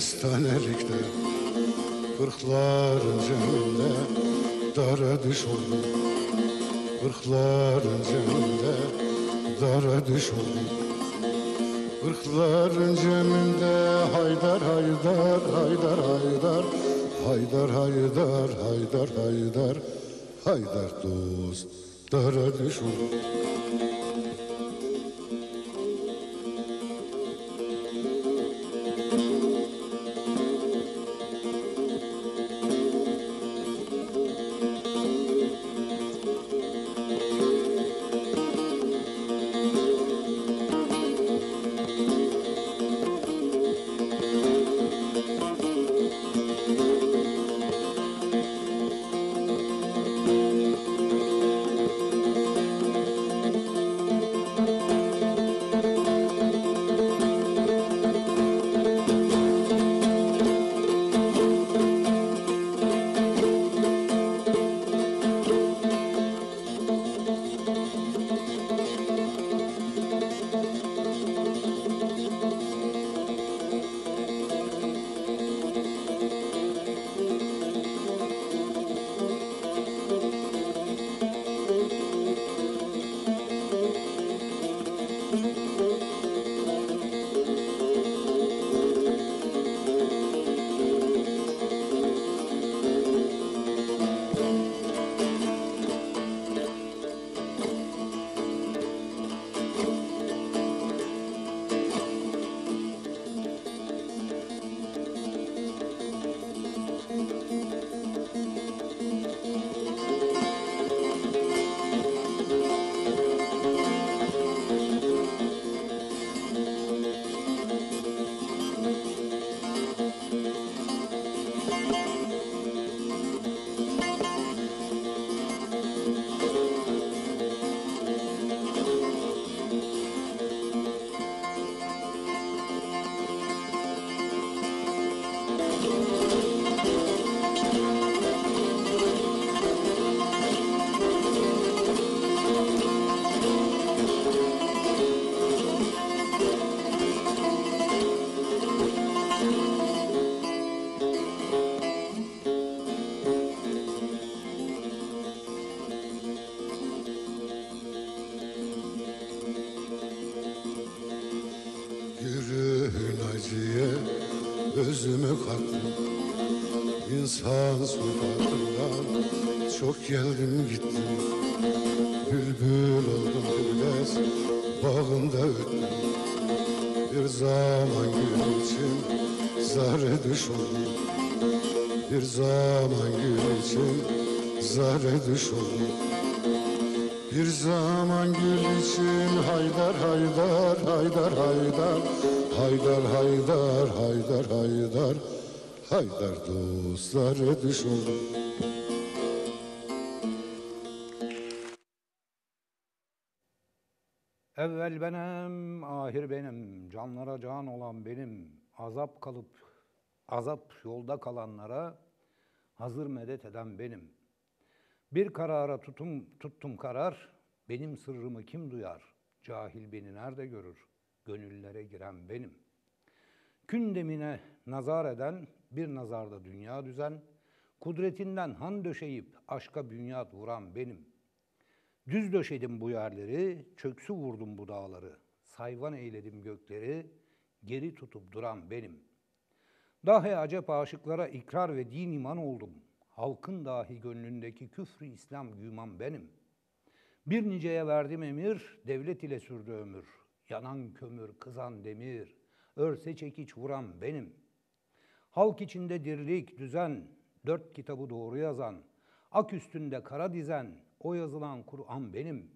kestanelikte Kırkların ceminde dara düş oldum Kırkların ceminde dara düş oldum Kırkların ceminde haydar haydar haydar haydar Haydar haydar haydar haydar Haydar dost dara düş oldum bağında ötmek Bir zaman gün için zerre düşün, Bir zaman gün için zerre düşün, bir zaman gül için haydar haydar haydar haydar Haydar haydar haydar haydar Haydar dostlar düş oldum Evvel benim, ahir benim, canlara can olan benim, azap kalıp, azap yolda kalanlara hazır medet eden benim. Bir karara tutum, tuttum karar, benim sırrımı kim duyar? Cahil beni nerede görür? Gönüllere giren benim. Kündemine nazar eden, bir nazarda dünya düzen, kudretinden han döşeyip aşka bünyat vuran benim.'' Düz döşedim bu yerleri, çöksü vurdum bu dağları. Sayvan eyledim gökleri, geri tutup duran benim. Dahi acep aşıklara ikrar ve din iman oldum. Halkın dahi gönlündeki küfrü İslam güman benim. Bir niceye verdim emir, devlet ile sürdü ömür. Yanan kömür, kızan demir, örse çekiç vuran benim. Halk içinde dirlik, düzen, dört kitabı doğru yazan, ak üstünde kara dizen, o yazılan Kur'an benim.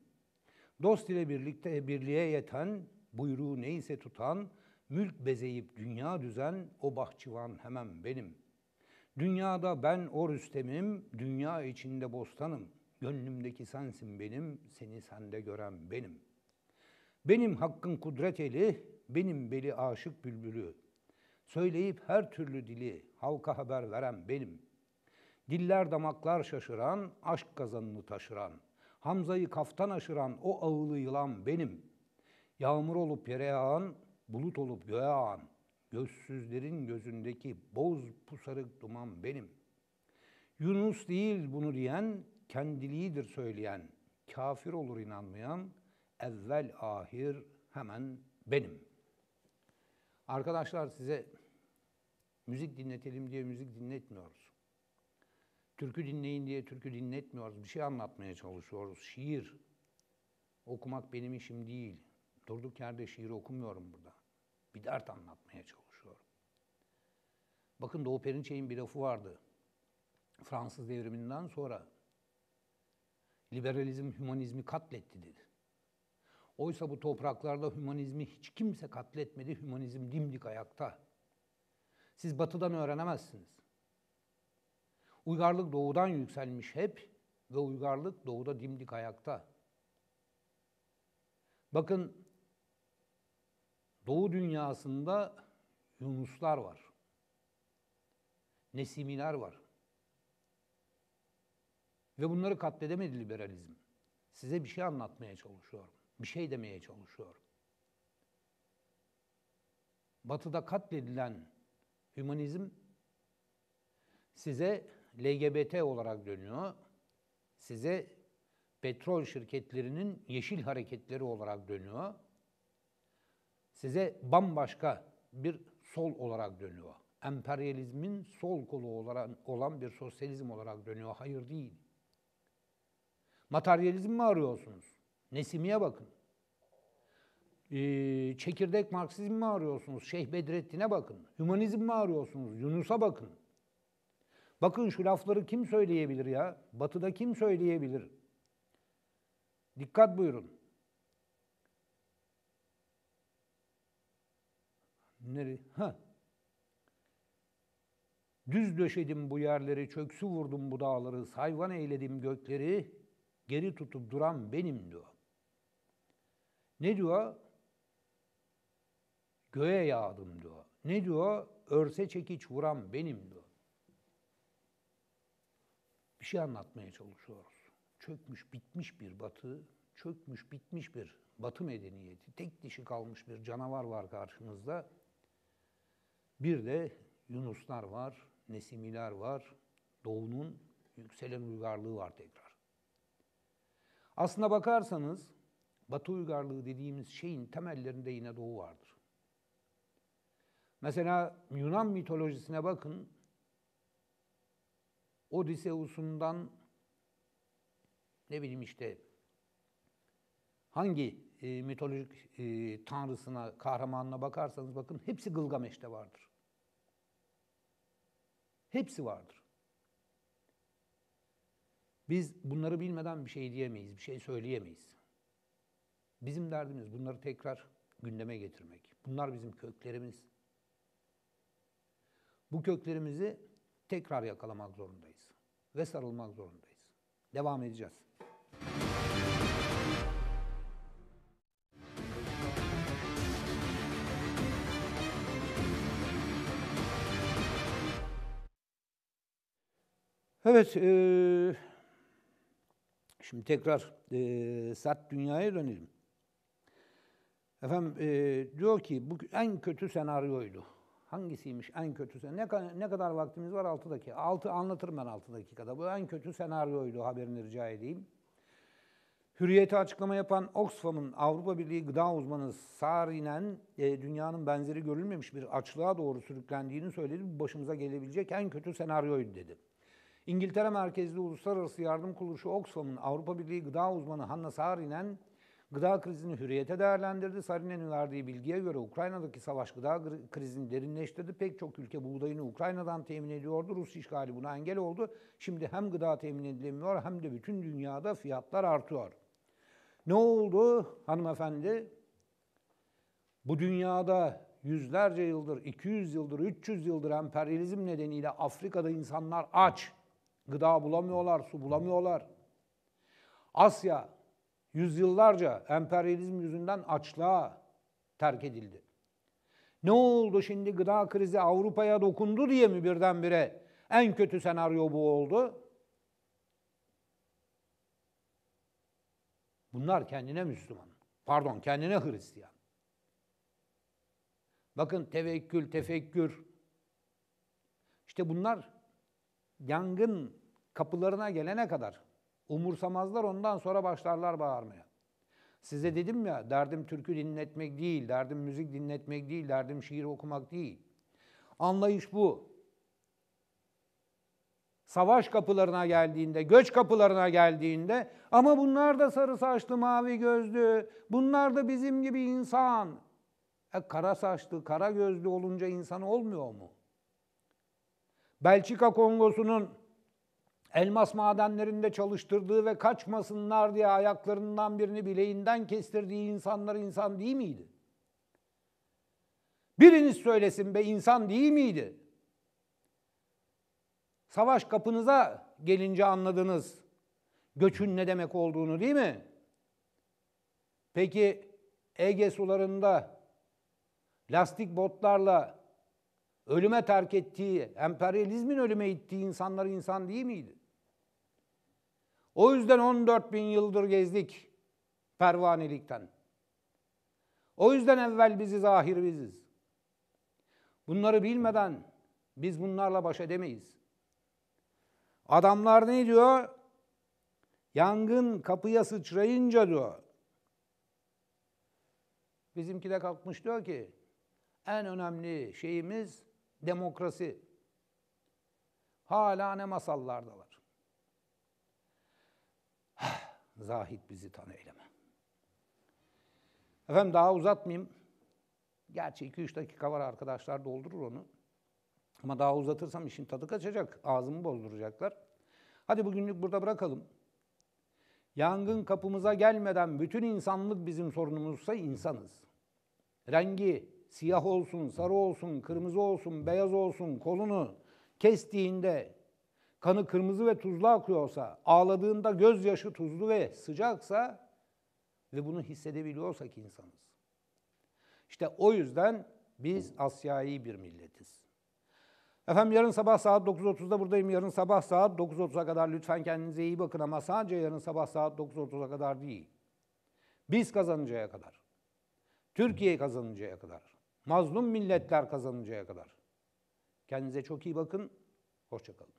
Dost ile birlikte birliğe yeten, buyruğu neyse tutan, mülk bezeyip dünya düzen, o bahçıvan hemen benim. Dünyada ben o Rüstem'im, dünya içinde bostanım. Gönlümdeki sensin benim, seni sende gören benim. Benim hakkın kudret eli, benim beli aşık bülbülü. Söyleyip her türlü dili, halka haber veren benim.'' Diller damaklar şaşıran, aşk kazanını taşıran, Hamza'yı kaftan aşıran o ağılı yılan benim. Yağmur olup yere yağan, bulut olup göğe ağan, gözsüzlerin gözündeki boz pusarık duman benim. Yunus değil bunu diyen, kendiliğidir söyleyen, kafir olur inanmayan, evvel ahir hemen benim. Arkadaşlar size müzik dinletelim diye müzik dinletmiyoruz. Türkü dinleyin diye türkü dinletmiyoruz. Bir şey anlatmaya çalışıyoruz. Şiir okumak benim işim değil. Durduk yerde şiir okumuyorum burada. Bir dert anlatmaya çalışıyorum. Bakın Doğu Perinçek'in bir lafı vardı. Fransız devriminden sonra liberalizm hümanizmi katletti dedi. Oysa bu topraklarda hümanizmi hiç kimse katletmedi. Hümanizm dimdik ayakta. Siz batıdan öğrenemezsiniz. Uygarlık doğudan yükselmiş hep ve uygarlık doğuda dimdik ayakta. Bakın doğu dünyasında Yunuslar var. Nesimiler var. Ve bunları katledemedi liberalizm. Size bir şey anlatmaya çalışıyorum. Bir şey demeye çalışıyorum. Batı'da katledilen hümanizm size LGBT olarak dönüyor. Size petrol şirketlerinin yeşil hareketleri olarak dönüyor. Size bambaşka bir sol olarak dönüyor. Emperyalizmin sol kolu olan bir sosyalizm olarak dönüyor. Hayır değil. Materyalizm mi arıyorsunuz? Nesimi'ye bakın. Ee, çekirdek Marksizm mi arıyorsunuz? Şeyh Bedrettin'e bakın. Hümanizm mi arıyorsunuz? Yunus'a bakın. Bakın şu lafları kim söyleyebilir ya? Batı'da kim söyleyebilir? Dikkat buyurun. Nere? Ha. Düz döşedim bu yerleri, çöksü vurdum bu dağları, hayvan eyledim gökleri, geri tutup duran benim diyor. Ne diyor? Göğe yağdım diyor. Ne diyor? Örse çekiç vuran benim diyor şey anlatmaya çalışıyoruz. Çökmüş, bitmiş bir batı, çökmüş, bitmiş bir batı medeniyeti, tek dişi kalmış bir canavar var karşınızda. Bir de Yunuslar var, Nesimiler var, Doğu'nun yükselen uygarlığı var tekrar. Aslına bakarsanız Batı uygarlığı dediğimiz şeyin temellerinde yine Doğu vardır. Mesela Yunan mitolojisine bakın, Odysseus'undan ne bileyim işte hangi e, mitolojik e, tanrısına, kahramanına bakarsanız bakın hepsi Gılgameş'te vardır. Hepsi vardır. Biz bunları bilmeden bir şey diyemeyiz, bir şey söyleyemeyiz. Bizim derdimiz bunları tekrar gündeme getirmek. Bunlar bizim köklerimiz. Bu köklerimizi tekrar yakalamak zorundayız ve sarılmak zorundayız. Devam edeceğiz. Evet, e, şimdi tekrar e, sert dünyaya dönelim. Efendim e, diyor ki bu en kötü senaryoydu. Hangisiymiş en kötüsü? Ne, ne kadar vaktimiz var? 6 dakika. 6 anlatırım ben 6 dakikada. Bu en kötü senaryoydu haberini rica edeyim. Hürriyete açıklama yapan Oxfam'ın Avrupa Birliği gıda uzmanı Sarinen e, dünyanın benzeri görülmemiş bir açlığa doğru sürüklendiğini söyledi. Bu başımıza gelebilecek en kötü senaryoydu dedi. İngiltere merkezli uluslararası yardım kuruluşu Oxfam'ın Avrupa Birliği gıda uzmanı Hanna Sarinen Gıda krizini hürriyete değerlendirdi. Sarine'nin verdiği bilgiye göre Ukrayna'daki savaş gıda krizini derinleştirdi. Pek çok ülke buğdayını Ukrayna'dan temin ediyordu. Rus işgali buna engel oldu. Şimdi hem gıda temin edilemiyor hem de bütün dünyada fiyatlar artıyor. Ne oldu hanımefendi? Bu dünyada yüzlerce yıldır, 200 yıldır, 300 yıldır emperyalizm nedeniyle Afrika'da insanlar aç. Gıda bulamıyorlar, su bulamıyorlar. Asya Yüzyıllarca emperyalizm yüzünden açlığa terk edildi. Ne oldu şimdi gıda krizi Avrupa'ya dokundu diye mi birdenbire en kötü senaryo bu oldu? Bunlar kendine Müslüman. Pardon, kendine Hristiyan. Bakın tevekkül, tefekkür. İşte bunlar yangın kapılarına gelene kadar Umursamazlar ondan sonra başlarlar bağırmaya. Size dedim ya derdim türkü dinletmek değil, derdim müzik dinletmek değil, derdim şiir okumak değil. Anlayış bu. Savaş kapılarına geldiğinde, göç kapılarına geldiğinde ama bunlar da sarı saçlı, mavi gözlü, bunlar da bizim gibi insan. E kara saçlı, kara gözlü olunca insan olmuyor mu? Belçika Kongosu'nun elmas madenlerinde çalıştırdığı ve kaçmasınlar diye ayaklarından birini bileğinden kestirdiği insanlar insan değil miydi? Biriniz söylesin be insan değil miydi? Savaş kapınıza gelince anladınız göçün ne demek olduğunu değil mi? Peki Ege sularında lastik botlarla ölüme terk ettiği, emperyalizmin ölüme ittiği insanlar insan değil miydi? O yüzden 14 bin yıldır gezdik pervanelikten. O yüzden evvel biziz, ahir biziz. Bunları bilmeden biz bunlarla baş edemeyiz. Adamlar ne diyor? Yangın kapıya sıçrayınca diyor. Bizimki de kalkmış diyor ki en önemli şeyimiz demokrasi. Hala ne masallardalar. zahit bizi tanı eyleme. Efendim daha uzatmayayım. Gerçi 2-3 dakika var arkadaşlar doldurur onu. Ama daha uzatırsam işin tadı kaçacak, ağzımı bozduracaklar. Hadi bugünlük burada bırakalım. Yangın kapımıza gelmeden bütün insanlık bizim sorunumuzsa insanız. Rengi siyah olsun, sarı olsun, kırmızı olsun, beyaz olsun kolunu kestiğinde kanı kırmızı ve tuzlu akıyorsa, ağladığında gözyaşı tuzlu ve sıcaksa ve bunu hissedebiliyorsak insanız. İşte o yüzden biz Asya'yı bir milletiz. Efendim yarın sabah saat 9.30'da buradayım. Yarın sabah saat 9.30'a kadar lütfen kendinize iyi bakın ama sadece yarın sabah saat 9.30'a kadar değil. Biz kazanıncaya kadar. Türkiye kazanıncaya kadar. Mazlum milletler kazanıncaya kadar. Kendinize çok iyi bakın. Hoşçakalın.